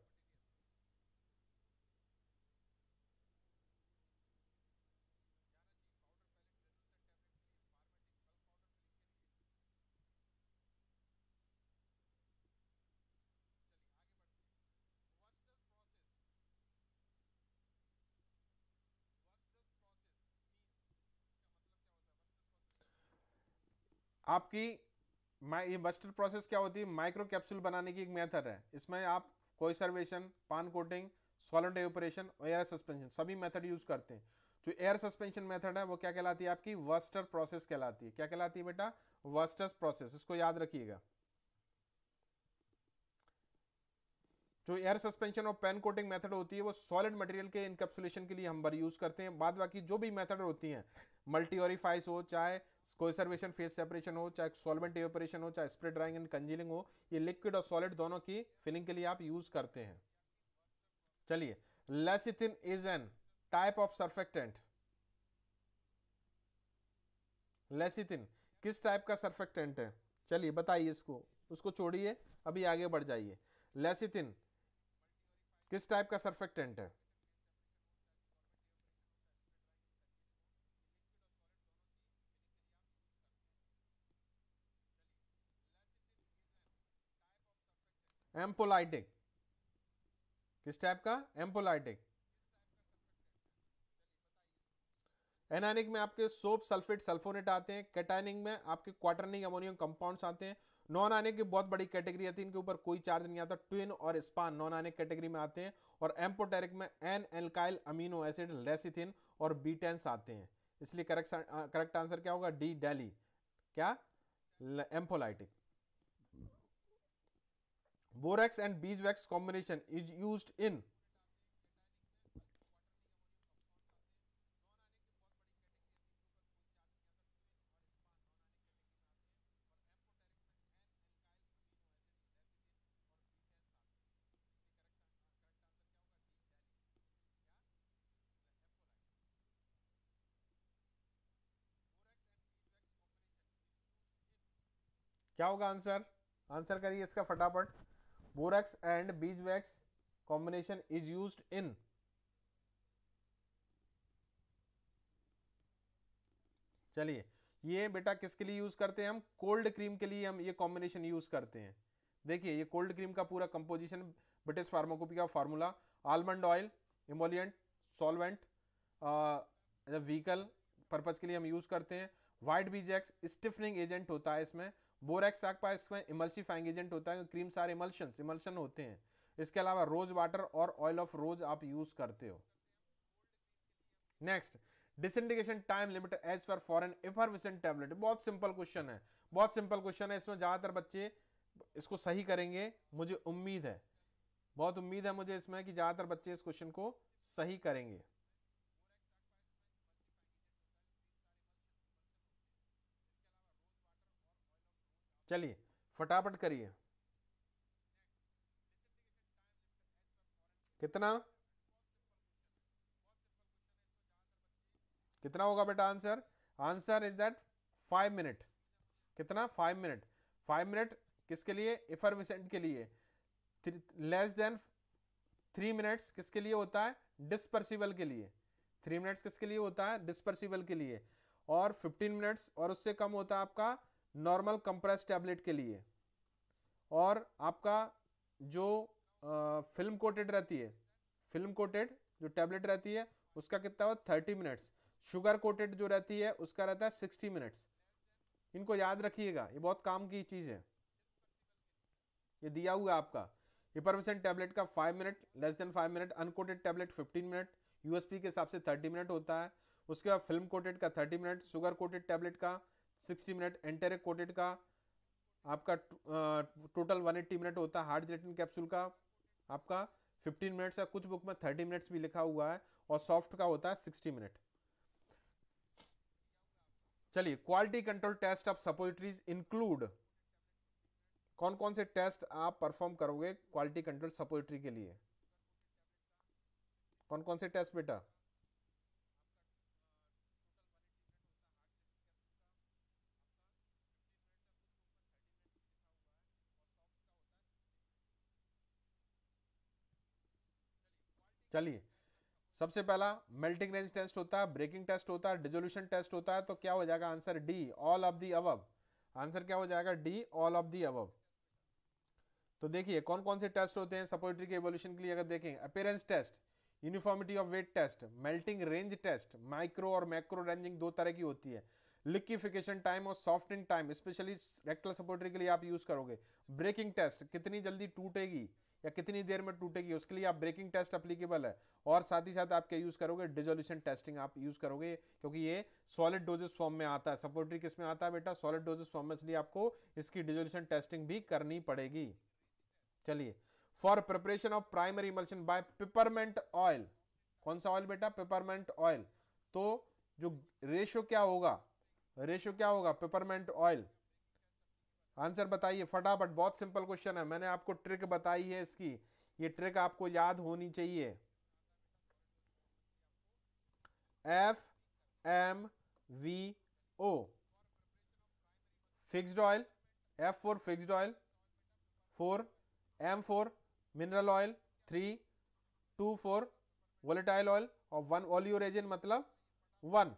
A: आपकी ये बस्टर प्रोसेस क्या होती है माइक्रो कैप्सूल बनाने की एक मेथड है इसमें आप coacervation pan coating solvent evaporation air suspension सभी मेथड यूज करते हैं जो एयर सस्पेंशन मेथड है वो क्या कहलाती है आपकी वस्टर प्रोसेस कहलाती है क्या कहलाती है बेटा वस्टर प्रोसेस इसको याद रखिएगा जो एयर सस्पेंशन और पेन कोटिंग मेथड होती है वो सॉलिड मटेरियल के इनकेप्सुलेशन के लिए हम बार यूज करते हैं बाद बाकी जो भी मेथड होती हैं मल्टी ओरिफाइस हो चाहे कोसर्वेशन फेस सेपरेशन हो चाहे सॉल्वेंट एवोपरेशन हो चाहे स्प्रेड ड्राइंग एंड कंजीलिंग हो ये लिक्विड और सॉलिड दोनों की फिलिंग के लिए आप यूज करते हैं चलिए lecithin is an type of surfactant lecithin किस टाइप का सर्फेक्टेंट है चलिए बताइए इसको उसको छोड़िए अभी आगे बढ़ जाइए लेसिथिन किस टाइप का सर्फेक्टेंट है एम्पोलाइटिक किस टाइप का एम्पोलाइटिक एनानिक में आपके सोप सल्फेट सल्फोनेट आते हैं कैटायनिक में आपके क्वाटरनिक अमोनियम कंपाउंड्स आते हैं नॉन आने की बहुत बड़ी कैटेगरी आती है इनके ऊपर कोई चार्ज नहीं आता ट्विन और स्पान नॉन आने कैटेगरी में आते हैं और एम्पोटेरिक में N alkyl amino acid lecithin और बीटेंस आते हैं इसलिए करेक्ट करेक्ट आंसर क्या होगा डी डेली क्या ampholytic borax and beeswax combination is use in क्या होगा आंसर आंसर करिए इसका फटाफट and beeswax combination is use in चलिए ये बेटा किसके लिए यूज करते हैं हम कोल्ड क्रीम के लिए हम ये कॉम्बिनेशन यूज करते हैं देखिए ये कोल्ड क्रीम का पूरा कंपोजिशन ब्रिटिश फार्माकोपी का formula almond oil emollient solvent vehicle purpose के लिए हम यूज करते हैं वाइट एक्स स्टिफनिंग एजेंट होता है इसमें बोरैक्स आपका इसमें इमल्सिफाइंग एजेंट होता है क्रीम सारे इमल्शन इमल्शन होते हैं इसके अलावा रोज वाटर और ऑयल ऑफ रोज आप यूज करते हो next disintegration time limit as per for an effervescent tablet बहुत सिंपल क्वेश्चन है बहुत सिंपल क्वेश्चन है इसमें ज्यादातर बच्चे इसको सही करेंगे मुझे उम्मीद है बहुत उम्मीद है मुझे इसमें कि ज्यादातर बच्चे इस क्वेश्चन को सही करेंगे चलिए फटाफट करिए कितना कितना होगा बेटा answer answer is that five minute कितना फाइव मिनट फाइव मिनट किसके लिए इफर्विसेंट के लिए लेस देन थ्री मिनट्स किसके लिए होता है डिस्पर्सिबल के लिए थ्री मिनट्स किसके लिए होता है डिस्पर्सिबल के लिए और फिफ्टीन मिनट्स और उससे कम होता है आपका नॉर्मल कंप्रेस टैबलेट के लिए और आपका जो आ, फिल्म कोटेड रहती है फिल्म कोटेड जो टैबलेट रहती है उसका कितना होता है थर्टी मिनट्स शुगर कोटेड जो रहती है उसका रहता है सिक्सटी मिनट्स इनको याद रखिएगा ये बहुत काम की चीज़ है ये दिया हुआ आपका इपरविसन टैबलेट का five minute less than five minute uncoated tablet fifteen minute USP के हिसाब से थर्टी मिनट होता है उसके बाद फिल्म कोटेड का thirty minute sugar coated tablet का सिक्सटी मिनट एंटेरिक कोटेड का आपका टोटल वन एट्टी मिनट होता है हार्ड जिलेटिन कैप्सूल का आपका फिफ्टीन मिनट्स या कुछ बुक में थर्टी मिनट्स भी लिखा हुआ है और सॉफ्ट का होता है सिक्सटी मिनट चलिए quality control test of suppositories include कौन कौन से टेस्ट आप परफॉर्म करोगे क्वालिटी कंट्रोल सपोजिटरी के लिए कौन कौन से टेस्ट बेटा चलिए सबसे पहला मेल्टिंग रेंज टेस्ट होता है ब्रेकिंग टेस्ट होता है डिजोल्यूशन टेस्ट होता है तो क्या हो जाएगा answer D all of the above answer क्या हो जाएगा D all of the above तो देखिए कौन कौन से टेस्ट होते हैं सपोइट्री के एवोल्यूशन के लिए अगर देखें appearance test uniformity of weight test melting range test micro और मैक्रो रेंजिंग दो तरह की होती है लिक्विफिकेशन टाइम और softening time specially rectal suppository के लिए आप यूज करोगे ब्रेकिंग टेस्ट कितनी जल्दी टूटेगी या कितनी देर में टूटेगी उसके लिए आप ब्रेकिंग टेस्ट अप्लीकेबल है और साथ ही साथ आप क्या यूज़ करोगे डिजोल्यूशन टेस्टिंग आप यूज़ करोगे क्योंकि ये सॉलिड डोजेस फॉर्म में आता है सपोर्ट्री किस में आता है बेटा सॉलिड डोजेस फॉर्म में इसलिए आपको इसकी डिजोल्यूशन टेस्टिंग भी करनी पड़ेगी चलिए for preparation of primary emulsion by peppermint oil कौन सा ऑयल बेटा पिपरमेंट ऑयल तो जो रेशो क्या होगा रेशो क्या होगा पिपरमेंट ऑयल आंसर बताइए फटाफट बहुत सिंपल क्वेश्चन है मैंने आपको ट्रिक बताई है इसकी ये ट्रिक आपको याद होनी चाहिए F M V O fixed oil F four fixed oil four M four mineral oil three two four volatile oil और वन ओलियोरेजिन मतलब one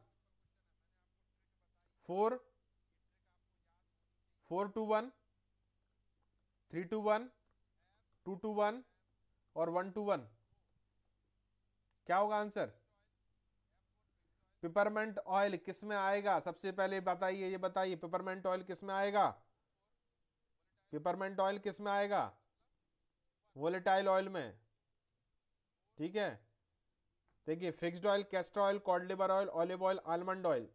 A: four four two one three two one two two one और one two one क्या होगा answer peppermint oil किस में आएगा सबसे पहले बताइए ये बताइए पिपरमेंट ऑयल किस में आएगा पिपरमेंट ऑयल किस में आएगा वोलेटाइल ऑयल में ठीक है देखिए fixed oil castor oil cod liver oil olive oil almond oil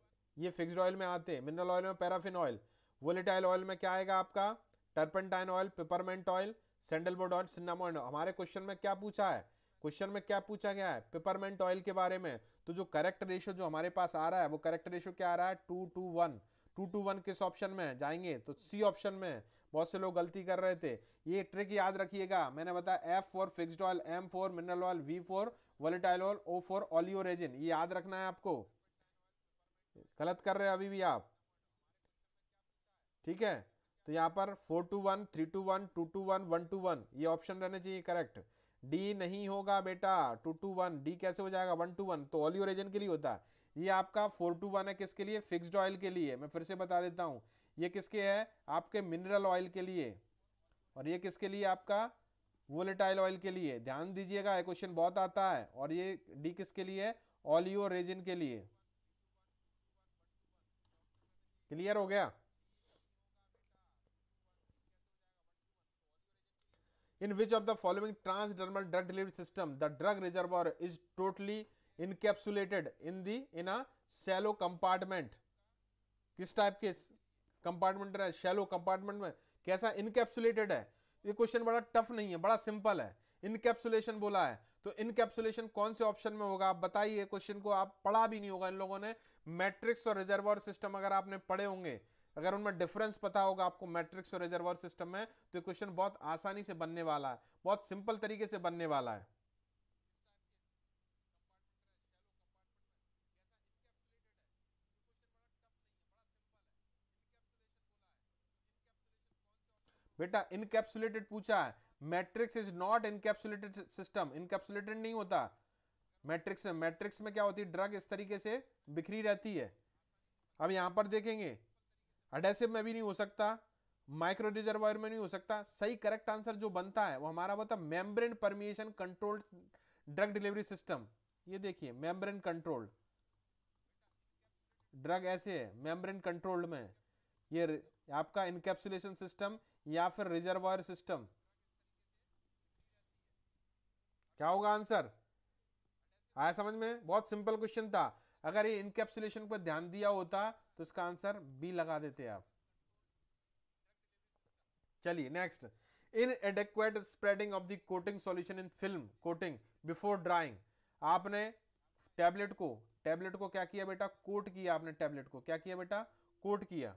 A: ये फिक्स्ड ऑयल में आते हैं मिनरल ऑयल में पैराफिन ऑयल वोलेटाइल ऑयल में क्या आएगा आपका turpentine oil peppermint oil sandalwood oil cinnamon हमारे क्वेश्चन में क्या पूछा है क्वेश्चन में क्या पूछा गया है पेपरमेंट ऑयल के बारे में तो जो करेक्ट रेशियो जो हमारे पास आ रहा है वो करेक्ट रेशियो क्या आ रहा है two two one two two one किस ऑप्शन में जाएंगे तो सी ऑप्शन में बहुत से लोग गलती कर रहे थे ये ट्रिक याद रखिएगा मैंने बताया F four fixed oil M four mineral oil V four volatile oil O four oleoresin ये याद रखना है आपको गलत कर रहे हैं अभी भी आप ठीक है तो यहाँ पर four two one three two one two two one one two one ये ऑप्शन रहना चाहिए करेक्ट डी नहीं होगा बेटा टू टू वन डी कैसे हो जाएगा वन टू वन तो ऑलियो रीजन के लिए होता है ये आपका फोर टू वन है किसके लिए फिक्स्ड ऑयल के लिए मैं फिर से बता देता हूँ ये किसके है आपके मिनरल ऑयल के लिए और ये किसके लिए आपका वोलेटाइल ऑयल के लिए ध्यान दीजिएगा क्वेश्चन बहुत आता है और ये डी किसके लिए है ऑलियो रेजिन के लिए क्लियर हो गया in which of the following transdermal drug delivery system the drug reservoir is totally encapsulated in the in a shallow compartment किस टाइप के कंपार्टमेंट है शैलो कंपार्टमेंट में कैसा इनकेप्सुलेटेड है ये क्वेश्चन बड़ा टफ नहीं है बड़ा सिंपल है इनकेप्सुलेशन बोला है तो इनकेप्सुलेशन कौन से ऑप्शन में होगा आप बताइए क्वेश्चन को आप पढ़ा भी नहीं होगा इन लोगों ने मैट्रिक्स और रिजर्वर सिस्टम अगर आपने पढ़े होंगे अगर उनमें डिफरेंस पता होगा आपको मैट्रिक्स और रिजर्वर सिस्टम में तो क्वेश्चन बहुत आसानी से बनने वाला है बहुत सिंपल तरीके से बनने वाला है बेटा इनकेप्सुलेटेड पूछा है matrix is not encapsulated system encapsulated नहीं होता मैट्रिक्स में मैट्रिक्स में क्या होती है ड्रग इस तरीके से बिखरी रहती है अब यहां पर देखेंगे अडेसिव में भी नहीं हो सकता माइक्रो रिजर्वायर में नहीं हो सकता सही करेक्ट आंसर जो बनता है वो हमारा बता membrane permeation controlled drug delivery system ये देखिए मेम्ब्रेन कंट्रोल्ड ड्रग ऐसे है मेम्ब्रेन कंट्रोल्ड में ये आपका इनकेप्सुलेशन सिस्टम या फिर रिजर्वायर सिस्टम क्या होगा आंसर आया समझ में बहुत सिंपल क्वेश्चन था अगर ये इनकेप्सुलेशन पर ध्यान दिया होता तो इसका आंसर बी लगा देते आप चलिए next inadequate spreading of the coating solution in film coating before drying आपने टैबलेट को टैबलेट को क्या किया बेटा कोट किया आपने टैबलेट को क्या किया बेटा कोट किया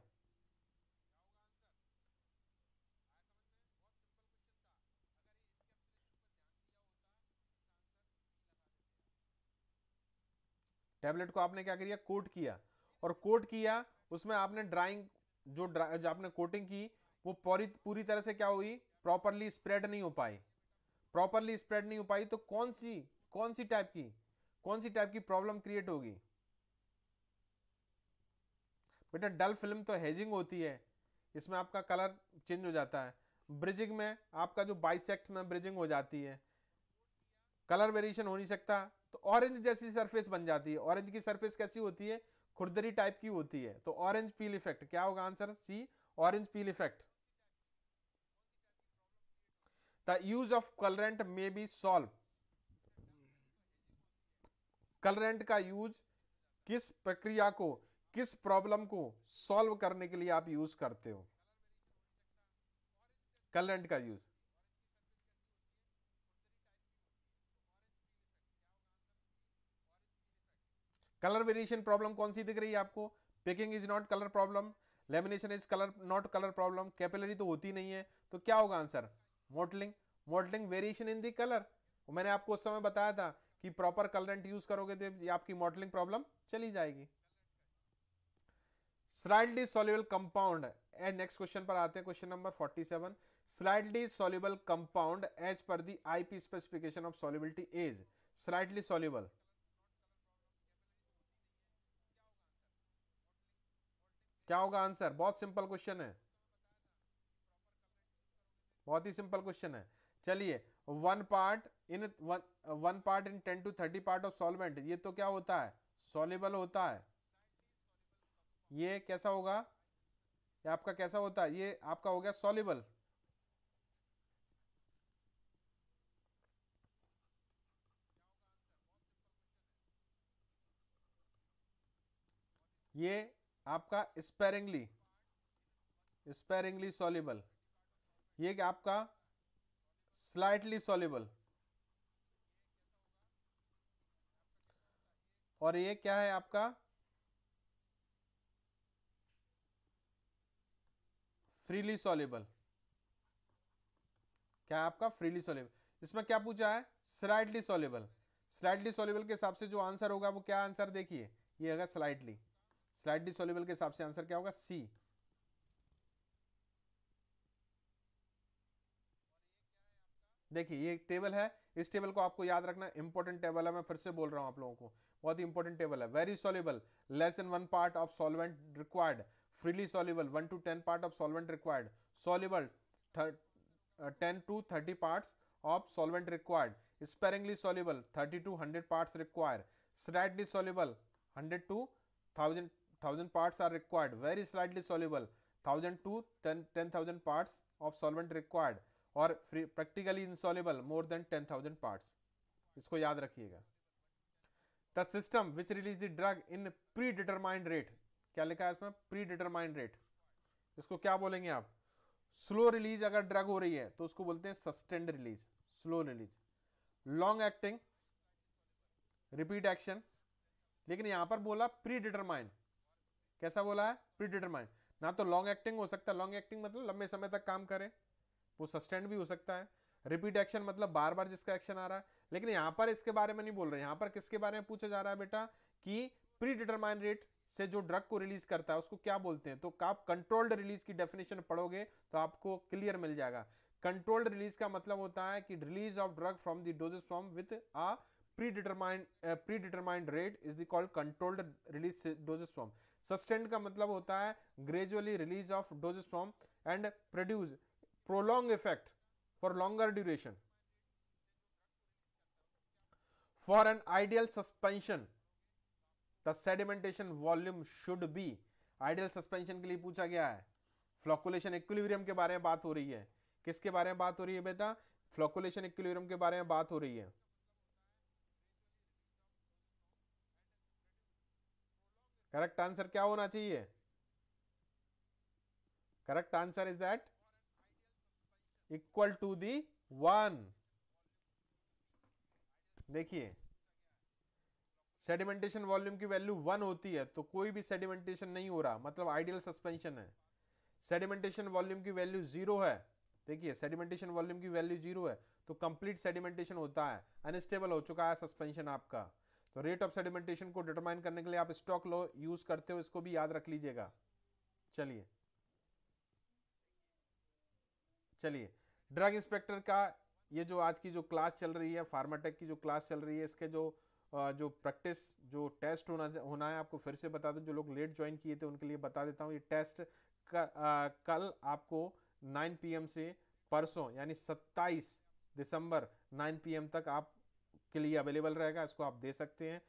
A: टैबलेट को आपने क्या किया कोट किया और कोट किया उसमें आपने ड्राइंग जो, ड्राइंग आपने कोटिंग की वो पूरी पूरी तरह से क्या हुई प्रॉपरली स्प्रेड नहीं हो पाई प्रॉपरली स्प्रेड नहीं हो पाई तो कौन सी कौन सी टाइप की कौन सी टाइप की प्रॉब्लम क्रिएट होगी बेटा डल फिल्म तो हेजिंग होती है इसमें आपका कलर चेंज हो जाता है ब्रिजिंग में आपका जो बाइसेक्ट में ब्रिजिंग हो जाती है कलर वेरिएशन हो नहीं सकता तो ऑरेंज जैसी सरफेस बन जाती है ऑरेंज की सरफेस कैसी होती है खुरदरी टाइप की होती है तो ऑरेंज पील इफेक्ट क्या होगा answer C orange peel effect the use of colourant may be solve colourant का यूज किस प्रक्रिया को किस प्रॉब्लम को सॉल्व करने के लिए आप यूज करते हो कलरेंट का यूज कलर वेरिएशन प्रॉब्लम कौन सी दिख रही है आपको picking is not colour problem lamination is colour not colour problem capillary तो होती नहीं है तो क्या होगा answer mottling mottling variation in the colour मैंने आपको उस समय बताया था कि प्रॉपर कलरेंट यूज करोगे तो आपकी मॉडलिंग प्रॉब्लम चली जाएगी slightly soluble compound next question पर आते हैं question number 47 slightly soluble compound as per the IP specification of solubility is slightly soluble क्या होगा आंसर बहुत सिंपल क्वेश्चन है बहुत ही सिंपल क्वेश्चन है चलिए one part in one part in ten to thirty part of solvent ये तो क्या होता है सॉलेबल होता है ये कैसा होगा ये आपका कैसा होता है ये आपका हो गया सॉलेबल ये आपका स्पेरिंगली स्पेरिंगली सॉलिबल ये आपका स्लाइटली सॉलिबल और ये क्या है आपका फ्रीली सॉलिबल क्या है आपका फ्रीली सॉलिबल इसमें क्या पूछा है स्लाइटली सॉलिबल स्लाइटली सॉलिबल के हिसाब से जो आंसर होगा वो क्या आंसर देखिए ये होगा स्लाइटली स्लाइडली सोल्यूबल के हिसाब से आंसर क्या होगा सी देखिए ये एक टेबल है इस टेबल को आपको याद रखना इंपॉर्टेंट टेबल है मैं फिर से बोल रहा हूं आप लोगों को बहुत ही इंपॉर्टेंट टेबल है very soluble less than one part of solvent required freely soluble one to ten part of solvent required soluble ten to thirty part of solvent required sparingly soluble thirty to hundred part require slightly soluble hundred to thousand thousand parts are required very slightly soluble thousand to ten ten thousand parts of solvent required और practically insoluble more than ten thousand parts इसको याद रखिएगा the system which release the drug in predetermined rate क्या लिखा है इसमें pre predetermined rate इसको क्या बोलेंगे आप स्लो रिलीज अगर ड्रग हो रही है तो उसको बोलते हैं sustained release slow release long acting repeat action लेकिन यहां पर बोला प्री डिटरमाइंड कैसा बोला है प्रीडिटरमाइंड ना तो लॉन्ग एक्टिंग हो सकता है लॉन्ग एक्टिंग मतलब लंबे समय तक काम करे वो सस्टेंड भी हो सकता है रिपीट एक्शन मतलब बार बार जिसका एक्शन आ रहा है लेकिन यहाँ पर इसके बारे में नहीं बोल रहे यहाँ पर किसके बारे में पूछा जा रहा है बेटा कि प्री डिटरमाइन रेट से जो ड्रग को रिलीज करता है उसको क्या बोलते हैं तो आप कंट्रोल्ड रिलीज की डेफिनेशन पढ़ोगे तो आपको क्लियर मिल जाएगा कंट्रोल्ड रिलीज का मतलब होता है कि release of drug from the dosage form with a predetermined predetermined rate is the called controlled release dosage form sustained का मतलब होता है gradually release of dosage form and produce prolong effect for longer duration for an ideal suspension the sedimentation volume should be ideal suspension के लिए पूछा गया है flocculation equilibrium के बारे में बात हो रही है किसके बारे में बात हो रही है बेटा फ्लोकुलेशन इक्विलिब्रियम के बारे में बात हो रही है करेक्ट आंसर क्या होना चाहिए correct answer is that equal to the one देखिए सेडिमेंटेशन वॉल्यूम की वैल्यू वन होती है तो कोई भी सेडिमेंटेशन नहीं हो रहा मतलब आइडियल सस्पेंशन है सेडिमेंटेशन वॉल्यूम की वैल्यू जीरो है देखिए सेडिमेंटेशन वॉल्यूम की वैल्यू जीरो है तो कंप्लीट सेडिमेंटेशन होता है अनस्टेबल हो चुका है सस्पेंशन आपका तो रेट ऑफ सेडिमेंटेशन को डिटरमाइन करने के लिए आप स्टॉक लॉ यूज करते हो इसको भी याद रख लीजिएगा चलिए चलिए ड्रग इंस्पेक्टर का ये जो आज की जो क्लास चल रही है फार्माटेक की जो क्लास चल रही है इसके जो जो प्रैक्टिस जो टेस्ट होना होना है आपको फिर से बता दूं जो लोग लेट ज्वाइन किए थे उनके लिए बता देता हूँ ये टेस्ट का, आ, कल आपको 9 पीएम से परसों यानी 27 दिसंबर 9 पीएम तक आप के लिए अवेलेबल रहेगा इसको आप दे सकते हैं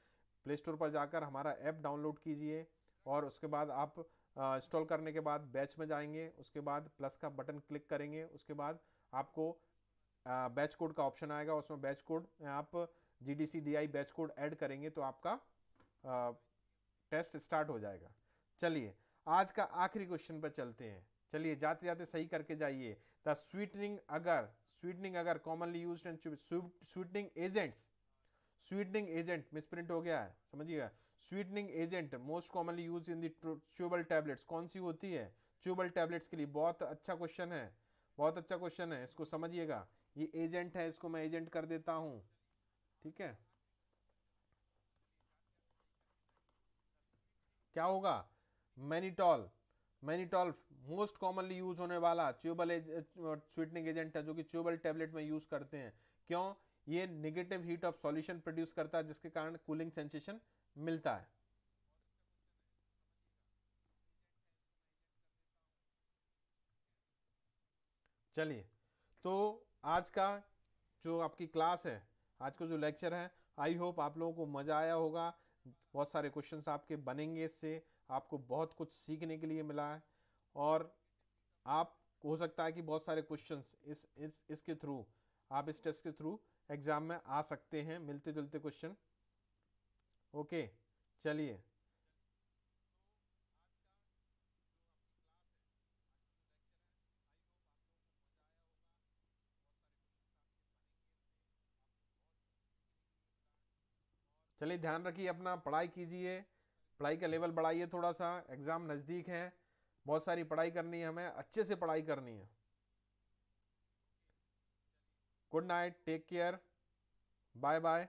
A: प्ले स्टोर पर जाकर हमारा ऐप डाउनलोड कीजिए और उसके बाद आप इंस्टॉल करने के बाद बैच में जाएंगे उसके बाद प्लस का बटन क्लिक करेंगे उसके बाद आपको बैच कोड का ऑप्शन आएगा उसमें बैच कोड आप G D C D I batch code add करेंगे तो आपका टेस्ट स्टार्ट हो जाएगा चलिए आज का आखिरी क्वेश्चन पर चलते हैं चलिए जाते जाते सही करके जाइए द स्वीटनिंग अगर स्वीटनिंग अगर commonly use and sweetening agents sweetening agent misprint हो गया है समझिएगा sweetening agent most commonly use in the chewable tablets कौन सी होती है च्यूबल टैबलेट्स के लिए बहुत अच्छा क्वेश्चन है बहुत अच्छा क्वेश्चन है इसको समझिएगा ये एजेंट है इसको मैं एजेंट कर देता हूँ ठीक है क्या होगा mannitol mannitol most commonly use होने वाला ट्यूबल स्वीटनिंग एजेंट है जो कि ट्यूबल टैबलेट में यूज करते हैं क्यों ये negative heat of solution produce करता है जिसके कारण कूलिंग सेंसेशन मिलता है चलिए तो आज का जो आपकी क्लास है आज का जो लेक्चर है आई होप आप लोगों को मज़ा आया होगा बहुत सारे क्वेश्चंस आपके बनेंगे इससे आपको बहुत कुछ सीखने के लिए मिला है और आप हो सकता है कि बहुत सारे क्वेश्चंस इस इस इसके थ्रू आप इस टेस्ट के थ्रू एग्ज़ाम में आ सकते हैं मिलते जुलते क्वेश्चन ओके चलिए चलिए ध्यान रखिए अपना पढ़ाई कीजिए पढ़ाई का लेवल बढ़ाइए थोड़ा सा एग्ज़ाम नज़दीक है बहुत सारी पढ़ाई करनी है हमें अच्छे से पढ़ाई करनी है good night take care bye bye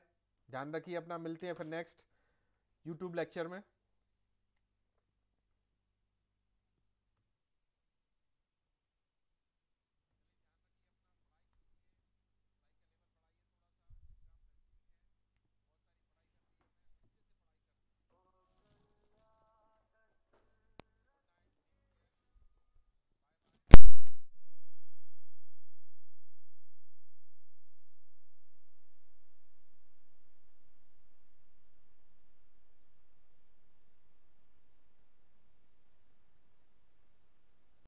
A: ध्यान रखिए अपना मिलते हैं फिर नेक्स्ट यूट्यूब लेक्चर में